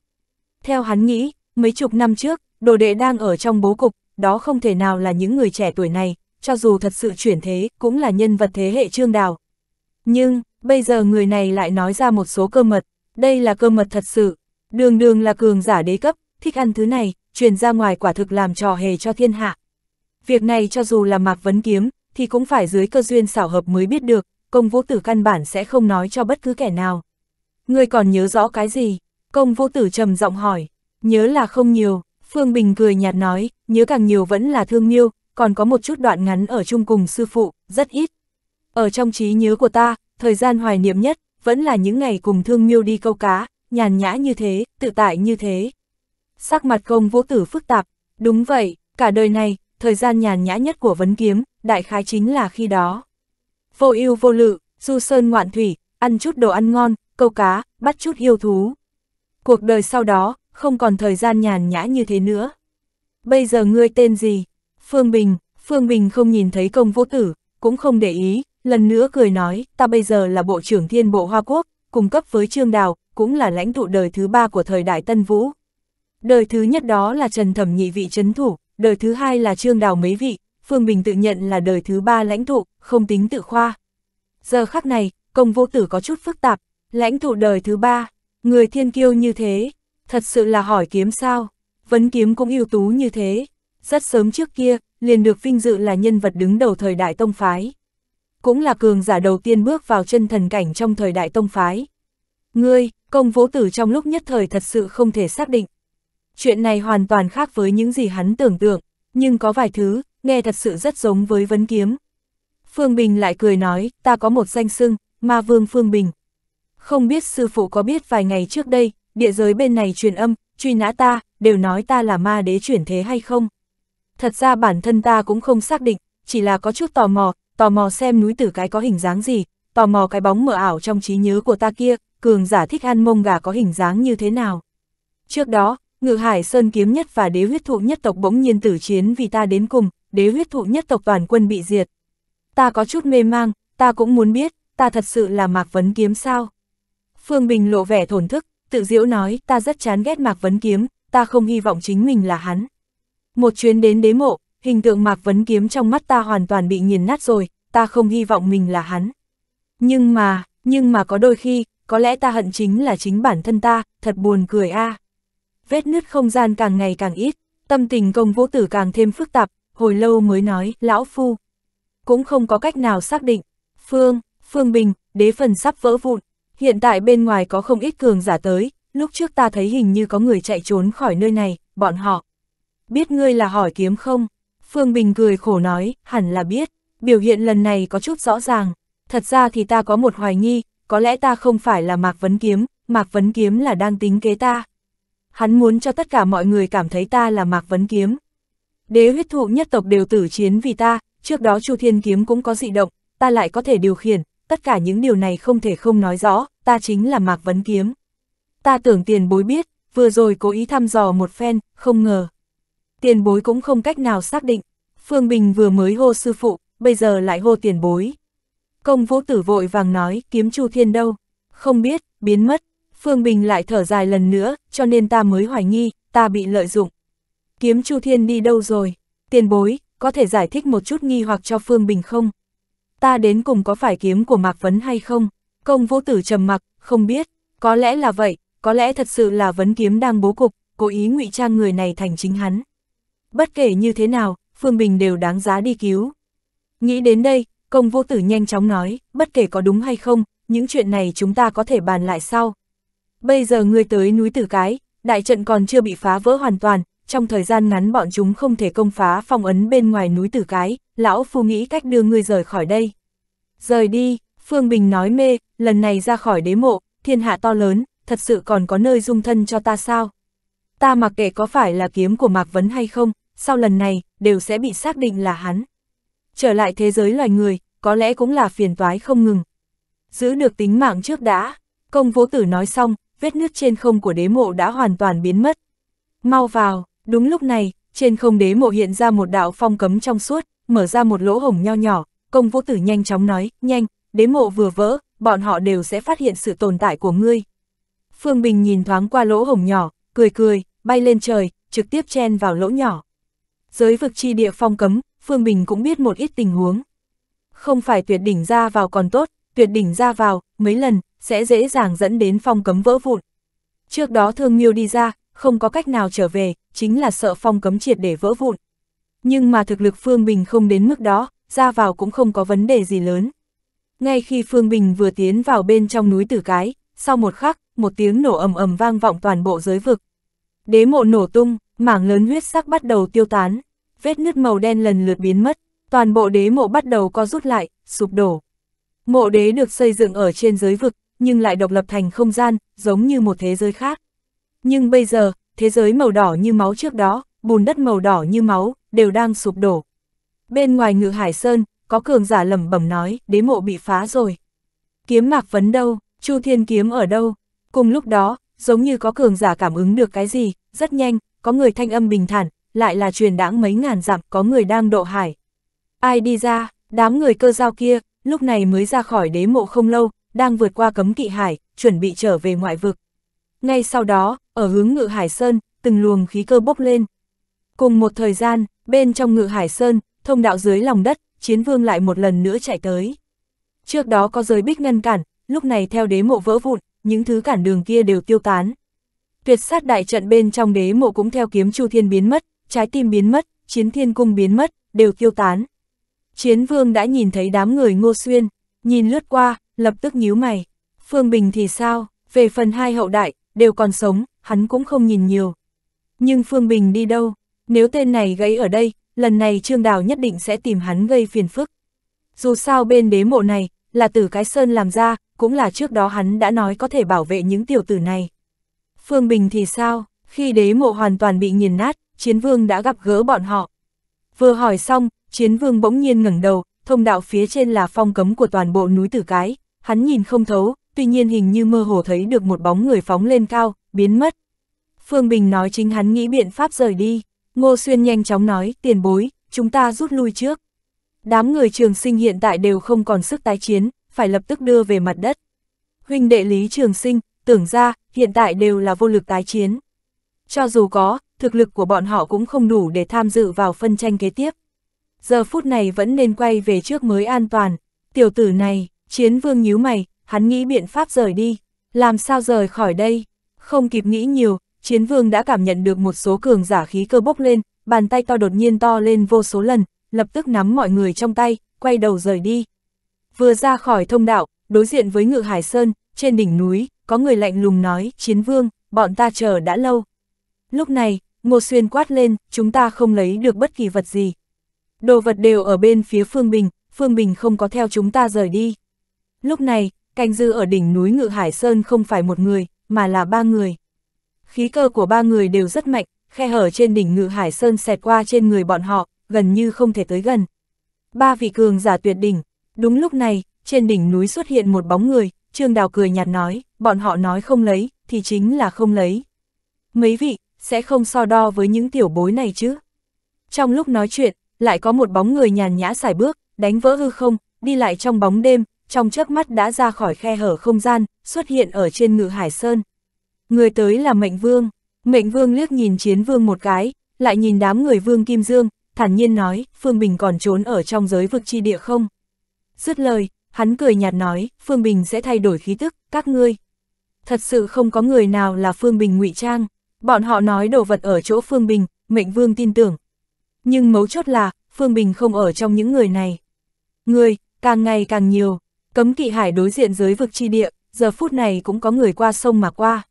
Theo hắn nghĩ, mấy chục năm trước, đồ đệ đang ở trong bố cục, đó không thể nào là những người trẻ tuổi này, cho dù thật sự chuyển thế, cũng là nhân vật thế hệ trương đào. Nhưng, bây giờ người này lại nói ra một số cơ mật, đây là cơ mật thật sự, đường đường là cường giả đế cấp, thích ăn thứ này, truyền ra ngoài quả thực làm trò hề cho thiên hạ. Việc này cho dù là Mạc Vấn Kiếm, thì cũng phải dưới cơ duyên xảo hợp mới biết được, công vũ tử căn bản sẽ không nói cho bất cứ kẻ nào. người còn nhớ rõ cái gì? Công vũ tử trầm giọng hỏi, nhớ là không nhiều, Phương Bình cười nhạt nói, nhớ càng nhiều vẫn là thương miêu, còn có một chút đoạn ngắn ở chung cùng sư phụ, rất ít. Ở trong trí nhớ của ta, thời gian hoài niệm nhất, vẫn là những ngày cùng thương miêu đi câu cá, nhàn nhã như thế, tự tại như thế. Sắc mặt công vũ tử phức tạp, đúng vậy, cả đời này, thời gian nhàn nhã nhất của vấn kiếm, đại khái chính là khi đó. Vô ưu vô lự, du sơn ngoạn thủy, ăn chút đồ ăn ngon, câu cá, bắt chút yêu thú. Cuộc đời sau đó, không còn thời gian nhàn nhã như thế nữa. Bây giờ ngươi tên gì? Phương Bình, Phương Bình không nhìn thấy công vô tử, cũng không để ý, lần nữa cười nói, ta bây giờ là bộ trưởng thiên bộ Hoa Quốc, cung cấp với Trương Đào, cũng là lãnh tụ đời thứ ba của thời đại Tân Vũ. Đời thứ nhất đó là Trần Thẩm nhị vị chấn thủ, đời thứ hai là Trương Đào mấy vị, Phương Bình tự nhận là đời thứ ba lãnh tụ, không tính tự khoa. Giờ khắc này, công vô tử có chút phức tạp, lãnh tụ đời thứ ba, người thiên kiêu như thế, Thật sự là hỏi kiếm sao? Vấn kiếm cũng ưu tú như thế. Rất sớm trước kia, liền được vinh dự là nhân vật đứng đầu thời đại tông phái. Cũng là cường giả đầu tiên bước vào chân thần cảnh trong thời đại tông phái. Ngươi, công vũ tử trong lúc nhất thời thật sự không thể xác định. Chuyện này hoàn toàn khác với những gì hắn tưởng tượng, nhưng có vài thứ, nghe thật sự rất giống với vấn kiếm. Phương Bình lại cười nói, ta có một danh xưng, ma vương Phương Bình. Không biết sư phụ có biết vài ngày trước đây, địa giới bên này truyền âm, truy nã ta, đều nói ta là ma đế chuyển thế hay không. Thật ra bản thân ta cũng không xác định, chỉ là có chút tò mò, tò mò xem núi tử cái có hình dáng gì, tò mò cái bóng mờ ảo trong trí nhớ của ta kia, cường giả thích ăn mông gà có hình dáng như thế nào. Trước đó, ngự hải sơn kiếm nhất và đế huyết thụ nhất tộc bỗng nhiên tử chiến vì ta đến cùng, đế huyết thụ nhất tộc toàn quân bị diệt. Ta có chút mê mang, ta cũng muốn biết, ta thật sự là mạc vấn kiếm sao. Phương Bình lộ vẻ thổn thức, tự diễu nói, ta rất chán ghét Mạc Vấn Kiếm, ta không hy vọng chính mình là hắn. Một chuyến đến đế mộ, hình tượng Mạc Vấn Kiếm trong mắt ta hoàn toàn bị nghiền nát rồi, ta không hy vọng mình là hắn. Nhưng mà, nhưng mà có đôi khi, có lẽ ta hận chính là chính bản thân ta, thật buồn cười a. À. Vết nứt không gian càng ngày càng ít, tâm tình công vũ tử càng thêm phức tạp, hồi lâu mới nói, lão phu. Cũng không có cách nào xác định, Phương, Phương Bình, đế phần sắp vỡ vụn, Hiện tại bên ngoài có không ít cường giả tới, lúc trước ta thấy hình như có người chạy trốn khỏi nơi này, bọn họ. Biết ngươi là hỏi kiếm không? Phương Bình cười khổ nói, hẳn là biết, biểu hiện lần này có chút rõ ràng. Thật ra thì ta có một hoài nghi, có lẽ ta không phải là Mạc Vấn Kiếm, Mạc Vấn Kiếm là đang tính kế ta. Hắn muốn cho tất cả mọi người cảm thấy ta là Mạc Vấn Kiếm. Đế huyết thụ nhất tộc đều tử chiến vì ta, trước đó Chu Thiên Kiếm cũng có dị động, ta lại có thể điều khiển, tất cả những điều này không thể không nói rõ, ta chính là Mạc Vấn Kiếm. Ta tưởng tiền bối biết, vừa rồi cố ý thăm dò một phen, không ngờ. Tiền bối cũng không cách nào xác định, Phương Bình vừa mới hô sư phụ, bây giờ lại hô tiền bối. Công vũ tử vội vàng nói, kiếm Chu Thiên đâu? Không biết, biến mất. Phương Bình lại thở dài lần nữa, cho nên ta mới hoài nghi, ta bị lợi dụng. Kiếm Chu Thiên đi đâu rồi? Tiền bối, có thể giải thích một chút nghi hoặc cho Phương Bình không? ta đến cùng có phải kiếm của Mạc Vấn hay không? Công vô tử trầm mặc, không biết, có lẽ là vậy, có lẽ thật sự là vấn kiếm đang bố cục, cố ý ngụy trang người này thành chính hắn. Bất kể như thế nào, Phương Bình đều đáng giá đi cứu. Nghĩ đến đây, công vô tử nhanh chóng nói, bất kể có đúng hay không, những chuyện này chúng ta có thể bàn lại sau. Bây giờ ngươi tới núi Tử Cái, đại trận còn chưa bị phá vỡ hoàn toàn, trong thời gian ngắn bọn chúng không thể công phá phong ấn bên ngoài núi tử cái, lão phu nghĩ cách đưa ngươi rời khỏi đây. Rời đi, Phương Bình nói mê, lần này ra khỏi đế mộ, thiên hạ to lớn, thật sự còn có nơi dung thân cho ta sao? Ta mặc kệ có phải là kiếm của Mạc Vấn hay không, sau lần này, đều sẽ bị xác định là hắn. Trở lại thế giới loài người, có lẽ cũng là phiền toái không ngừng. Giữ được tính mạng trước đã, công vô tử nói xong, vết nước trên không của đế mộ đã hoàn toàn biến mất. Mau vào, Đúng lúc này, trên không đế mộ hiện ra một đạo phong cấm trong suốt, mở ra một lỗ hổng nho nhỏ, công vũ tử nhanh chóng nói, nhanh, đế mộ vừa vỡ, bọn họ đều sẽ phát hiện sự tồn tại của ngươi. Phương Bình nhìn thoáng qua lỗ hổng nhỏ, cười cười, bay lên trời, trực tiếp chen vào lỗ nhỏ. Giới vực chi địa phong cấm, Phương Bình cũng biết một ít tình huống. Không phải tuyệt đỉnh ra vào còn tốt, tuyệt đỉnh ra vào, mấy lần, sẽ dễ dàng dẫn đến phong cấm vỡ vụn. Trước đó thương miêu đi ra, không có cách nào trở về, chính là sợ phong cấm triệt để vỡ vụn. Nhưng mà thực lực Phương Bình không đến mức đó, ra vào cũng không có vấn đề gì lớn. Ngay khi Phương Bình vừa tiến vào bên trong núi tử cái, sau một khắc, một tiếng nổ ầm ầm vang vọng toàn bộ giới vực. Đế mộ nổ tung, mảng lớn huyết sắc bắt đầu tiêu tán, vết nứt màu đen lần lượt biến mất, toàn bộ đế mộ bắt đầu co rút lại, sụp đổ. Mộ đế được xây dựng ở trên giới vực, nhưng lại độc lập thành không gian, giống như một thế giới khác. Nhưng bây giờ, thế giới màu đỏ như máu trước đó, bùn đất màu đỏ như máu, đều đang sụp đổ. Bên ngoài ngự hải sơn, có cường giả lẩm bẩm nói, đế mộ bị phá rồi. Kiếm mạc vấn đâu, chu thiên kiếm ở đâu? Cùng lúc đó, giống như có cường giả cảm ứng được cái gì, rất nhanh, có người thanh âm bình thản, lại là truyền đãng mấy ngàn dặm, có người đang độ hải. Ai đi ra, đám người cơ giao kia, lúc này mới ra khỏi đế mộ không lâu, đang vượt qua cấm kỵ hải, chuẩn bị trở về ngoại vực. Ngay sau đó, ở hướng ngự hải sơn, từng luồng khí cơ bốc lên. Cùng một thời gian, bên trong ngự hải sơn, thông đạo dưới lòng đất, chiến vương lại một lần nữa chạy tới. Trước đó có giới bích ngăn cản, lúc này theo đế mộ vỡ vụn, những thứ cản đường kia đều tiêu tán. Tuyệt sát đại trận bên trong đế mộ cũng theo kiếm chu thiên biến mất, trái tim biến mất, chiến thiên cung biến mất, đều tiêu tán. Chiến vương đã nhìn thấy đám người ngô xuyên, nhìn lướt qua, lập tức nhíu mày. Phương Bình thì sao, về phần hai hậu đại, đều còn sống, hắn cũng không nhìn nhiều. Nhưng Phương Bình đi đâu? Nếu tên này gây ở đây, lần này Trương Đào nhất định sẽ tìm hắn gây phiền phức. Dù sao bên đế mộ này, là tử cái sơn làm ra, cũng là trước đó hắn đã nói có thể bảo vệ những tiểu tử này. Phương Bình thì sao, khi đế mộ hoàn toàn bị nghiền nát, chiến vương đã gặp gỡ bọn họ. Vừa hỏi xong, chiến vương bỗng nhiên ngẩng đầu, thông đạo phía trên là phong cấm của toàn bộ núi tử cái, hắn nhìn không thấu, tuy nhiên hình như mơ hồ thấy được một bóng người phóng lên cao, biến mất. Phương Bình nói chính hắn nghĩ biện pháp rời đi, Ngô Xuyên nhanh chóng nói, tiền bối, chúng ta rút lui trước. Đám người trường sinh hiện tại đều không còn sức tái chiến, phải lập tức đưa về mặt đất. Huynh đệ lý trường sinh, tưởng ra, hiện tại đều là vô lực tái chiến. Cho dù có, thực lực của bọn họ cũng không đủ để tham dự vào phân tranh kế tiếp. Giờ phút này vẫn nên quay về trước mới an toàn. Tiểu tử này, chiến vương nhíu mày, hắn nghĩ biện pháp rời đi, làm sao rời khỏi đây. Không kịp nghĩ nhiều, chiến vương đã cảm nhận được một số cường giả khí cơ bốc lên, bàn tay to đột nhiên to lên vô số lần, lập tức nắm mọi người trong tay, quay đầu rời đi. Vừa ra khỏi thông đạo, đối diện với ngự Hải Sơn, trên đỉnh núi, có người lạnh lùng nói, chiến vương, bọn ta chờ đã lâu. Lúc này, Ngô Xuyên quát lên, chúng ta không lấy được bất kỳ vật gì. Đồ vật đều ở bên phía Phương Bình, Phương Bình không có theo chúng ta rời đi. Lúc này, canh dư ở đỉnh núi Ngự Hải Sơn không phải một người, mà là ba người. Khí cơ của ba người đều rất mạnh, khe hở trên đỉnh Ngự Hải Sơn xẹt qua trên người bọn họ, gần như không thể tới gần. Ba vị cường giả tuyệt đỉnh, đúng lúc này, trên đỉnh núi xuất hiện một bóng người, Trương Đào cười nhạt nói, bọn họ nói không lấy, thì chính là không lấy. Mấy vị, sẽ không so đo với những tiểu bối này chứ. Trong lúc nói chuyện, lại có một bóng người nhàn nhã xài bước, đánh vỡ hư không, đi lại trong bóng đêm, trong chớp mắt đã ra khỏi khe hở không gian, xuất hiện ở trên ngự hải sơn. Người tới là mệnh vương, mệnh vương liếc nhìn chiến vương một cái, lại nhìn đám người vương Kim Dương, thản nhiên nói, Phương Bình còn trốn ở trong giới vực chi địa không? Dứt lời, hắn cười nhạt nói, Phương Bình sẽ thay đổi khí tức, các ngươi. Thật sự không có người nào là Phương Bình ngụy trang, bọn họ nói đồ vật ở chỗ Phương Bình, mệnh vương tin tưởng. Nhưng mấu chốt là, Phương Bình không ở trong những người này. Người, càng ngày càng nhiều, Cấm kỵ hải đối diện giới vực chi địa, giờ phút này cũng có người qua sông mà qua.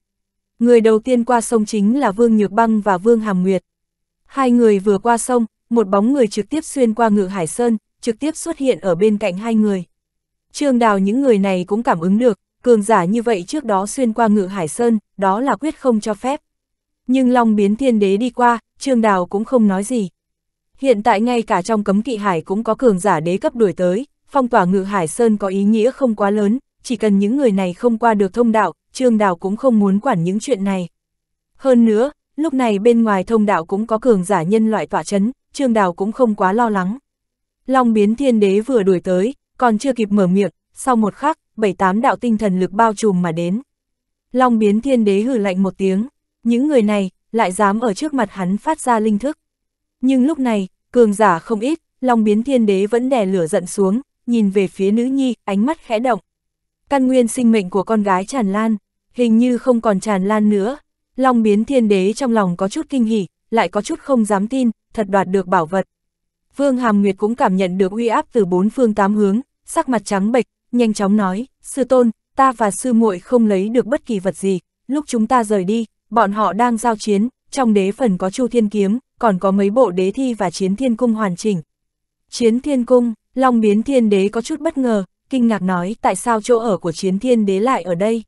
Người đầu tiên qua sông chính là Vương Nhược Băng và Vương Hàm Nguyệt. Hai người vừa qua sông, một bóng người trực tiếp xuyên qua ngự hải sơn, trực tiếp xuất hiện ở bên cạnh hai người. Trương Đào những người này cũng cảm ứng được, cường giả như vậy trước đó xuyên qua ngự hải sơn, đó là quyết không cho phép. Nhưng Long biến thiên đế đi qua, Trương Đào cũng không nói gì. Hiện tại ngay cả trong cấm kỵ hải cũng có cường giả đế cấp đuổi tới, phong tỏa ngự Hải Sơn có ý nghĩa không quá lớn, chỉ cần những người này không qua được thông đạo, Trương Đào cũng không muốn quản những chuyện này. Hơn nữa, lúc này bên ngoài thông đạo cũng có cường giả nhân loại tỏa chấn, Trương Đào cũng không quá lo lắng. Long biến thiên đế vừa đuổi tới, còn chưa kịp mở miệng, sau một khắc, bảy tám đạo tinh thần lực bao trùm mà đến. Long biến thiên đế hừ lạnh một tiếng, những người này, lại dám ở trước mặt hắn phát ra linh thức. Nhưng lúc này, cường giả không ít, Long biến thiên đế vẫn đè lửa giận xuống, nhìn về phía nữ nhi, ánh mắt khẽ động. Căn nguyên sinh mệnh của con gái tràn lan, hình như không còn tràn lan nữa. Long biến thiên đế trong lòng có chút kinh hỉ, lại có chút không dám tin, thật đoạt được bảo vật. Vương Hàm Nguyệt cũng cảm nhận được uy áp từ bốn phương tám hướng, sắc mặt trắng bệch, nhanh chóng nói, sư tôn, ta và sư muội không lấy được bất kỳ vật gì, lúc chúng ta rời đi, bọn họ đang giao chiến, trong đế phần có Chu Thiên Kiếm, còn có mấy bộ đế thi và Chiến Thiên Cung hoàn chỉnh. Chiến Thiên Cung, Long biến thiên đế có chút bất ngờ, kinh ngạc nói tại sao chỗ ở của chiến thiên đế lại ở đây.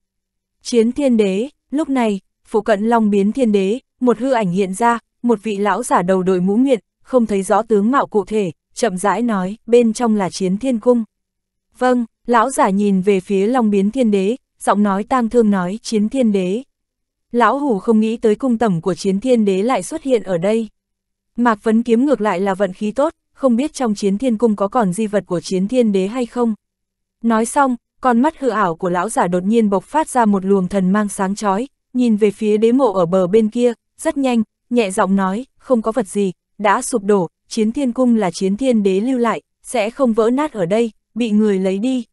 Chiến thiên đế, lúc này, phụ cận long biến thiên đế, một hư ảnh hiện ra, một vị lão giả đầu đội mũ nguyện, không thấy rõ tướng mạo cụ thể, chậm rãi nói, bên trong là chiến thiên cung. Vâng, lão giả nhìn về phía long biến thiên đế, giọng nói tang thương nói chiến thiên đế. Lão hủ không nghĩ tới cung tẩm của chiến thiên đế lại xuất hiện ở đây. Mạc Vấn Kiếm ngược lại là vận khí tốt, không biết trong chiến thiên cung có còn di vật của chiến thiên đế hay không. Nói xong, con mắt hư ảo của lão giả đột nhiên bộc phát ra một luồng thần mang sáng chói nhìn về phía đế mộ ở bờ bên kia, rất nhanh, nhẹ giọng nói, không có vật gì, đã sụp đổ, chiến thiên cung là chiến thiên đế lưu lại, sẽ không vỡ nát ở đây, bị người lấy đi.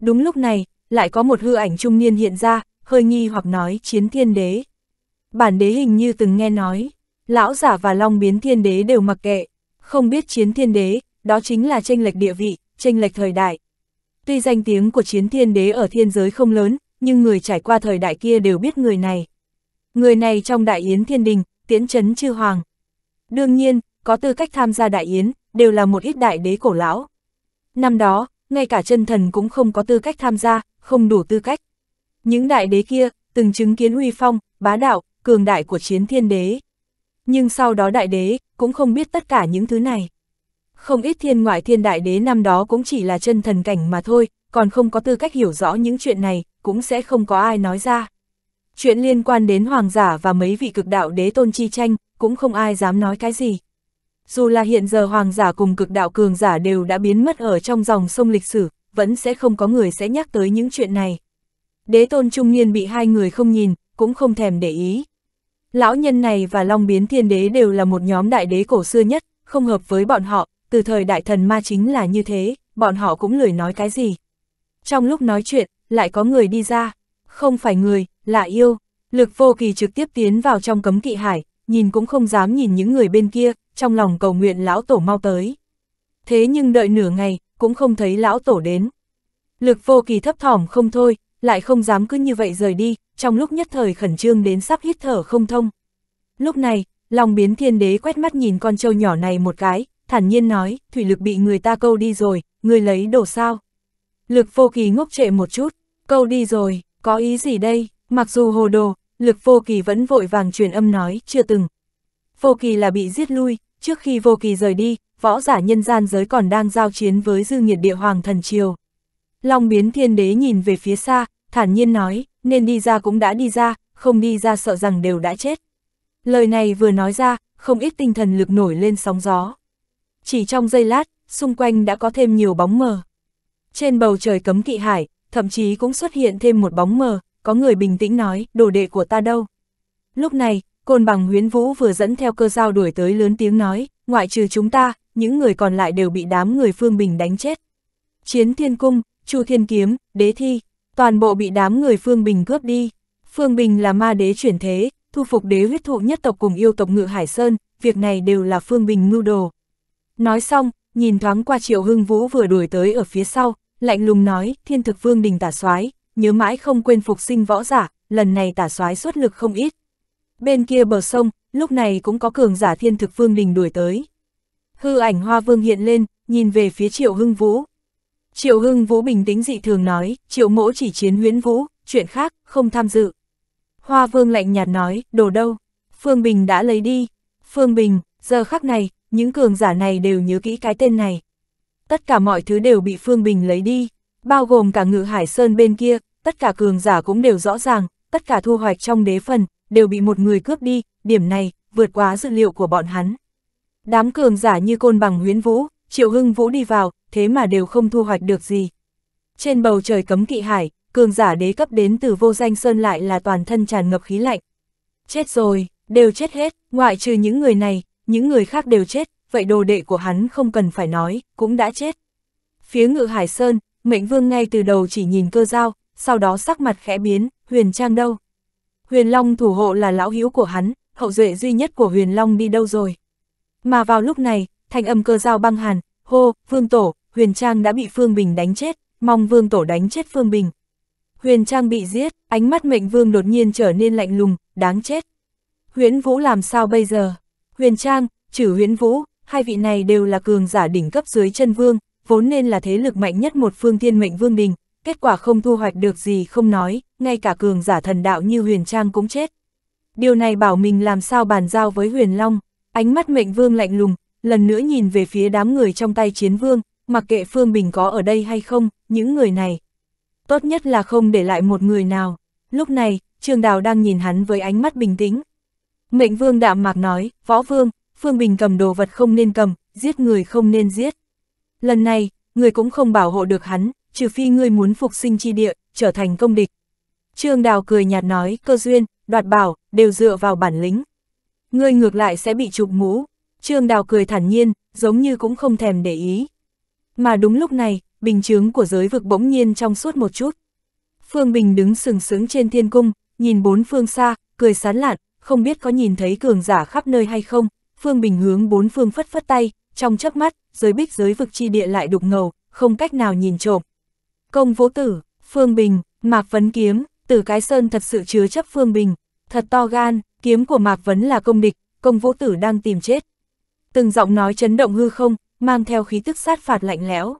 Đúng lúc này, lại có một hư ảnh trung niên hiện ra, hơi nghi hoặc nói chiến thiên đế. Bản đế hình như từng nghe nói, lão giả và long biến thiên đế đều mặc kệ, không biết chiến thiên đế, đó chính là tranh lệch địa vị, tranh lệch thời đại. Tuy danh tiếng của chiến thiên đế ở thiên giới không lớn, nhưng người trải qua thời đại kia đều biết người này. Người này trong đại yến thiên đình, tiễn chấn chư hoàng. Đương nhiên, có tư cách tham gia đại yến, đều là một ít đại đế cổ lão. Năm đó, ngay cả chân thần cũng không có tư cách tham gia, không đủ tư cách. Những đại đế kia, từng chứng kiến uy phong, bá đạo, cường đại của chiến thiên đế. Nhưng sau đó đại đế, cũng không biết tất cả những thứ này. Không ít thiên ngoại thiên đại đế năm đó cũng chỉ là chân thần cảnh mà thôi, còn không có tư cách hiểu rõ những chuyện này, cũng sẽ không có ai nói ra. Chuyện liên quan đến hoàng giả và mấy vị cực đạo đế tôn chi tranh, cũng không ai dám nói cái gì. Dù là hiện giờ hoàng giả cùng cực đạo cường giả đều đã biến mất ở trong dòng sông lịch sử, vẫn sẽ không có người sẽ nhắc tới những chuyện này. Đế tôn trung niên bị hai người không nhìn, cũng không thèm để ý. Lão nhân này và Long Biến Thiên Đế đều là một nhóm đại đế cổ xưa nhất, không hợp với bọn họ, từ thời đại thần ma chính là như thế, bọn họ cũng lười nói cái gì. Trong lúc nói chuyện, lại có người đi ra, không phải người, là yêu. Lực vô kỳ trực tiếp tiến vào trong cấm kỵ hải, nhìn cũng không dám nhìn những người bên kia, trong lòng cầu nguyện lão tổ mau tới. Thế nhưng đợi nửa ngày, cũng không thấy lão tổ đến. Lực vô kỳ thấp thỏm không thôi, lại không dám cứ như vậy rời đi, trong lúc nhất thời khẩn trương đến sắp hít thở không thông. Lúc này, Long biến thiên đế quét mắt nhìn con trâu nhỏ này một cái, thản nhiên nói, thủy lực bị người ta câu đi rồi, người lấy đồ sao. Lực vô kỳ ngốc trệ một chút, câu đi rồi, có ý gì đây, mặc dù hồ đồ, lực vô kỳ vẫn vội vàng truyền âm nói, chưa từng. Vô kỳ là bị giết lui, trước khi vô kỳ rời đi, võ giả nhân gian giới còn đang giao chiến với dư nghiệt địa hoàng thần triều. Long biến thiên đế nhìn về phía xa, thản nhiên nói, nên đi ra cũng đã đi ra, không đi ra sợ rằng đều đã chết. Lời này vừa nói ra, không ít tinh thần lực nổi lên sóng gió. Chỉ trong giây lát, xung quanh đã có thêm nhiều bóng mờ. Trên bầu trời cấm kỵ hải, thậm chí cũng xuất hiện thêm một bóng mờ, có người bình tĩnh nói, đồ đệ của ta đâu. Lúc này, côn bằng huyến vũ vừa dẫn theo cơ dao đuổi tới lớn tiếng nói, ngoại trừ chúng ta, những người còn lại đều bị đám người phương bình đánh chết. Chiến thiên cung, Chu Thiên Kiếm, Đế Thi, toàn bộ bị đám người Phương Bình cướp đi. Phương Bình là ma đế chuyển thế, thu phục đế huyết thụ nhất tộc cùng yêu tộc Ngự Hải Sơn, việc này đều là Phương Bình mưu đồ. Nói xong, nhìn thoáng qua Triệu Hưng Vũ vừa đuổi tới ở phía sau, lạnh lùng nói, Thiên Thực Vương Đình tả soái nhớ mãi không quên phục sinh võ giả, lần này tả soái xuất lực không ít. Bên kia bờ sông, lúc này cũng có cường giả Thiên Thực Vương Đình đuổi tới. Hư ảnh Hoa Vương hiện lên, nhìn về phía Triệu Hưng Vũ, Triệu Hưng Vũ bình tĩnh dị thường nói, Triệu Mỗ chỉ chiến huyến Vũ, chuyện khác, không tham dự. Hoa Vương lạnh nhạt nói, đồ đâu, Phương Bình đã lấy đi. Phương Bình, giờ khắc này, những cường giả này đều nhớ kỹ cái tên này. Tất cả mọi thứ đều bị Phương Bình lấy đi, bao gồm cả ngự hải sơn bên kia, tất cả cường giả cũng đều rõ ràng, tất cả thu hoạch trong đế phần, đều bị một người cướp đi, điểm này, vượt quá dự liệu của bọn hắn. Đám cường giả như côn bằng huyến vũ, triệu hưng vũ đi vào, thế mà đều không thu hoạch được gì. Trên bầu trời cấm kỵ hải, cường giả đế cấp đến từ vô danh sơn lại là toàn thân tràn ngập khí lạnh. Chết rồi, đều chết hết, ngoại trừ những người này, những người khác đều chết, vậy đồ đệ của hắn không cần phải nói, cũng đã chết. Phía ngự hải sơn, mệnh vương ngay từ đầu chỉ nhìn cơ dao, sau đó sắc mặt khẽ biến, huyền trang đâu. Huyền Long thủ hộ là lão hữu của hắn, hậu duệ duy nhất của Huyền Long đi đâu rồi. Mà vào lúc này, thanh âm cơ dao băng hàn, hô, vương tổ, Huyền Trang đã bị Phương Bình đánh chết, mong Vương Tổ đánh chết Phương Bình. Huyền Trang bị giết, ánh mắt mệnh Vương đột nhiên trở nên lạnh lùng, đáng chết. Huyễn Vũ làm sao bây giờ? Huyền Trang, trừ Huyễn Vũ, hai vị này đều là cường giả đỉnh cấp dưới chân Vương, vốn nên là thế lực mạnh nhất một phương thiên mệnh Vương Đình, kết quả không thu hoạch được gì không nói, ngay cả cường giả thần đạo như Huyền Trang cũng chết. Điều này bảo mình làm sao bàn giao với Huyền Long, ánh mắt mệnh Vương lạnh lùng, lần nữa nhìn về phía đám người trong tay chiến Vương, mặc kệ Phương Bình có ở đây hay không, những người này. Tốt nhất là không để lại một người nào. Lúc này, Trương Đào đang nhìn hắn với ánh mắt bình tĩnh. Mệnh Vương đạm mạc nói, Võ Vương, Phương Bình cầm đồ vật không nên cầm, giết người không nên giết. Lần này, người cũng không bảo hộ được hắn, trừ phi ngươi muốn phục sinh chi địa, trở thành công địch. Trương Đào cười nhạt nói, cơ duyên, đoạt bảo, đều dựa vào bản lĩnh. Ngươi ngược lại sẽ bị chụp mũ. Trương Đào cười thản nhiên, giống như cũng không thèm để ý. Mà đúng lúc này, bình chướng của giới vực bỗng nhiên trong suốt một chút. Phương Bình đứng sừng sững trên thiên cung, nhìn bốn phương xa, cười sán lạn, không biết có nhìn thấy cường giả khắp nơi hay không. Phương Bình hướng bốn phương phất phất tay, trong chớp mắt, giới bích giới vực chi địa lại đục ngầu, không cách nào nhìn trộm. Công vô tử, Phương Bình, Mạc Vấn Kiếm, Tử Cái Sơn thật sự chứa chấp Phương Bình, thật to gan, kiếm của Mạc Vấn là công địch, công vô tử đang tìm chết. Từng giọng nói chấn động hư không, mang theo khí tức sát phạt lạnh lẽo.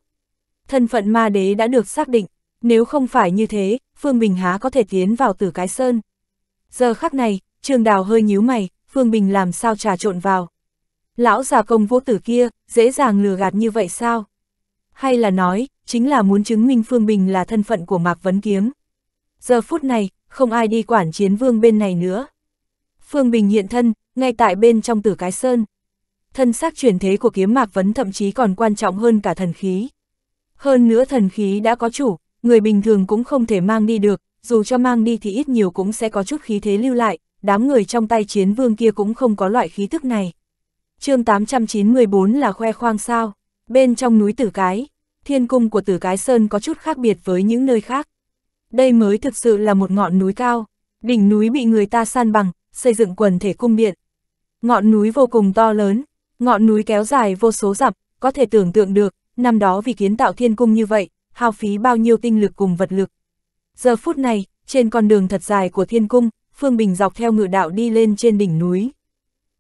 Thân phận ma đế đã được xác định, nếu không phải như thế, Phương Bình há có thể tiến vào tử cái sơn. Giờ khắc này, Trương Đào hơi nhíu mày, Phương Bình làm sao trà trộn vào. Lão già công vô tử kia, dễ dàng lừa gạt như vậy sao? Hay là nói, chính là muốn chứng minh Phương Bình là thân phận của Mạc Vấn Kiếm. Giờ phút này, không ai đi quản chiến vương bên này nữa. Phương Bình hiện thân, ngay tại bên trong tử cái sơn thân xác chuyển thế của kiếm mạc vấn thậm chí còn quan trọng hơn cả thần khí. Hơn nữa thần khí đã có chủ, người bình thường cũng không thể mang đi được, dù cho mang đi thì ít nhiều cũng sẽ có chút khí thế lưu lại, đám người trong tay chiến vương kia cũng không có loại khí thức này. chương 894 là khoe khoang sao, bên trong núi Tử Cái, thiên cung của Tử Cái Sơn có chút khác biệt với những nơi khác. Đây mới thực sự là một ngọn núi cao, đỉnh núi bị người ta san bằng, xây dựng quần thể cung điện. Ngọn núi vô cùng to lớn, Ngọn núi kéo dài vô số dặm, có thể tưởng tượng được, năm đó vì kiến tạo thiên cung như vậy, hao phí bao nhiêu tinh lực cùng vật lực. Giờ phút này, trên con đường thật dài của thiên cung, Phương Bình dọc theo ngự đạo đi lên trên đỉnh núi.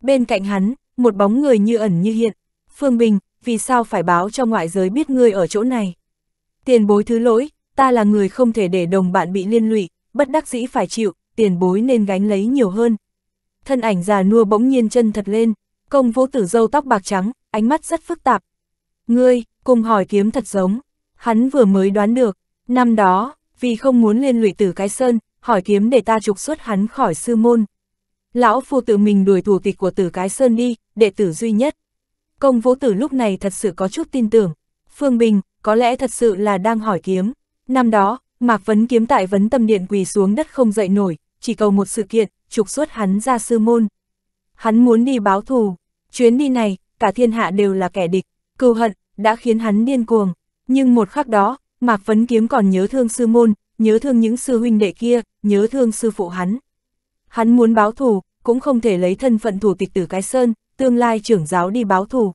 Bên cạnh hắn, một bóng người như ẩn như hiện. Phương Bình, vì sao phải báo cho ngoại giới biết ngươi ở chỗ này? Tiền bối thứ lỗi, ta là người không thể để đồng bạn bị liên lụy, bất đắc dĩ phải chịu, tiền bối nên gánh lấy nhiều hơn. Thân ảnh già nua bỗng nhiên chân thật lên, Công vũ tử dâu tóc bạc trắng, ánh mắt rất phức tạp. Ngươi, cùng hỏi kiếm thật giống. Hắn vừa mới đoán được, năm đó, vì không muốn liên lụy tử cái sơn, hỏi kiếm để ta trục xuất hắn khỏi sư môn. Lão phu tự mình đuổi thủ tịch của tử cái sơn đi, đệ tử duy nhất. Công vũ tử lúc này thật sự có chút tin tưởng. Phương Bình, có lẽ thật sự là đang hỏi kiếm. Năm đó, Mạc Vấn kiếm tại Vấn Tâm Điện quỳ xuống đất không dậy nổi, chỉ cầu một sự kiện, trục xuất hắn ra sư môn hắn muốn đi báo thù. Chuyến đi này, cả thiên hạ đều là kẻ địch, cừu hận, đã khiến hắn điên cuồng. Nhưng một khắc đó, Mạc Vấn Kiếm còn nhớ thương sư môn, nhớ thương những sư huynh đệ kia, nhớ thương sư phụ hắn. Hắn muốn báo thù, cũng không thể lấy thân phận thủ tịch Tử Cái Sơn, tương lai trưởng giáo đi báo thù.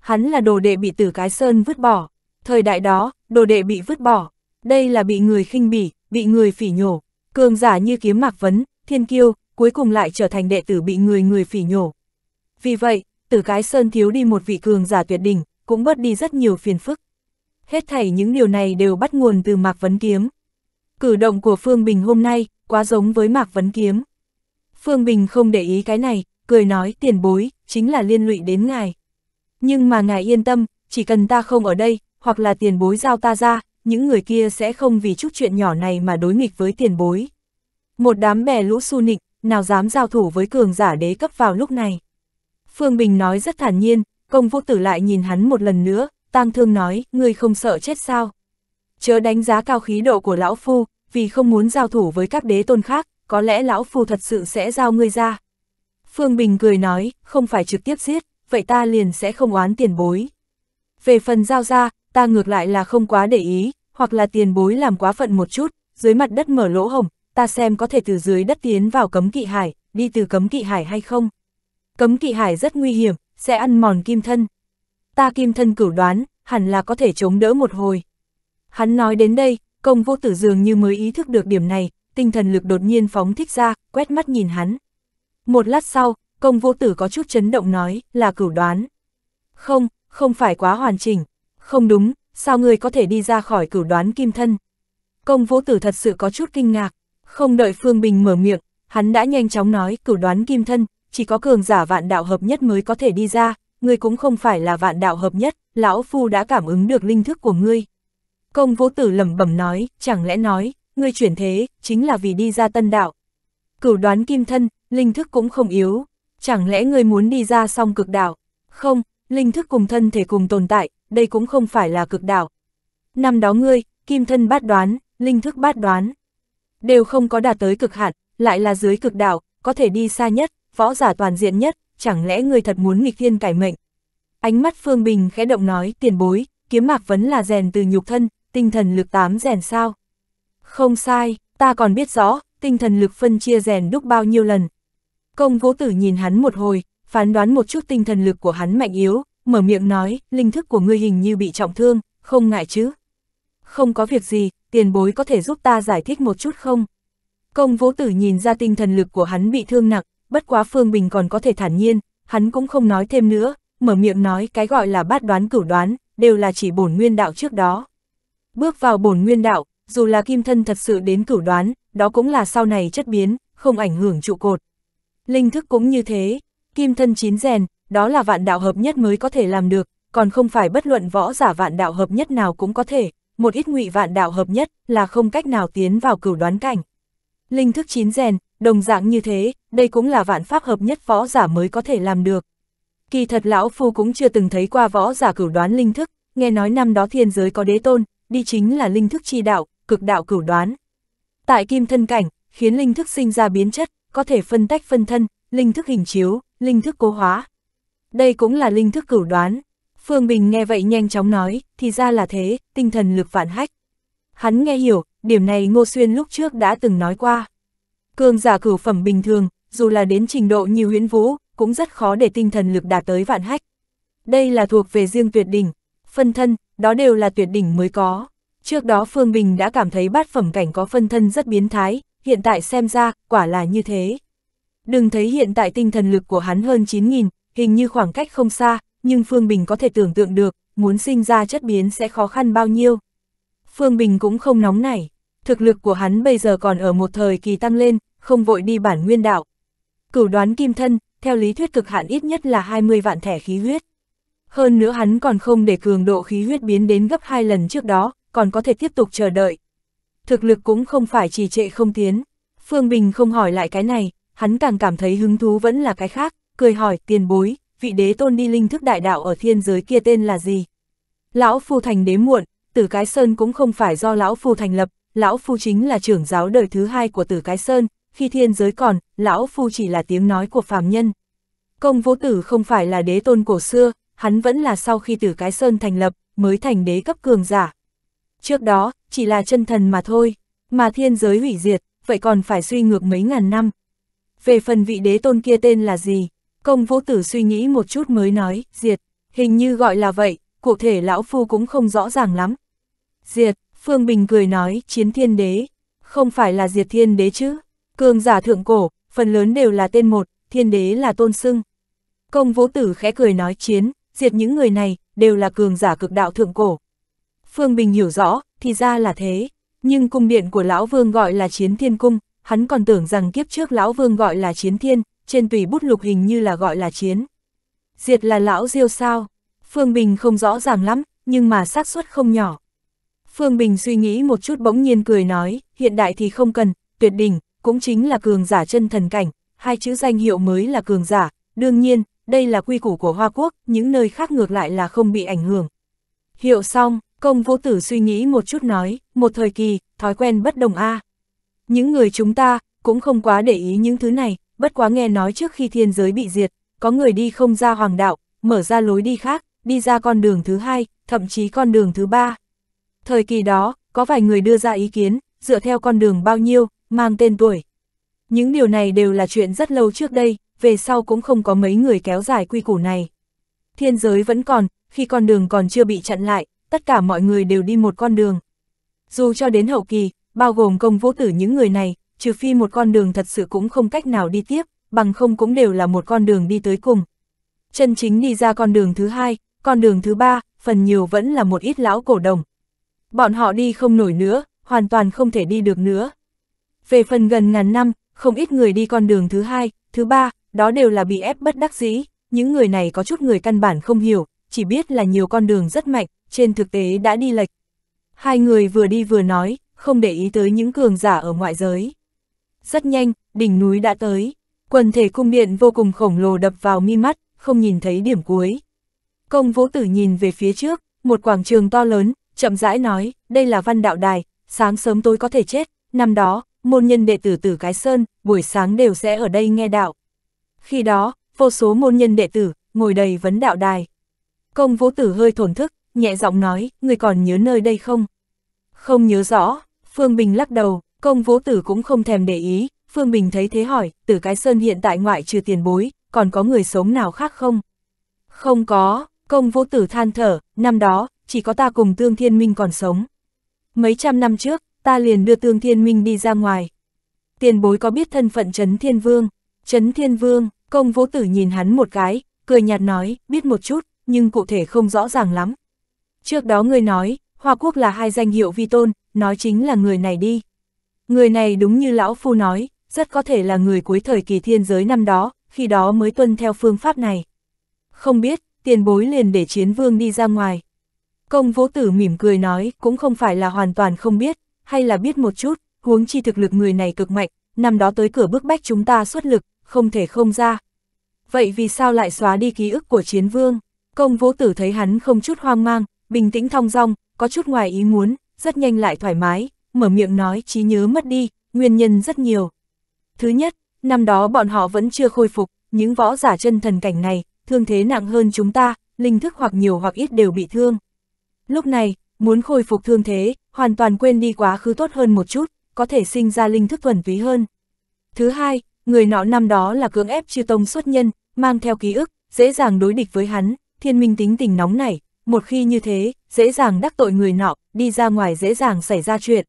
Hắn là đồ đệ bị Tử Cái Sơn vứt bỏ. Thời đại đó, đồ đệ bị vứt bỏ. Đây là bị người khinh bỉ, bị người phỉ nhổ. Cường giả như kiếm Mạc Vấn, thiên kiêu, cuối cùng lại trở thành đệ tử bị người người phỉ nhổ. Vì vậy, tử cái sơn thiếu đi một vị cường giả tuyệt đỉnh, cũng bớt đi rất nhiều phiền phức. Hết thảy những điều này đều bắt nguồn từ Mạc Vấn Kiếm. Cử động của Phương Bình hôm nay, quá giống với Mạc Vấn Kiếm. Phương Bình không để ý cái này, cười nói tiền bối, chính là liên lụy đến ngài. Nhưng mà ngài yên tâm, chỉ cần ta không ở đây, hoặc là tiền bối giao ta ra, những người kia sẽ không vì chút chuyện nhỏ này mà đối nghịch với tiền bối. Một đám bè lũ su nịnh, nào dám giao thủ với cường giả đế cấp vào lúc này. Phương Bình nói rất thản nhiên, công vũ tử lại nhìn hắn một lần nữa, tang thương nói, ngươi không sợ chết sao. Chớ đánh giá cao khí độ của lão phu, vì không muốn giao thủ với các đế tôn khác, có lẽ lão phu thật sự sẽ giao ngươi ra. Phương Bình cười nói, không phải trực tiếp giết, vậy ta liền sẽ không oán tiền bối. Về phần giao ra, ta ngược lại là không quá để ý, hoặc là tiền bối làm quá phận một chút, dưới mặt đất mở lỗ hồng, ta xem có thể từ dưới đất tiến vào cấm kỵ hải, đi từ cấm kỵ hải hay không. Cấm kỵ hải rất nguy hiểm, sẽ ăn mòn kim thân. Ta kim thân cửu đoán, hẳn là có thể chống đỡ một hồi. Hắn nói đến đây, công vô tử dường như mới ý thức được điểm này, tinh thần lực đột nhiên phóng thích ra, quét mắt nhìn hắn. Một lát sau, công vô tử có chút chấn động nói, là cửu đoán. Không, không phải quá hoàn chỉnh. Không đúng, sao người có thể đi ra khỏi cửu đoán kim thân? Công vô tử thật sự có chút kinh ngạc. Không đợi Phương Bình mở miệng, hắn đã nhanh chóng nói cửu đoán kim thân, chỉ có cường giả vạn đạo hợp nhất mới có thể đi ra, ngươi cũng không phải là vạn đạo hợp nhất, lão phu đã cảm ứng được linh thức của ngươi. Công vô tử lẩm bẩm nói, chẳng lẽ nói, ngươi chuyển thế, chính là vì đi ra tân đạo. Cửu đoán kim thân, linh thức cũng không yếu, chẳng lẽ ngươi muốn đi ra song cực đạo? Không, linh thức cùng thân thể cùng tồn tại, đây cũng không phải là cực đạo. Năm đó ngươi, kim thân bát đoán, linh thức bát đoán, đều không có đạt tới cực hạn, lại là dưới cực đạo, có thể đi xa nhất, võ giả toàn diện nhất, chẳng lẽ người thật muốn nghịch thiên cải mệnh. Ánh mắt Phương Bình khẽ động nói, tiền bối, kiếm mạc vấn là rèn từ nhục thân, tinh thần lực tám rèn sao. Không sai, ta còn biết rõ, tinh thần lực phân chia rèn đúc bao nhiêu lần. Công cố tử nhìn hắn một hồi, phán đoán một chút tinh thần lực của hắn mạnh yếu, mở miệng nói, linh thức của ngươi hình như bị trọng thương, không ngại chứ không có việc gì, tiền bối có thể giúp ta giải thích một chút không? Công vũ tử nhìn ra tinh thần lực của hắn bị thương nặng, bất quá Phương Bình còn có thể thản nhiên, hắn cũng không nói thêm nữa, mở miệng nói cái gọi là bát đoán cửu đoán, đều là chỉ bổn nguyên đạo trước đó. Bước vào bổn nguyên đạo, dù là kim thân thật sự đến cửu đoán, đó cũng là sau này chất biến, không ảnh hưởng trụ cột. Linh thức cũng như thế, kim thân chín rèn, đó là vạn đạo hợp nhất mới có thể làm được, còn không phải bất luận võ giả vạn đạo hợp nhất nào cũng có thể, một ít ngụy vạn đạo hợp nhất là không cách nào tiến vào cửu đoán cảnh. Linh thức chín rèn, đồng dạng như thế, đây cũng là vạn pháp hợp nhất võ giả mới có thể làm được. Kỳ thật lão phu cũng chưa từng thấy qua võ giả cửu đoán linh thức, nghe nói năm đó thiên giới có đế tôn, đi chính là linh thức chi đạo, cực đạo cửu đoán. Tại kim thân cảnh, khiến linh thức sinh ra biến chất, có thể phân tách phân thân, linh thức hình chiếu, linh thức cố hóa. Đây cũng là linh thức cửu đoán. Phương Bình nghe vậy nhanh chóng nói, thì ra là thế, tinh thần lực vạn hách. Hắn nghe hiểu, điểm này Ngô Xuyên lúc trước đã từng nói qua. Cường giả cửu phẩm bình thường, dù là đến trình độ như huyễn vũ, cũng rất khó để tinh thần lực đạt tới vạn hách. Đây là thuộc về riêng tuyệt đỉnh, phân thân, đó đều là tuyệt đỉnh mới có. Trước đó Phương Bình đã cảm thấy bát phẩm cảnh có phân thân rất biến thái, hiện tại xem ra, quả là như thế. Đừng thấy hiện tại tinh thần lực của hắn hơn 9.000, hình như khoảng cách không xa, nhưng Phương Bình có thể tưởng tượng được, muốn sinh ra chất biến sẽ khó khăn bao nhiêu. Phương Bình cũng không nóng nảy, thực lực của hắn bây giờ còn ở một thời kỳ tăng lên, không vội đi bản nguyên đạo. Cửu đoán kim thân, theo lý thuyết cực hạn ít nhất là 20 vạn thẻ khí huyết. Hơn nữa hắn còn không để cường độ khí huyết biến đến gấp 2 lần trước đó, còn có thể tiếp tục chờ đợi. Thực lực cũng không phải trì trệ không tiến. Phương Bình không hỏi lại cái này, hắn càng cảm thấy hứng thú vẫn là cái khác, cười hỏi tiền bối, vị đế tôn đi linh thức đại đạo ở thiên giới kia tên là gì? Lão Phu Thành đế muộn, Tử Cái Sơn cũng không phải do Lão Phu thành lập, Lão Phu chính là trưởng giáo đời thứ hai của Tử Cái Sơn, khi thiên giới còn, Lão Phu chỉ là tiếng nói của phàm nhân. Công vũ tử không phải là đế tôn cổ xưa, hắn vẫn là sau khi Tử Cái Sơn thành lập, mới thành đế cấp cường giả. Trước đó, chỉ là chân thần mà thôi, mà thiên giới hủy diệt, vậy còn phải suy ngược mấy ngàn năm. Về phần vị đế tôn kia tên là gì? Công vũ tử suy nghĩ một chút mới nói, diệt, hình như gọi là vậy, cụ thể lão phu cũng không rõ ràng lắm. Diệt, Phương Bình cười nói, chiến thiên đế, không phải là diệt thiên đế chứ, cường giả thượng cổ, phần lớn đều là tên một, thiên đế là tôn sưng. Công vũ tử khẽ cười nói chiến, diệt những người này, đều là cường giả cực đạo thượng cổ. Phương Bình hiểu rõ, thì ra là thế, nhưng cung điện của Lão Vương gọi là chiến thiên cung, hắn còn tưởng rằng kiếp trước Lão Vương gọi là chiến thiên, trên tùy bút lục hình như là gọi là chiến. Diệt là lão diêu sao? Phương Bình không rõ ràng lắm, nhưng mà xác suất không nhỏ. Phương Bình suy nghĩ một chút bỗng nhiên cười nói, hiện đại thì không cần, tuyệt đỉnh, cũng chính là cường giả chân thần cảnh, hai chữ danh hiệu mới là cường giả, đương nhiên, đây là quy củ của Hoa Quốc, những nơi khác ngược lại là không bị ảnh hưởng. Hiệu xong, công vô tử suy nghĩ một chút nói, một thời kỳ, thói quen bất đồng a Những người chúng ta, cũng không quá để ý những thứ này, bất quá nghe nói trước khi thiên giới bị diệt, có người đi không ra hoàng đạo, mở ra lối đi khác, đi ra con đường thứ hai, thậm chí con đường thứ ba. Thời kỳ đó, có vài người đưa ra ý kiến, dựa theo con đường bao nhiêu, mang tên tuổi. Những điều này đều là chuyện rất lâu trước đây, về sau cũng không có mấy người kéo dài quy củ này. Thiên giới vẫn còn, khi con đường còn chưa bị chặn lại, tất cả mọi người đều đi một con đường. Dù cho đến hậu kỳ, bao gồm công vũ tử những người này, trừ phi một con đường thật sự cũng không cách nào đi tiếp, bằng không cũng đều là một con đường đi tới cùng. Chân chính đi ra con đường thứ hai, con đường thứ ba, phần nhiều vẫn là một ít lão cổ đồng. Bọn họ đi không nổi nữa, hoàn toàn không thể đi được nữa. Về phần gần ngàn năm, không ít người đi con đường thứ hai, thứ ba, đó đều là bị ép bất đắc dĩ, những người này có chút người căn bản không hiểu, chỉ biết là nhiều con đường rất mạnh, trên thực tế đã đi lệch. Hai người vừa đi vừa nói, không để ý tới những cường giả ở ngoại giới rất nhanh, đỉnh núi đã tới. Quần thể cung điện vô cùng khổng lồ đập vào mi mắt, không nhìn thấy điểm cuối. Công vũ tử nhìn về phía trước, một quảng trường to lớn, chậm rãi nói, đây là văn đạo đài, sáng sớm tối có thể chết, năm đó, môn nhân đệ tử tử Cái Sơn, buổi sáng đều sẽ ở đây nghe đạo. Khi đó, vô số môn nhân đệ tử, ngồi đầy vấn đạo đài. Công vũ tử hơi thổn thức, nhẹ giọng nói, người còn nhớ nơi đây không? Không nhớ rõ, Phương Bình lắc đầu, Công Vũ Tử cũng không thèm để ý, Phương Bình thấy thế hỏi, Tử Cái Sơn hiện tại ngoại trừ tiền bối, còn có người sống nào khác không? Không có, Công Vũ Tử than thở, năm đó, chỉ có ta cùng Tương Thiên Minh còn sống. Mấy trăm năm trước, ta liền đưa Tương Thiên Minh đi ra ngoài. Tiền bối có biết thân phận Trấn Thiên Vương? Trấn Thiên Vương, Công Vũ Tử nhìn hắn một cái, cười nhạt nói, biết một chút, nhưng cụ thể không rõ ràng lắm. Trước đó người nói, Hoa Quốc là hai danh hiệu vi tôn, nói chính là người này đi, Người này đúng như lão phu nói, rất có thể là người cuối thời kỳ thiên giới năm đó, khi đó mới tuân theo phương pháp này. Không biết, tiền bối liền để chiến vương đi ra ngoài. Công vô tử mỉm cười nói, cũng không phải là hoàn toàn không biết, hay là biết một chút, huống chi thực lực người này cực mạnh, năm đó tới cửa bức bách chúng ta xuất lực, không thể không ra. Vậy vì sao lại xóa đi ký ức của chiến vương? Công vô tử thấy hắn không chút hoang mang, bình tĩnh thong dong, có chút ngoài ý muốn, rất nhanh lại thoải mái, mở miệng nói trí nhớ mất đi, nguyên nhân rất nhiều. Thứ nhất, năm đó bọn họ vẫn chưa khôi phục, những võ giả chân thần cảnh này, thương thế nặng hơn chúng ta, linh thức hoặc nhiều hoặc ít đều bị thương. Lúc này, muốn khôi phục thương thế, hoàn toàn quên đi quá khứ tốt hơn một chút, có thể sinh ra linh thức thuần túy hơn. Thứ hai, người nọ năm đó là cưỡng ép chư tông xuất nhân, mang theo ký ức, dễ dàng đối địch với hắn, thiên minh tính tình nóng nảy, một khi như thế, dễ dàng đắc tội người nọ, đi ra ngoài dễ dàng xảy ra chuyện,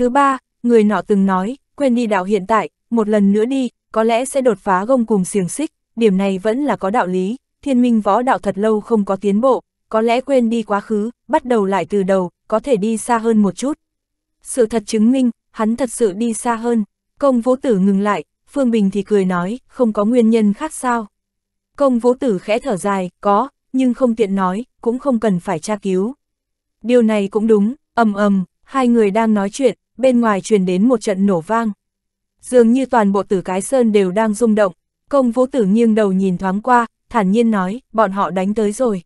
Thứ ba, người nọ từng nói, quên đi đạo hiện tại, một lần nữa đi, có lẽ sẽ đột phá gông cùng xiềng xích, điểm này vẫn là có đạo lý, thiên minh võ đạo thật lâu không có tiến bộ, có lẽ quên đi quá khứ, bắt đầu lại từ đầu, có thể đi xa hơn một chút. Sự thật chứng minh, hắn thật sự đi xa hơn, công vũ tử ngừng lại, Phương Bình thì cười nói, không có nguyên nhân khác sao. Công vũ tử khẽ thở dài, có, nhưng không tiện nói, cũng không cần phải tra cứu. Điều này cũng đúng, ầm ầm, hai người đang nói chuyện, bên ngoài truyền đến một trận nổ vang. Dường như toàn bộ tử cái sơn đều đang rung động, công vũ tử nghiêng đầu nhìn thoáng qua, thản nhiên nói, bọn họ đánh tới rồi.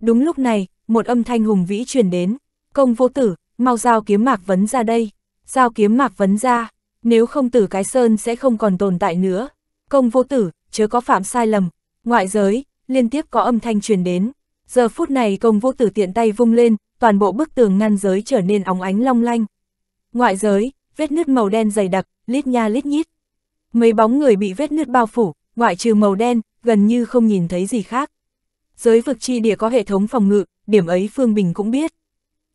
Đúng lúc này, một âm thanh hùng vĩ truyền đến, công vũ tử, mau giao kiếm mạc vấn ra đây, giao kiếm mạc vấn ra, nếu không tử cái sơn sẽ không còn tồn tại nữa. Công vô tử, chớ có phạm sai lầm, ngoại giới, liên tiếp có âm thanh truyền đến. Giờ phút này công vô tử tiện tay vung lên, toàn bộ bức tường ngăn giới trở nên óng ánh long lanh. Ngoại giới, vết nứt màu đen dày đặc, lít nha lít nhít. Mấy bóng người bị vết nứt bao phủ, ngoại trừ màu đen, gần như không nhìn thấy gì khác. Giới vực chi địa có hệ thống phòng ngự, điểm ấy Phương Bình cũng biết.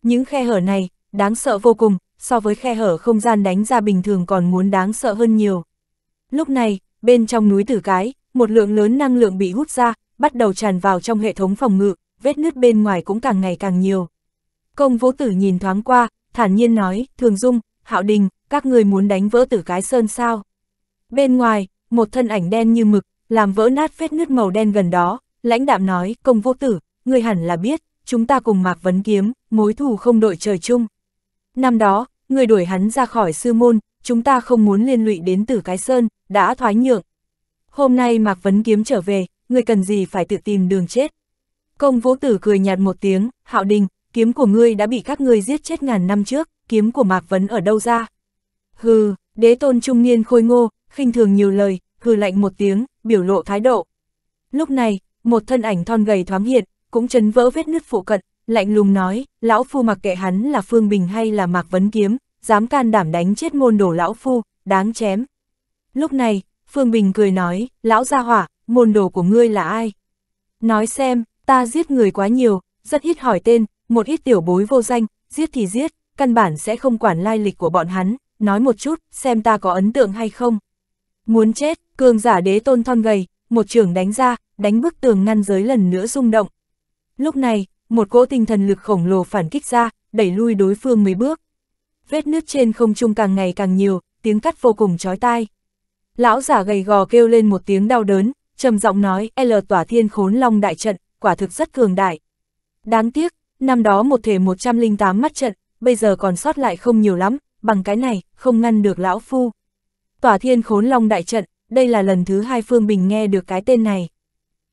Những khe hở này, đáng sợ vô cùng, so với khe hở không gian đánh ra bình thường còn muốn đáng sợ hơn nhiều. Lúc này, bên trong núi tử cái, một lượng lớn năng lượng bị hút ra, bắt đầu tràn vào trong hệ thống phòng ngự, vết nứt bên ngoài cũng càng ngày càng nhiều. Công vũ tử nhìn thoáng qua, thản nhiên nói, Thường Dung, Hạo Đình, các người muốn đánh vỡ tử cái sơn sao. Bên ngoài, một thân ảnh đen như mực, làm vỡ nát vết nứt màu đen gần đó, lãnh đạm nói, công vô tử, người hẳn là biết, chúng ta cùng Mạc Vấn Kiếm, mối thù không đội trời chung. Năm đó, người đuổi hắn ra khỏi sư môn, chúng ta không muốn liên lụy đến tử cái sơn, đã thoái nhượng. Hôm nay Mạc Vấn Kiếm trở về, người cần gì phải tự tìm đường chết. Công vô tử cười nhạt một tiếng, hạo đình, kiếm của ngươi đã bị các ngươi giết chết ngàn năm trước, kiếm của Mạc Vấn ở đâu ra? Hừ, đế tôn trung niên khôi ngô, khinh thường nhiều lời, hừ lạnh một tiếng, biểu lộ thái độ. Lúc này, một thân ảnh thon gầy thoáng hiện, cũng chấn vỡ vết nứt phụ cận, lạnh lùng nói, lão phu mặc kệ hắn là Phương Bình hay là Mạc Vấn Kiếm, dám can đảm đánh chết môn đồ lão phu, đáng chém. Lúc này, Phương Bình cười nói, lão gia hỏa, môn đồ của ngươi là ai? Nói xem, ta giết người quá nhiều, rất ít hỏi tên, một ít tiểu bối vô danh, giết thì giết, căn bản sẽ không quản lai lịch của bọn hắn, nói một chút, xem ta có ấn tượng hay không. Muốn chết, cường giả đế tôn thon gầy, một trường đánh ra, đánh bức tường ngăn giới lần nữa rung động. Lúc này, một cỗ tinh thần lực khổng lồ phản kích ra, đẩy lui đối phương mấy bước. Vết nước trên không trung càng ngày càng nhiều, tiếng cắt vô cùng chói tai. Lão giả gầy gò kêu lên một tiếng đau đớn, trầm giọng nói, L tỏa thiên khốn long đại trận, quả thực rất cường đại. Đáng tiếc, năm đó một thể 108 mắt trận, bây giờ còn sót lại không nhiều lắm, bằng cái này, không ngăn được lão phu. Tỏa thiên khốn long đại trận, đây là lần thứ hai Phương Bình nghe được cái tên này.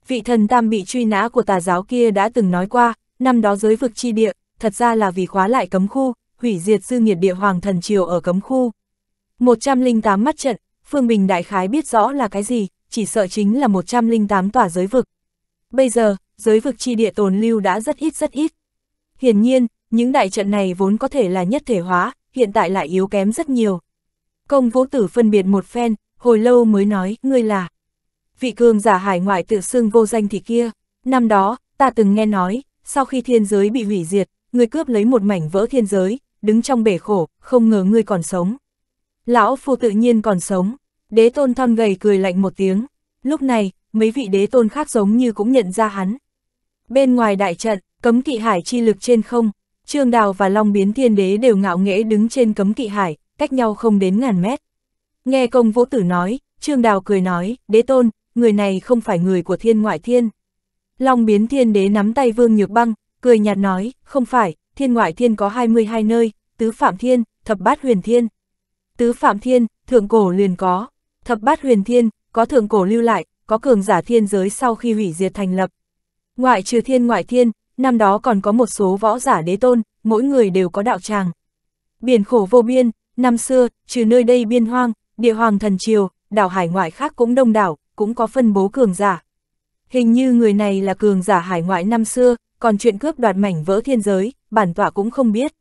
Vị thần tam bị truy nã của tà giáo kia đã từng nói qua, năm đó giới vực chi địa, thật ra là vì khóa lại cấm khu, hủy diệt sư nghiệt địa hoàng thần triều ở cấm khu. 108 mắt trận, Phương Bình đại khái biết rõ là cái gì, chỉ sợ chính là 108 tòa giới vực. Bây giờ, giới vực chi địa tồn lưu đã rất ít rất ít. Hiển nhiên, những đại trận này vốn có thể là nhất thể hóa, hiện tại lại yếu kém rất nhiều. Công vũ tử phân biệt một phen, hồi lâu mới nói, ngươi là vị cường giả hải ngoại tự xưng vô danh thì kia. Năm đó, ta từng nghe nói, sau khi thiên giới bị hủy diệt, người cướp lấy một mảnh vỡ thiên giới, đứng trong bể khổ, không ngờ ngươi còn sống. Lão phu tự nhiên còn sống, đế tôn thon gầy cười lạnh một tiếng. Lúc này, mấy vị đế tôn khác giống như cũng nhận ra hắn. Bên ngoài đại trận, Cấm kỵ hải chi lực trên không, Trương Đào và Long Biến Thiên Đế đều ngạo nghễ đứng trên cấm kỵ hải, cách nhau không đến ngàn mét. Nghe công vũ tử nói, Trương Đào cười nói, đế tôn, người này không phải người của thiên ngoại thiên. Long Biến Thiên Đế nắm tay Vương Nhược Băng, cười nhạt nói, không phải, thiên ngoại thiên có 22 nơi, tứ phạm thiên, thập bát huyền thiên. Tứ phạm thiên, thượng cổ liền có, thập bát huyền thiên, có thượng cổ lưu lại, có cường giả thiên giới sau khi hủy diệt thành lập. Ngoại trừ thiên ngoại thiên, năm đó còn có một số võ giả đế tôn, mỗi người đều có đạo tràng. Biển khổ vô biên, năm xưa, trừ nơi đây biên hoang, địa hoàng thần triều, đảo hải ngoại khác cũng đông đảo, cũng có phân bố cường giả. Hình như người này là cường giả hải ngoại năm xưa, còn chuyện cướp đoạt mảnh vỡ thiên giới, bản tọa cũng không biết.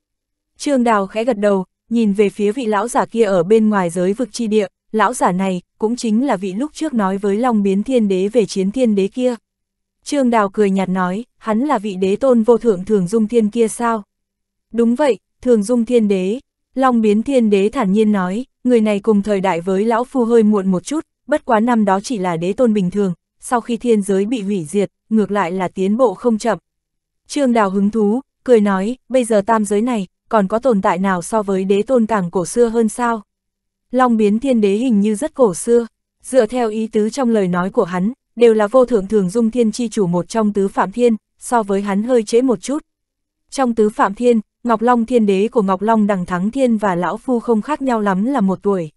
Trương Đào khẽ gật đầu, nhìn về phía vị lão giả kia ở bên ngoài giới vực chi địa, lão giả này cũng chính là vị lúc trước nói với Long Biến Thiên Đế về chiến thiên đế kia. Trương Đào cười nhạt nói, hắn là vị đế tôn vô thượng thường dung thiên kia sao? Đúng vậy, thường dung thiên đế. Long biến thiên đế thản nhiên nói, người này cùng thời đại với lão phu hơi muộn một chút, bất quá năm đó chỉ là đế tôn bình thường, sau khi thiên giới bị hủy diệt, ngược lại là tiến bộ không chậm. Trương Đào hứng thú, cười nói, bây giờ tam giới này, còn có tồn tại nào so với đế tôn càng cổ xưa hơn sao? Long biến thiên đế hình như rất cổ xưa, dựa theo ý tứ trong lời nói của hắn, đều là vô thượng thường dung thiên chi chủ một trong tứ phạm thiên, so với hắn hơi trễ một chút. Trong tứ phạm thiên, Ngọc Long thiên đế của Ngọc Long đằng thắng thiên và lão phu không khác nhau lắm là một tuổi.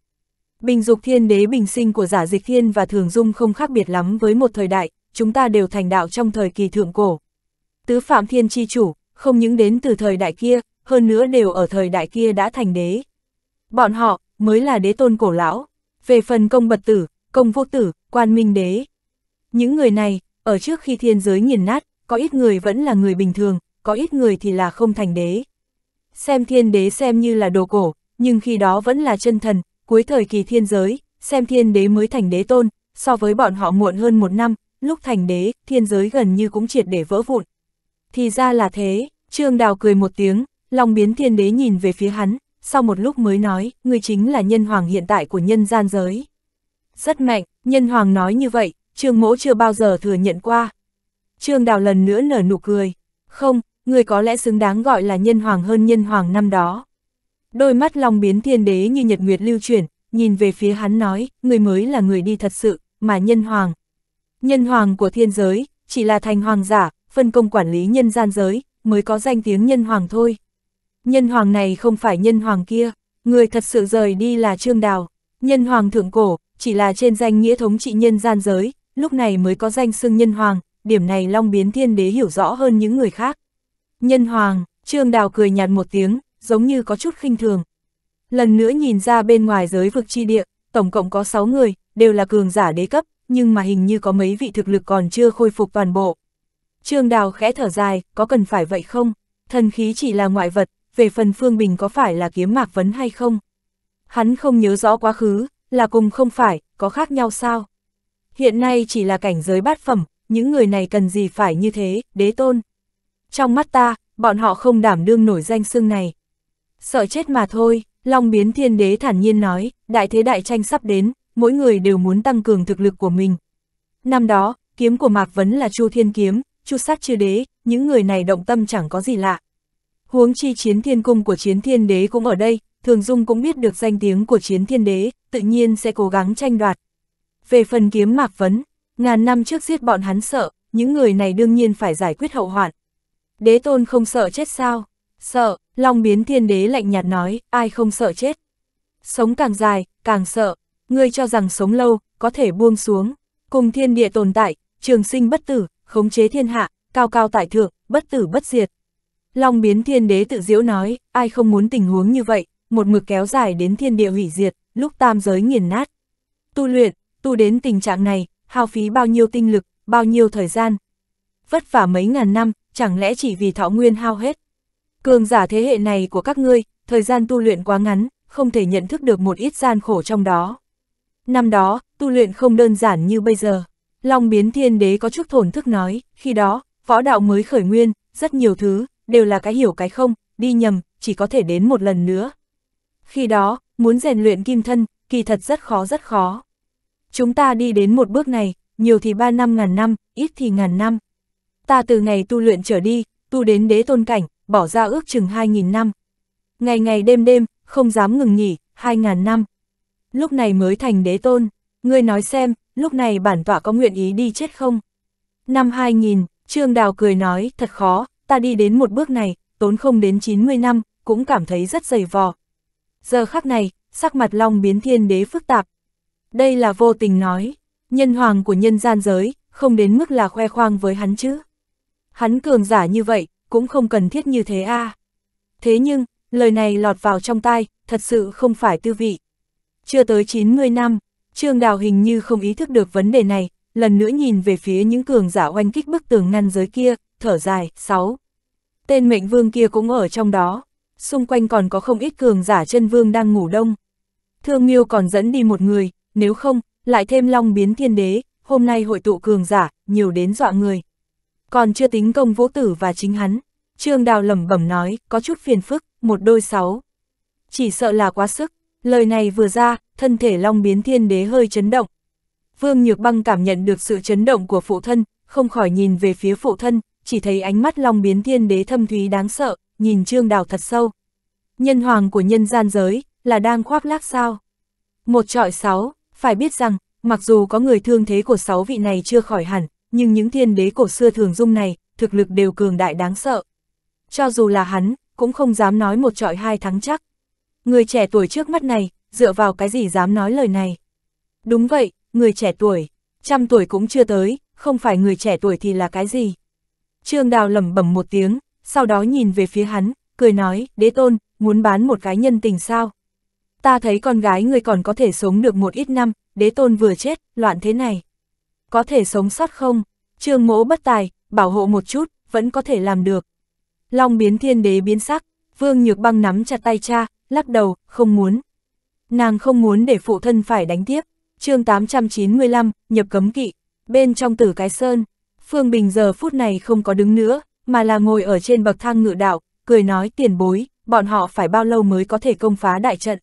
Bình dục thiên đế bình sinh của giả dịch thiên và thường dung không khác biệt lắm với một thời đại, chúng ta đều thành đạo trong thời kỳ thượng cổ. Tứ phạm thiên chi chủ, không những đến từ thời đại kia, hơn nữa đều ở thời đại kia đã thành đế. Bọn họ, mới là đế tôn cổ lão. Về phần công bật tử, công vô tử, quan minh đế, những người này, ở trước khi thiên giới nghiền nát, có ít người vẫn là người bình thường, có ít người thì là không thành đế. Xem thiên đế xem như là đồ cổ, nhưng khi đó vẫn là chân thần, cuối thời kỳ thiên giới, xem thiên đế mới thành đế tôn, so với bọn họ muộn hơn một năm, lúc thành đế, thiên giới gần như cũng triệt để vỡ vụn. Thì ra là thế, Trương Đào cười một tiếng, Long biến thiên đế nhìn về phía hắn, sau một lúc mới nói, người chính là nhân hoàng hiện tại của nhân gian giới. Rất mạnh, nhân hoàng nói như vậy, Trương Mỗ chưa bao giờ thừa nhận qua. Trương Đào lần nữa nở nụ cười. Không, người có lẽ xứng đáng gọi là nhân hoàng hơn nhân hoàng năm đó. Đôi mắt Long biến thiên đế như nhật nguyệt lưu chuyển, nhìn về phía hắn nói, người mới là người đi thật sự, mà nhân hoàng. Nhân hoàng của thiên giới, chỉ là thành hoàng giả, phân công quản lý nhân gian giới, mới có danh tiếng nhân hoàng thôi. Nhân hoàng này không phải nhân hoàng kia, người thật sự rời đi là Trương Đào. Nhân hoàng thượng cổ, chỉ là trên danh nghĩa thống trị nhân gian giới, lúc này mới có danh xưng nhân hoàng, điểm này Long Biến Thiên Đế hiểu rõ hơn những người khác. Nhân hoàng, Trương Đào cười nhạt một tiếng, giống như có chút khinh thường. Lần nữa nhìn ra bên ngoài giới vực chi địa, tổng cộng có 6 người, đều là cường giả đế cấp, nhưng mà hình như có mấy vị thực lực còn chưa khôi phục toàn bộ. Trương Đào khẽ thở dài, có cần phải vậy không? Thần khí chỉ là ngoại vật, về phần Phương Bình có phải là kiếm mạc vấn hay không? Hắn không nhớ rõ quá khứ, là cùng không phải, có khác nhau sao? Hiện nay chỉ là cảnh giới bát phẩm, những người này cần gì phải như thế, đế tôn. Trong mắt ta, bọn họ không đảm đương nổi danh xương này. Sợ chết mà thôi, Long biến thiên đế thản nhiên nói, đại thế đại tranh sắp đến, mỗi người đều muốn tăng cường thực lực của mình. Năm đó, kiếm của Mạc Vấn là Chu Thiên Kiếm, Chu Sát Chư Đế, những người này động tâm chẳng có gì lạ. Huống chi chiến thiên cung của chiến thiên đế cũng ở đây, Thường Dung cũng biết được danh tiếng của chiến thiên đế, tự nhiên sẽ cố gắng tranh đoạt. Về phần kiếm mạc vấn, ngàn năm trước giết bọn hắn sợ, những người này đương nhiên phải giải quyết hậu hoạn. Đế tôn không sợ chết sao? Sợ, Long biến thiên đế lạnh nhạt nói, ai không sợ chết. Sống càng dài, càng sợ, ngươi cho rằng sống lâu, có thể buông xuống, cùng thiên địa tồn tại, trường sinh bất tử, khống chế thiên hạ, cao cao tại thượng, bất tử bất diệt. Long biến thiên đế tự diễu nói, ai không muốn tình huống như vậy, một mực kéo dài đến thiên địa hủy diệt, lúc tam giới nghiền nát. Tu luyện, tu đến tình trạng này, hao phí bao nhiêu tinh lực, bao nhiêu thời gian. Vất vả mấy ngàn năm, chẳng lẽ chỉ vì thọ nguyên hao hết. Cường giả thế hệ này của các ngươi, thời gian tu luyện quá ngắn, không thể nhận thức được một ít gian khổ trong đó. Năm đó, tu luyện không đơn giản như bây giờ. Long biến thiên đế có chút thổn thức nói, khi đó, võ đạo mới khởi nguyên, rất nhiều thứ, đều là cái hiểu cái không, đi nhầm, chỉ có thể đến một lần nữa. Khi đó, muốn rèn luyện kim thân, kỳ thật rất khó rất khó. Chúng ta đi đến một bước này, nhiều thì ba năm ngàn năm, ít thì ngàn năm. Ta từ ngày tu luyện trở đi, tu đến đế tôn cảnh, bỏ ra ước chừng hai nghìn năm. Ngày ngày đêm đêm, không dám ngừng nghỉ, hai 000 năm. Lúc này mới thành đế tôn, ngươi nói xem, lúc này bản tọa có nguyện ý đi chết không? Năm hai nghìn Trương Đào cười nói, thật khó, ta đi đến một bước này, tốn không đến chín mươi năm, cũng cảm thấy rất dày vò. Giờ khắc này, sắc mặt Long biến thiên đế phức tạp, đây là vô tình nói, nhân hoàng của nhân gian giới, không đến mức là khoe khoang với hắn chứ. Hắn cường giả như vậy, cũng không cần thiết như thế a. À. Thế nhưng, lời này lọt vào trong tai, thật sự không phải tư vị. Chưa tới 90 năm, Trương Đào hình như không ý thức được vấn đề này, lần nữa nhìn về phía những cường giả oanh kích bức tường ngăn giới kia, thở dài, sáu Tên mệnh vương kia cũng ở trong đó, xung quanh còn có không ít cường giả chân vương đang ngủ đông. Thương Miêu còn dẫn đi một người, nếu không, lại thêm long biến thiên đế, hôm nay hội tụ cường giả, nhiều đến dọa người. Còn chưa tính công vũ tử và chính hắn, Trương Đào lẩm bẩm nói, có chút phiền phức, một đôi sáu. Chỉ sợ là quá sức, lời này vừa ra, thân thể long biến thiên đế hơi chấn động. Vương Nhược Băng cảm nhận được sự chấn động của phụ thân, không khỏi nhìn về phía phụ thân, chỉ thấy ánh mắt long biến thiên đế thâm thúy đáng sợ, nhìn Trương Đào thật sâu. Nhân hoàng của nhân gian giới, là đang khoác lác sao? Một trọi sáu, phải biết rằng, mặc dù có người thương thế của sáu vị này chưa khỏi hẳn, nhưng những thiên đế cổ xưa thường dung này, thực lực đều cường đại đáng sợ. Cho dù là hắn, cũng không dám nói một trọi hai thắng chắc. Người trẻ tuổi trước mắt này, dựa vào cái gì dám nói lời này? Đúng vậy, người trẻ tuổi, trăm tuổi cũng chưa tới, không phải người trẻ tuổi thì là cái gì? Trương Đào lẩm bẩm một tiếng, sau đó nhìn về phía hắn, cười nói, đế tôn, muốn bán một cái nhân tình sao? ta thấy con gái ngươi còn có thể sống được một ít năm, đế tôn vừa chết, loạn thế này. Có thể sống sót không? Trương mỗ bất tài, bảo hộ một chút, vẫn có thể làm được. Long biến thiên đế biến sắc, vương nhược băng nắm chặt tay cha, lắc đầu, không muốn. Nàng không muốn để phụ thân phải đánh tiếp. chương 895, nhập cấm kỵ, bên trong tử cái sơn. Phương Bình giờ phút này không có đứng nữa, mà là ngồi ở trên bậc thang ngự đạo, cười nói tiền bối, bọn họ phải bao lâu mới có thể công phá đại trận.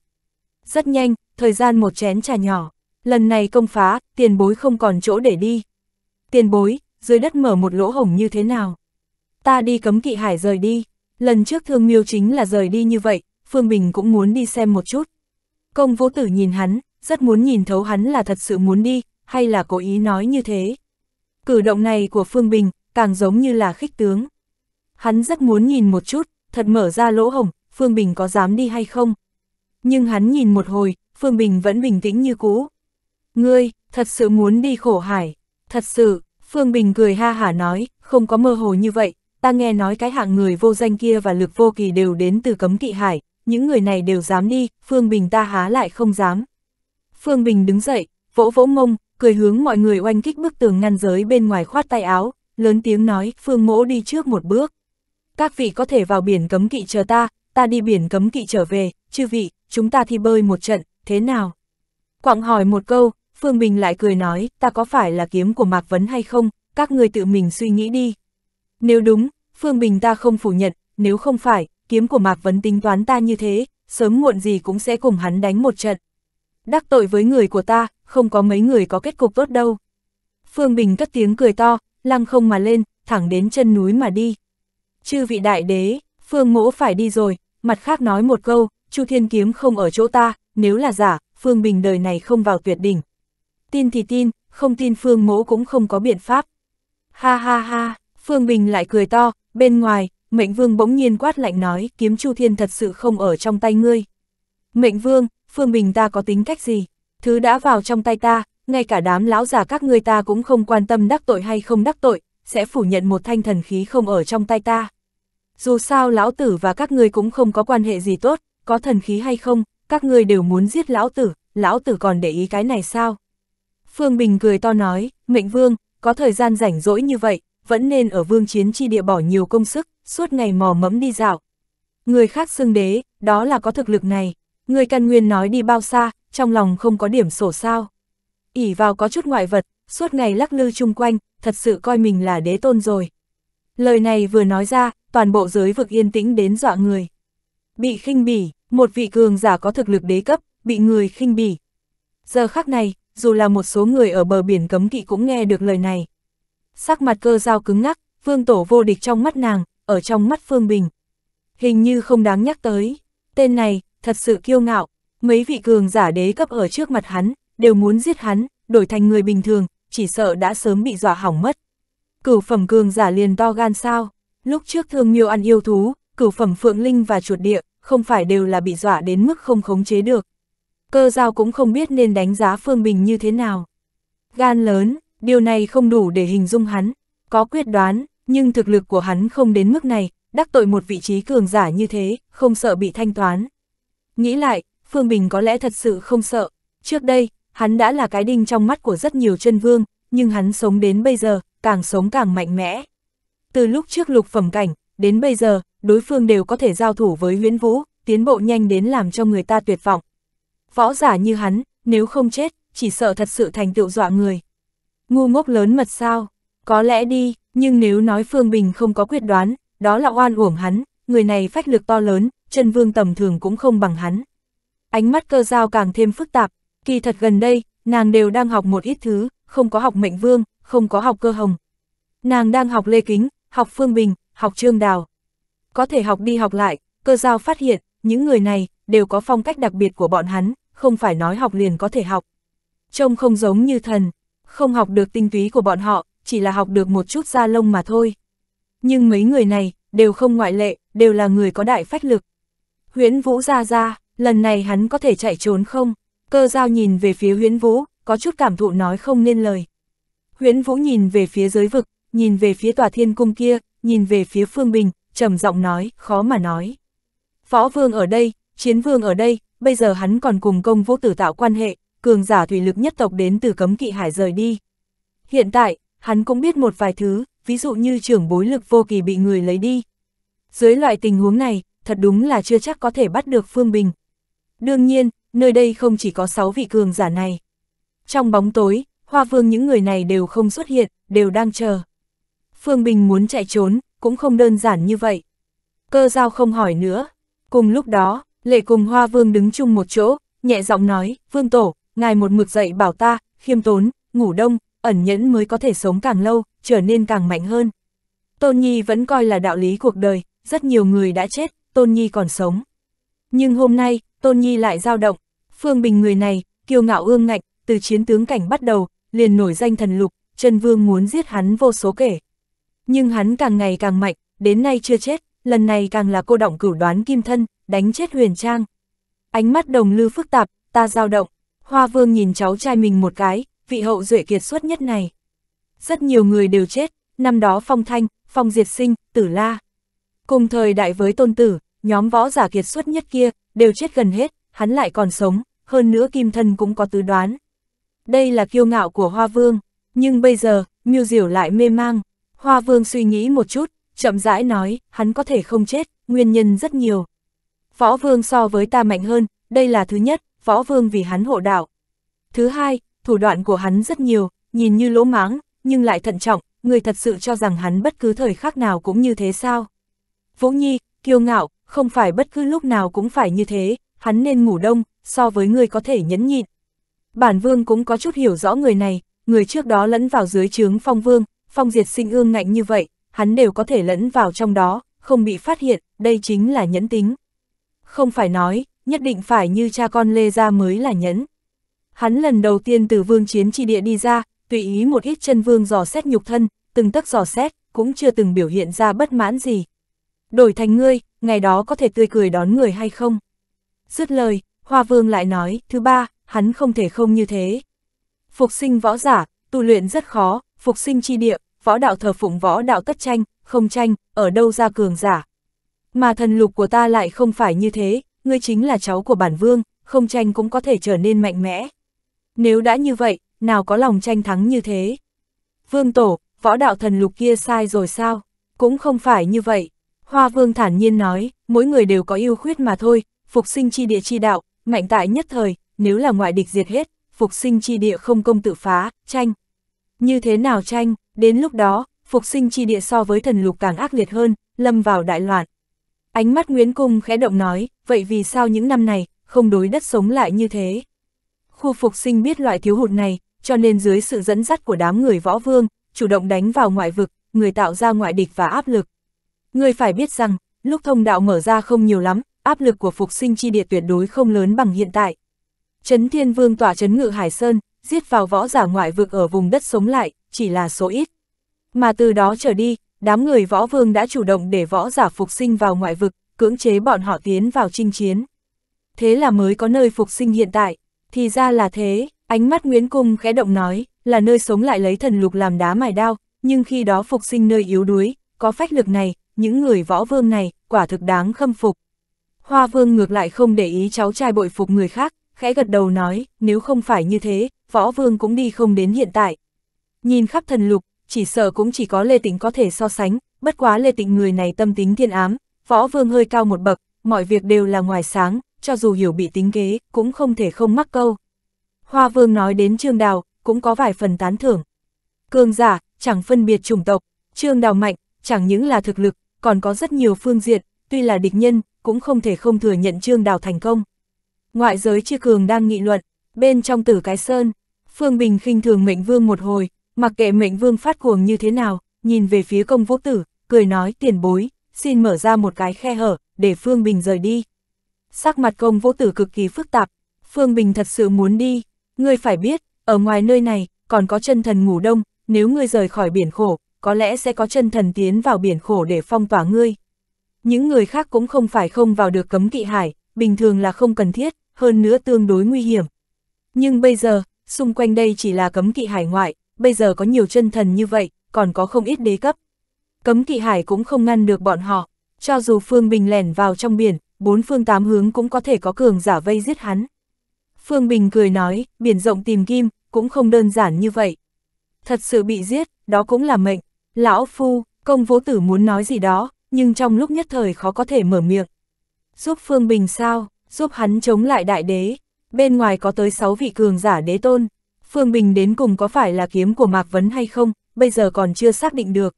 Rất nhanh, thời gian một chén trà nhỏ. Lần này công phá, tiền bối không còn chỗ để đi. Tiền bối, dưới đất mở một lỗ hổng như thế nào? Ta đi cấm kỵ hải rời đi. Lần trước thương miêu chính là rời đi như vậy, Phương Bình cũng muốn đi xem một chút. Công vũ tử nhìn hắn, rất muốn nhìn thấu hắn là thật sự muốn đi, hay là cố ý nói như thế. Cử động này của Phương Bình, càng giống như là khích tướng. Hắn rất muốn nhìn một chút, thật mở ra lỗ hổng, Phương Bình có dám đi hay không, nhưng hắn nhìn một hồi, Phương Bình vẫn bình tĩnh như cũ. Ngươi, thật sự muốn đi khổ hải, thật sự, Phương Bình cười ha hả nói, không có mơ hồ như vậy, ta nghe nói cái hạng người vô danh kia và lực vô kỳ đều đến từ cấm kỵ hải, những người này đều dám đi, Phương Bình ta há lại không dám. Phương Bình đứng dậy, vỗ vỗ mông, cười hướng mọi người oanh kích bức tường ngăn giới bên ngoài khoát tay áo, lớn tiếng nói, Phương Mỗ đi trước một bước. Các vị có thể vào biển cấm kỵ chờ ta, ta đi biển cấm kỵ trở về, chư vị, chúng ta thi bơi một trận, thế nào? Quảng hỏi một câu, Phương Bình lại cười nói, ta có phải là kiếm của Mạc Vấn hay không, các người tự mình suy nghĩ đi. Nếu đúng, Phương Bình ta không phủ nhận, nếu không phải, kiếm của Mạc Vấn tính toán ta như thế, sớm muộn gì cũng sẽ cùng hắn đánh một trận. Đắc tội với người của ta, không có mấy người có kết cục tốt đâu. Phương Bình cất tiếng cười to, lăng không mà lên, thẳng đến chân núi mà đi. Chư vị đại đế, Phương ngũ phải đi rồi, mặt khác nói một câu, Chu Thiên Kiếm không ở chỗ ta, nếu là giả, Phương Bình đời này không vào tuyệt đỉnh. Tin thì tin, không tin Phương Mỗ cũng không có biện pháp. Ha ha ha, Phương Bình lại cười to, bên ngoài, Mệnh Vương bỗng nhiên quát lạnh nói, kiếm Chu Thiên thật sự không ở trong tay ngươi. Mệnh Vương, Phương Bình ta có tính cách gì? Thứ đã vào trong tay ta, ngay cả đám lão già các ngươi ta cũng không quan tâm đắc tội hay không đắc tội, sẽ phủ nhận một thanh thần khí không ở trong tay ta. Dù sao lão tử và các ngươi cũng không có quan hệ gì tốt có thần khí hay không, các ngươi đều muốn giết lão tử, lão tử còn để ý cái này sao? Phương Bình cười to nói, mệnh vương, có thời gian rảnh rỗi như vậy, vẫn nên ở vương chiến chi địa bỏ nhiều công sức, suốt ngày mò mẫm đi dạo. Người khác xưng đế, đó là có thực lực này. Người căn nguyên nói đi bao xa, trong lòng không có điểm sổ sao. ỉ vào có chút ngoại vật, suốt ngày lắc lư chung quanh, thật sự coi mình là đế tôn rồi. Lời này vừa nói ra, toàn bộ giới vực yên tĩnh đến dọa người. Bị khinh bỉ, một vị cường giả có thực lực đế cấp, bị người khinh bỉ. Giờ khắc này, dù là một số người ở bờ biển cấm kỵ cũng nghe được lời này. Sắc mặt cơ giao cứng ngắc, phương tổ vô địch trong mắt nàng, ở trong mắt phương bình. Hình như không đáng nhắc tới, tên này, thật sự kiêu ngạo, mấy vị cường giả đế cấp ở trước mặt hắn, đều muốn giết hắn, đổi thành người bình thường, chỉ sợ đã sớm bị dọa hỏng mất. Cửu phẩm cường giả liền to gan sao, lúc trước thương miêu ăn yêu thú, cửu phẩm phượng linh và chuột địa, không phải đều là bị dọa đến mức không khống chế được. Cơ giao cũng không biết nên đánh giá Phương Bình như thế nào. Gan lớn, điều này không đủ để hình dung hắn, có quyết đoán, nhưng thực lực của hắn không đến mức này, đắc tội một vị trí cường giả như thế, không sợ bị thanh toán. Nghĩ lại, Phương Bình có lẽ thật sự không sợ. Trước đây, hắn đã là cái đinh trong mắt của rất nhiều chân vương, nhưng hắn sống đến bây giờ, càng sống càng mạnh mẽ. Từ lúc trước lục phẩm cảnh, đến bây giờ, đối phương đều có thể giao thủ với huyễn vũ, tiến bộ nhanh đến làm cho người ta tuyệt vọng. Võ giả như hắn, nếu không chết, chỉ sợ thật sự thành tựu dọa người. Ngu ngốc lớn mật sao? Có lẽ đi, nhưng nếu nói Phương Bình không có quyết đoán, đó là oan uổng hắn, người này phách lực to lớn, chân vương tầm thường cũng không bằng hắn. Ánh mắt cơ giao càng thêm phức tạp, kỳ thật gần đây, nàng đều đang học một ít thứ, không có học mệnh vương, không có học cơ hồng. Nàng đang học Lê Kính, học Phương Bình, học Trương Đào có thể học đi học lại, cơ giao phát hiện, những người này, đều có phong cách đặc biệt của bọn hắn, không phải nói học liền có thể học. Trông không giống như thần, không học được tinh túy của bọn họ, chỉ là học được một chút da lông mà thôi. Nhưng mấy người này, đều không ngoại lệ, đều là người có đại phách lực. Huyễn Vũ ra ra, lần này hắn có thể chạy trốn không? Cơ giao nhìn về phía Huyễn Vũ, có chút cảm thụ nói không nên lời. Huyễn Vũ nhìn về phía giới vực, nhìn về phía tòa thiên cung kia, nhìn về phía Phương Bình, trầm giọng nói, khó mà nói. phó vương ở đây, chiến vương ở đây, bây giờ hắn còn cùng công vô tử tạo quan hệ, cường giả thủy lực nhất tộc đến từ cấm kỵ hải rời đi. Hiện tại, hắn cũng biết một vài thứ, ví dụ như trưởng bối lực vô kỳ bị người lấy đi. Dưới loại tình huống này, thật đúng là chưa chắc có thể bắt được Phương Bình. Đương nhiên, nơi đây không chỉ có 6 vị cường giả này. Trong bóng tối, Hoa Vương những người này đều không xuất hiện, đều đang chờ. Phương Bình muốn chạy trốn, cũng không đơn giản như vậy. Cơ giao không hỏi nữa. Cùng lúc đó, lệ cùng hoa vương đứng chung một chỗ, nhẹ giọng nói, vương tổ, ngài một mực dậy bảo ta, khiêm tốn, ngủ đông, ẩn nhẫn mới có thể sống càng lâu, trở nên càng mạnh hơn. Tôn Nhi vẫn coi là đạo lý cuộc đời, rất nhiều người đã chết, Tôn Nhi còn sống. Nhưng hôm nay, Tôn Nhi lại dao động, Phương Bình người này, kiêu ngạo ương ngạnh, từ chiến tướng cảnh bắt đầu, liền nổi danh thần lục, chân Vương muốn giết hắn vô số kể. Nhưng hắn càng ngày càng mạnh, đến nay chưa chết, lần này càng là cô động cửu đoán kim thân, đánh chết huyền trang. Ánh mắt đồng lư phức tạp, ta dao động, hoa vương nhìn cháu trai mình một cái, vị hậu duệ kiệt xuất nhất này. Rất nhiều người đều chết, năm đó phong thanh, phong diệt sinh, tử la. Cùng thời đại với tôn tử, nhóm võ giả kiệt xuất nhất kia, đều chết gần hết, hắn lại còn sống, hơn nữa kim thân cũng có tứ đoán. Đây là kiêu ngạo của Hoa Vương, nhưng bây giờ, Miêu Diểu lại mê mang, Hoa Vương suy nghĩ một chút, chậm rãi nói, hắn có thể không chết, nguyên nhân rất nhiều. Võ Vương so với ta mạnh hơn, đây là thứ nhất, Võ Vương vì hắn hộ đạo. Thứ hai, thủ đoạn của hắn rất nhiều, nhìn như lỗ máng, nhưng lại thận trọng, người thật sự cho rằng hắn bất cứ thời khắc nào cũng như thế sao. Vũ Nhi, kiêu ngạo, không phải bất cứ lúc nào cũng phải như thế, hắn nên ngủ đông, so với người có thể nhẫn nhịn. Bản Vương cũng có chút hiểu rõ người này, người trước đó lẫn vào dưới trướng Phong Vương, phong diệt sinh ương ngạnh như vậy, hắn đều có thể lẫn vào trong đó, không bị phát hiện, đây chính là nhẫn tính. Không phải nói, nhất định phải như cha con Lê gia mới là nhẫn. Hắn lần đầu tiên từ vương chiến tri địa đi ra, tùy ý một ít chân vương dò xét nhục thân, từng tấc dò xét, cũng chưa từng biểu hiện ra bất mãn gì. Đổi thành ngươi, ngày đó có thể tươi cười đón người hay không? Dứt lời, Hoa Vương lại nói, thứ ba, hắn không thể không như thế. Phục sinh võ giả, tu luyện rất khó, phục sinh chi địa, võ đạo thờ phụng võ đạo tất tranh, không tranh, ở đâu ra cường giả. Mà thần lục của ta lại không phải như thế, ngươi chính là cháu của bản vương, không tranh cũng có thể trở nên mạnh mẽ. Nếu đã như vậy, nào có lòng tranh thắng như thế. Vương tổ, võ đạo thần lục kia sai rồi sao? Cũng không phải như vậy. Hoa vương thản nhiên nói, mỗi người đều có ưu khuyết mà thôi, phục sinh chi địa chi đạo, mạnh tại nhất thời, nếu là ngoại địch diệt hết, phục sinh chi địa không công tự phá, tranh. Như thế nào tranh, đến lúc đó, phục sinh chi địa so với thần lục càng ác liệt hơn, lâm vào đại loạn. Ánh mắt Nguyễn Cung khẽ động nói, vậy vì sao những năm này, không đối đất sống lại như thế? Khu phục sinh biết loại thiếu hụt này, cho nên dưới sự dẫn dắt của đám người võ vương, chủ động đánh vào ngoại vực, người tạo ra ngoại địch và áp lực. Người phải biết rằng, lúc thông đạo mở ra không nhiều lắm, áp lực của phục sinh chi địa tuyệt đối không lớn bằng hiện tại. Trấn Thiên Vương tỏa trấn ngự Hải Sơn, giết vào võ giả ngoại vực ở vùng đất sống lại, chỉ là số ít. Mà từ đó trở đi, đám người võ vương đã chủ động để võ giả phục sinh vào ngoại vực, cưỡng chế bọn họ tiến vào chinh chiến. Thế là mới có nơi phục sinh hiện tại, thì ra là thế, ánh mắt Nguyễn Cung khẽ động nói, là nơi sống lại lấy thần lục làm đá mài đao, nhưng khi đó phục sinh nơi yếu đuối, có phách lực này, những người võ vương này, quả thực đáng khâm phục. Hoa vương ngược lại không để ý cháu trai bội phục người khác, khẽ gật đầu nói, nếu không phải như thế, võ vương cũng đi không đến hiện tại. Nhìn khắp thần lục, chỉ sợ cũng chỉ có Lê Tĩnh có thể so sánh, bất quá Lê Tĩnh người này tâm tính thiên ám, võ vương hơi cao một bậc, mọi việc đều là ngoài sáng, cho dù hiểu bị tính kế, cũng không thể không mắc câu. Hoa vương nói đến Trương Đào, cũng có vài phần tán thưởng. Cương giả, chẳng phân biệt chủng tộc, Trương Đào mạnh, chẳng những là thực lực, còn có rất nhiều phương diện, tuy là địch nhân, cũng không thể không thừa nhận Trương Đào thành công. Ngoại giới chưa cường đang nghị luận, bên trong tử cái sơn, Phương Bình khinh thường mệnh vương một hồi, mặc kệ mệnh vương phát cuồng như thế nào, nhìn về phía công Vô tử, cười nói tiền bối, xin mở ra một cái khe hở, để Phương Bình rời đi. Sắc mặt công Vô tử cực kỳ phức tạp, Phương Bình thật sự muốn đi, ngươi phải biết, ở ngoài nơi này, còn có chân thần ngủ đông, nếu ngươi rời khỏi biển khổ, có lẽ sẽ có chân thần tiến vào biển khổ để phong tỏa ngươi. Những người khác cũng không phải không vào được cấm kỵ hải, bình thường là không cần thiết, hơn nữa tương đối nguy hiểm. Nhưng bây giờ, xung quanh đây chỉ là cấm kỵ hải ngoại, bây giờ có nhiều chân thần như vậy, còn có không ít đế cấp. Cấm kỵ hải cũng không ngăn được bọn họ, cho dù Phương Bình lẻn vào trong biển, bốn phương tám hướng cũng có thể có cường giả vây giết hắn. Phương Bình cười nói, biển rộng tìm kim, cũng không đơn giản như vậy. Thật sự bị giết, đó cũng là mệnh. Lão Phu, công vô tử muốn nói gì đó, nhưng trong lúc nhất thời khó có thể mở miệng. Giúp Phương Bình sao, giúp hắn chống lại đại đế, bên ngoài có tới 6 vị cường giả đế tôn, Phương Bình đến cùng có phải là kiếm của Mạc Vấn hay không, bây giờ còn chưa xác định được.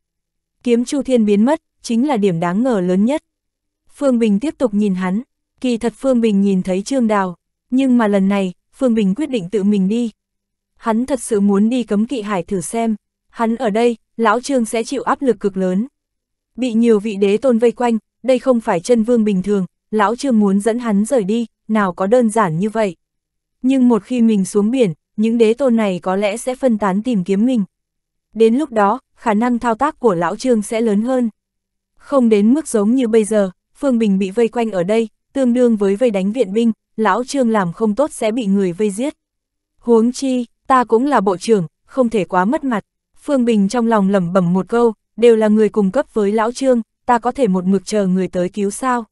Kiếm Chu Thiên biến mất, chính là điểm đáng ngờ lớn nhất. Phương Bình tiếp tục nhìn hắn, kỳ thật Phương Bình nhìn thấy Trương Đào, nhưng mà lần này, Phương Bình quyết định tự mình đi. Hắn thật sự muốn đi cấm kỵ hải thử xem, hắn ở đây, lão Trương sẽ chịu áp lực cực lớn. Bị nhiều vị đế tôn vây quanh, đây không phải chân vương bình thường, lão Trương muốn dẫn hắn rời đi, nào có đơn giản như vậy nhưng một khi mình xuống biển, những đế tôn này có lẽ sẽ phân tán tìm kiếm mình. Đến lúc đó, khả năng thao tác của Lão Trương sẽ lớn hơn. Không đến mức giống như bây giờ, Phương Bình bị vây quanh ở đây, tương đương với vây đánh viện binh, Lão Trương làm không tốt sẽ bị người vây giết. Huống chi, ta cũng là bộ trưởng, không thể quá mất mặt. Phương Bình trong lòng lẩm bẩm một câu, đều là người cùng cấp với Lão Trương, ta có thể một mực chờ người tới cứu sao.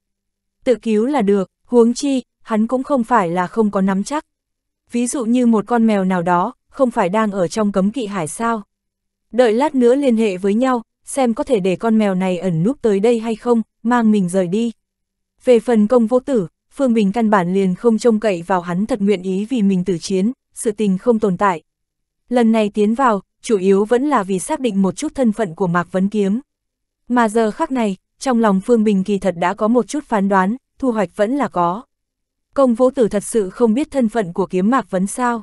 Tự cứu là được, huống chi, hắn cũng không phải là không có nắm chắc ví dụ như một con mèo nào đó, không phải đang ở trong cấm kỵ hải sao. Đợi lát nữa liên hệ với nhau, xem có thể để con mèo này ẩn núp tới đây hay không, mang mình rời đi. Về phần công vô tử, Phương Bình căn bản liền không trông cậy vào hắn thật nguyện ý vì mình tử chiến, sự tình không tồn tại. Lần này tiến vào, chủ yếu vẫn là vì xác định một chút thân phận của Mạc Vấn Kiếm. Mà giờ khắc này, trong lòng Phương Bình kỳ thật đã có một chút phán đoán, thu hoạch vẫn là có công vũ tử thật sự không biết thân phận của kiếm mạc vấn sao.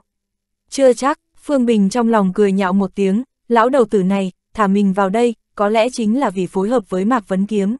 Chưa chắc, Phương Bình trong lòng cười nhạo một tiếng, lão đầu tử này, thả mình vào đây, có lẽ chính là vì phối hợp với mạc vấn kiếm.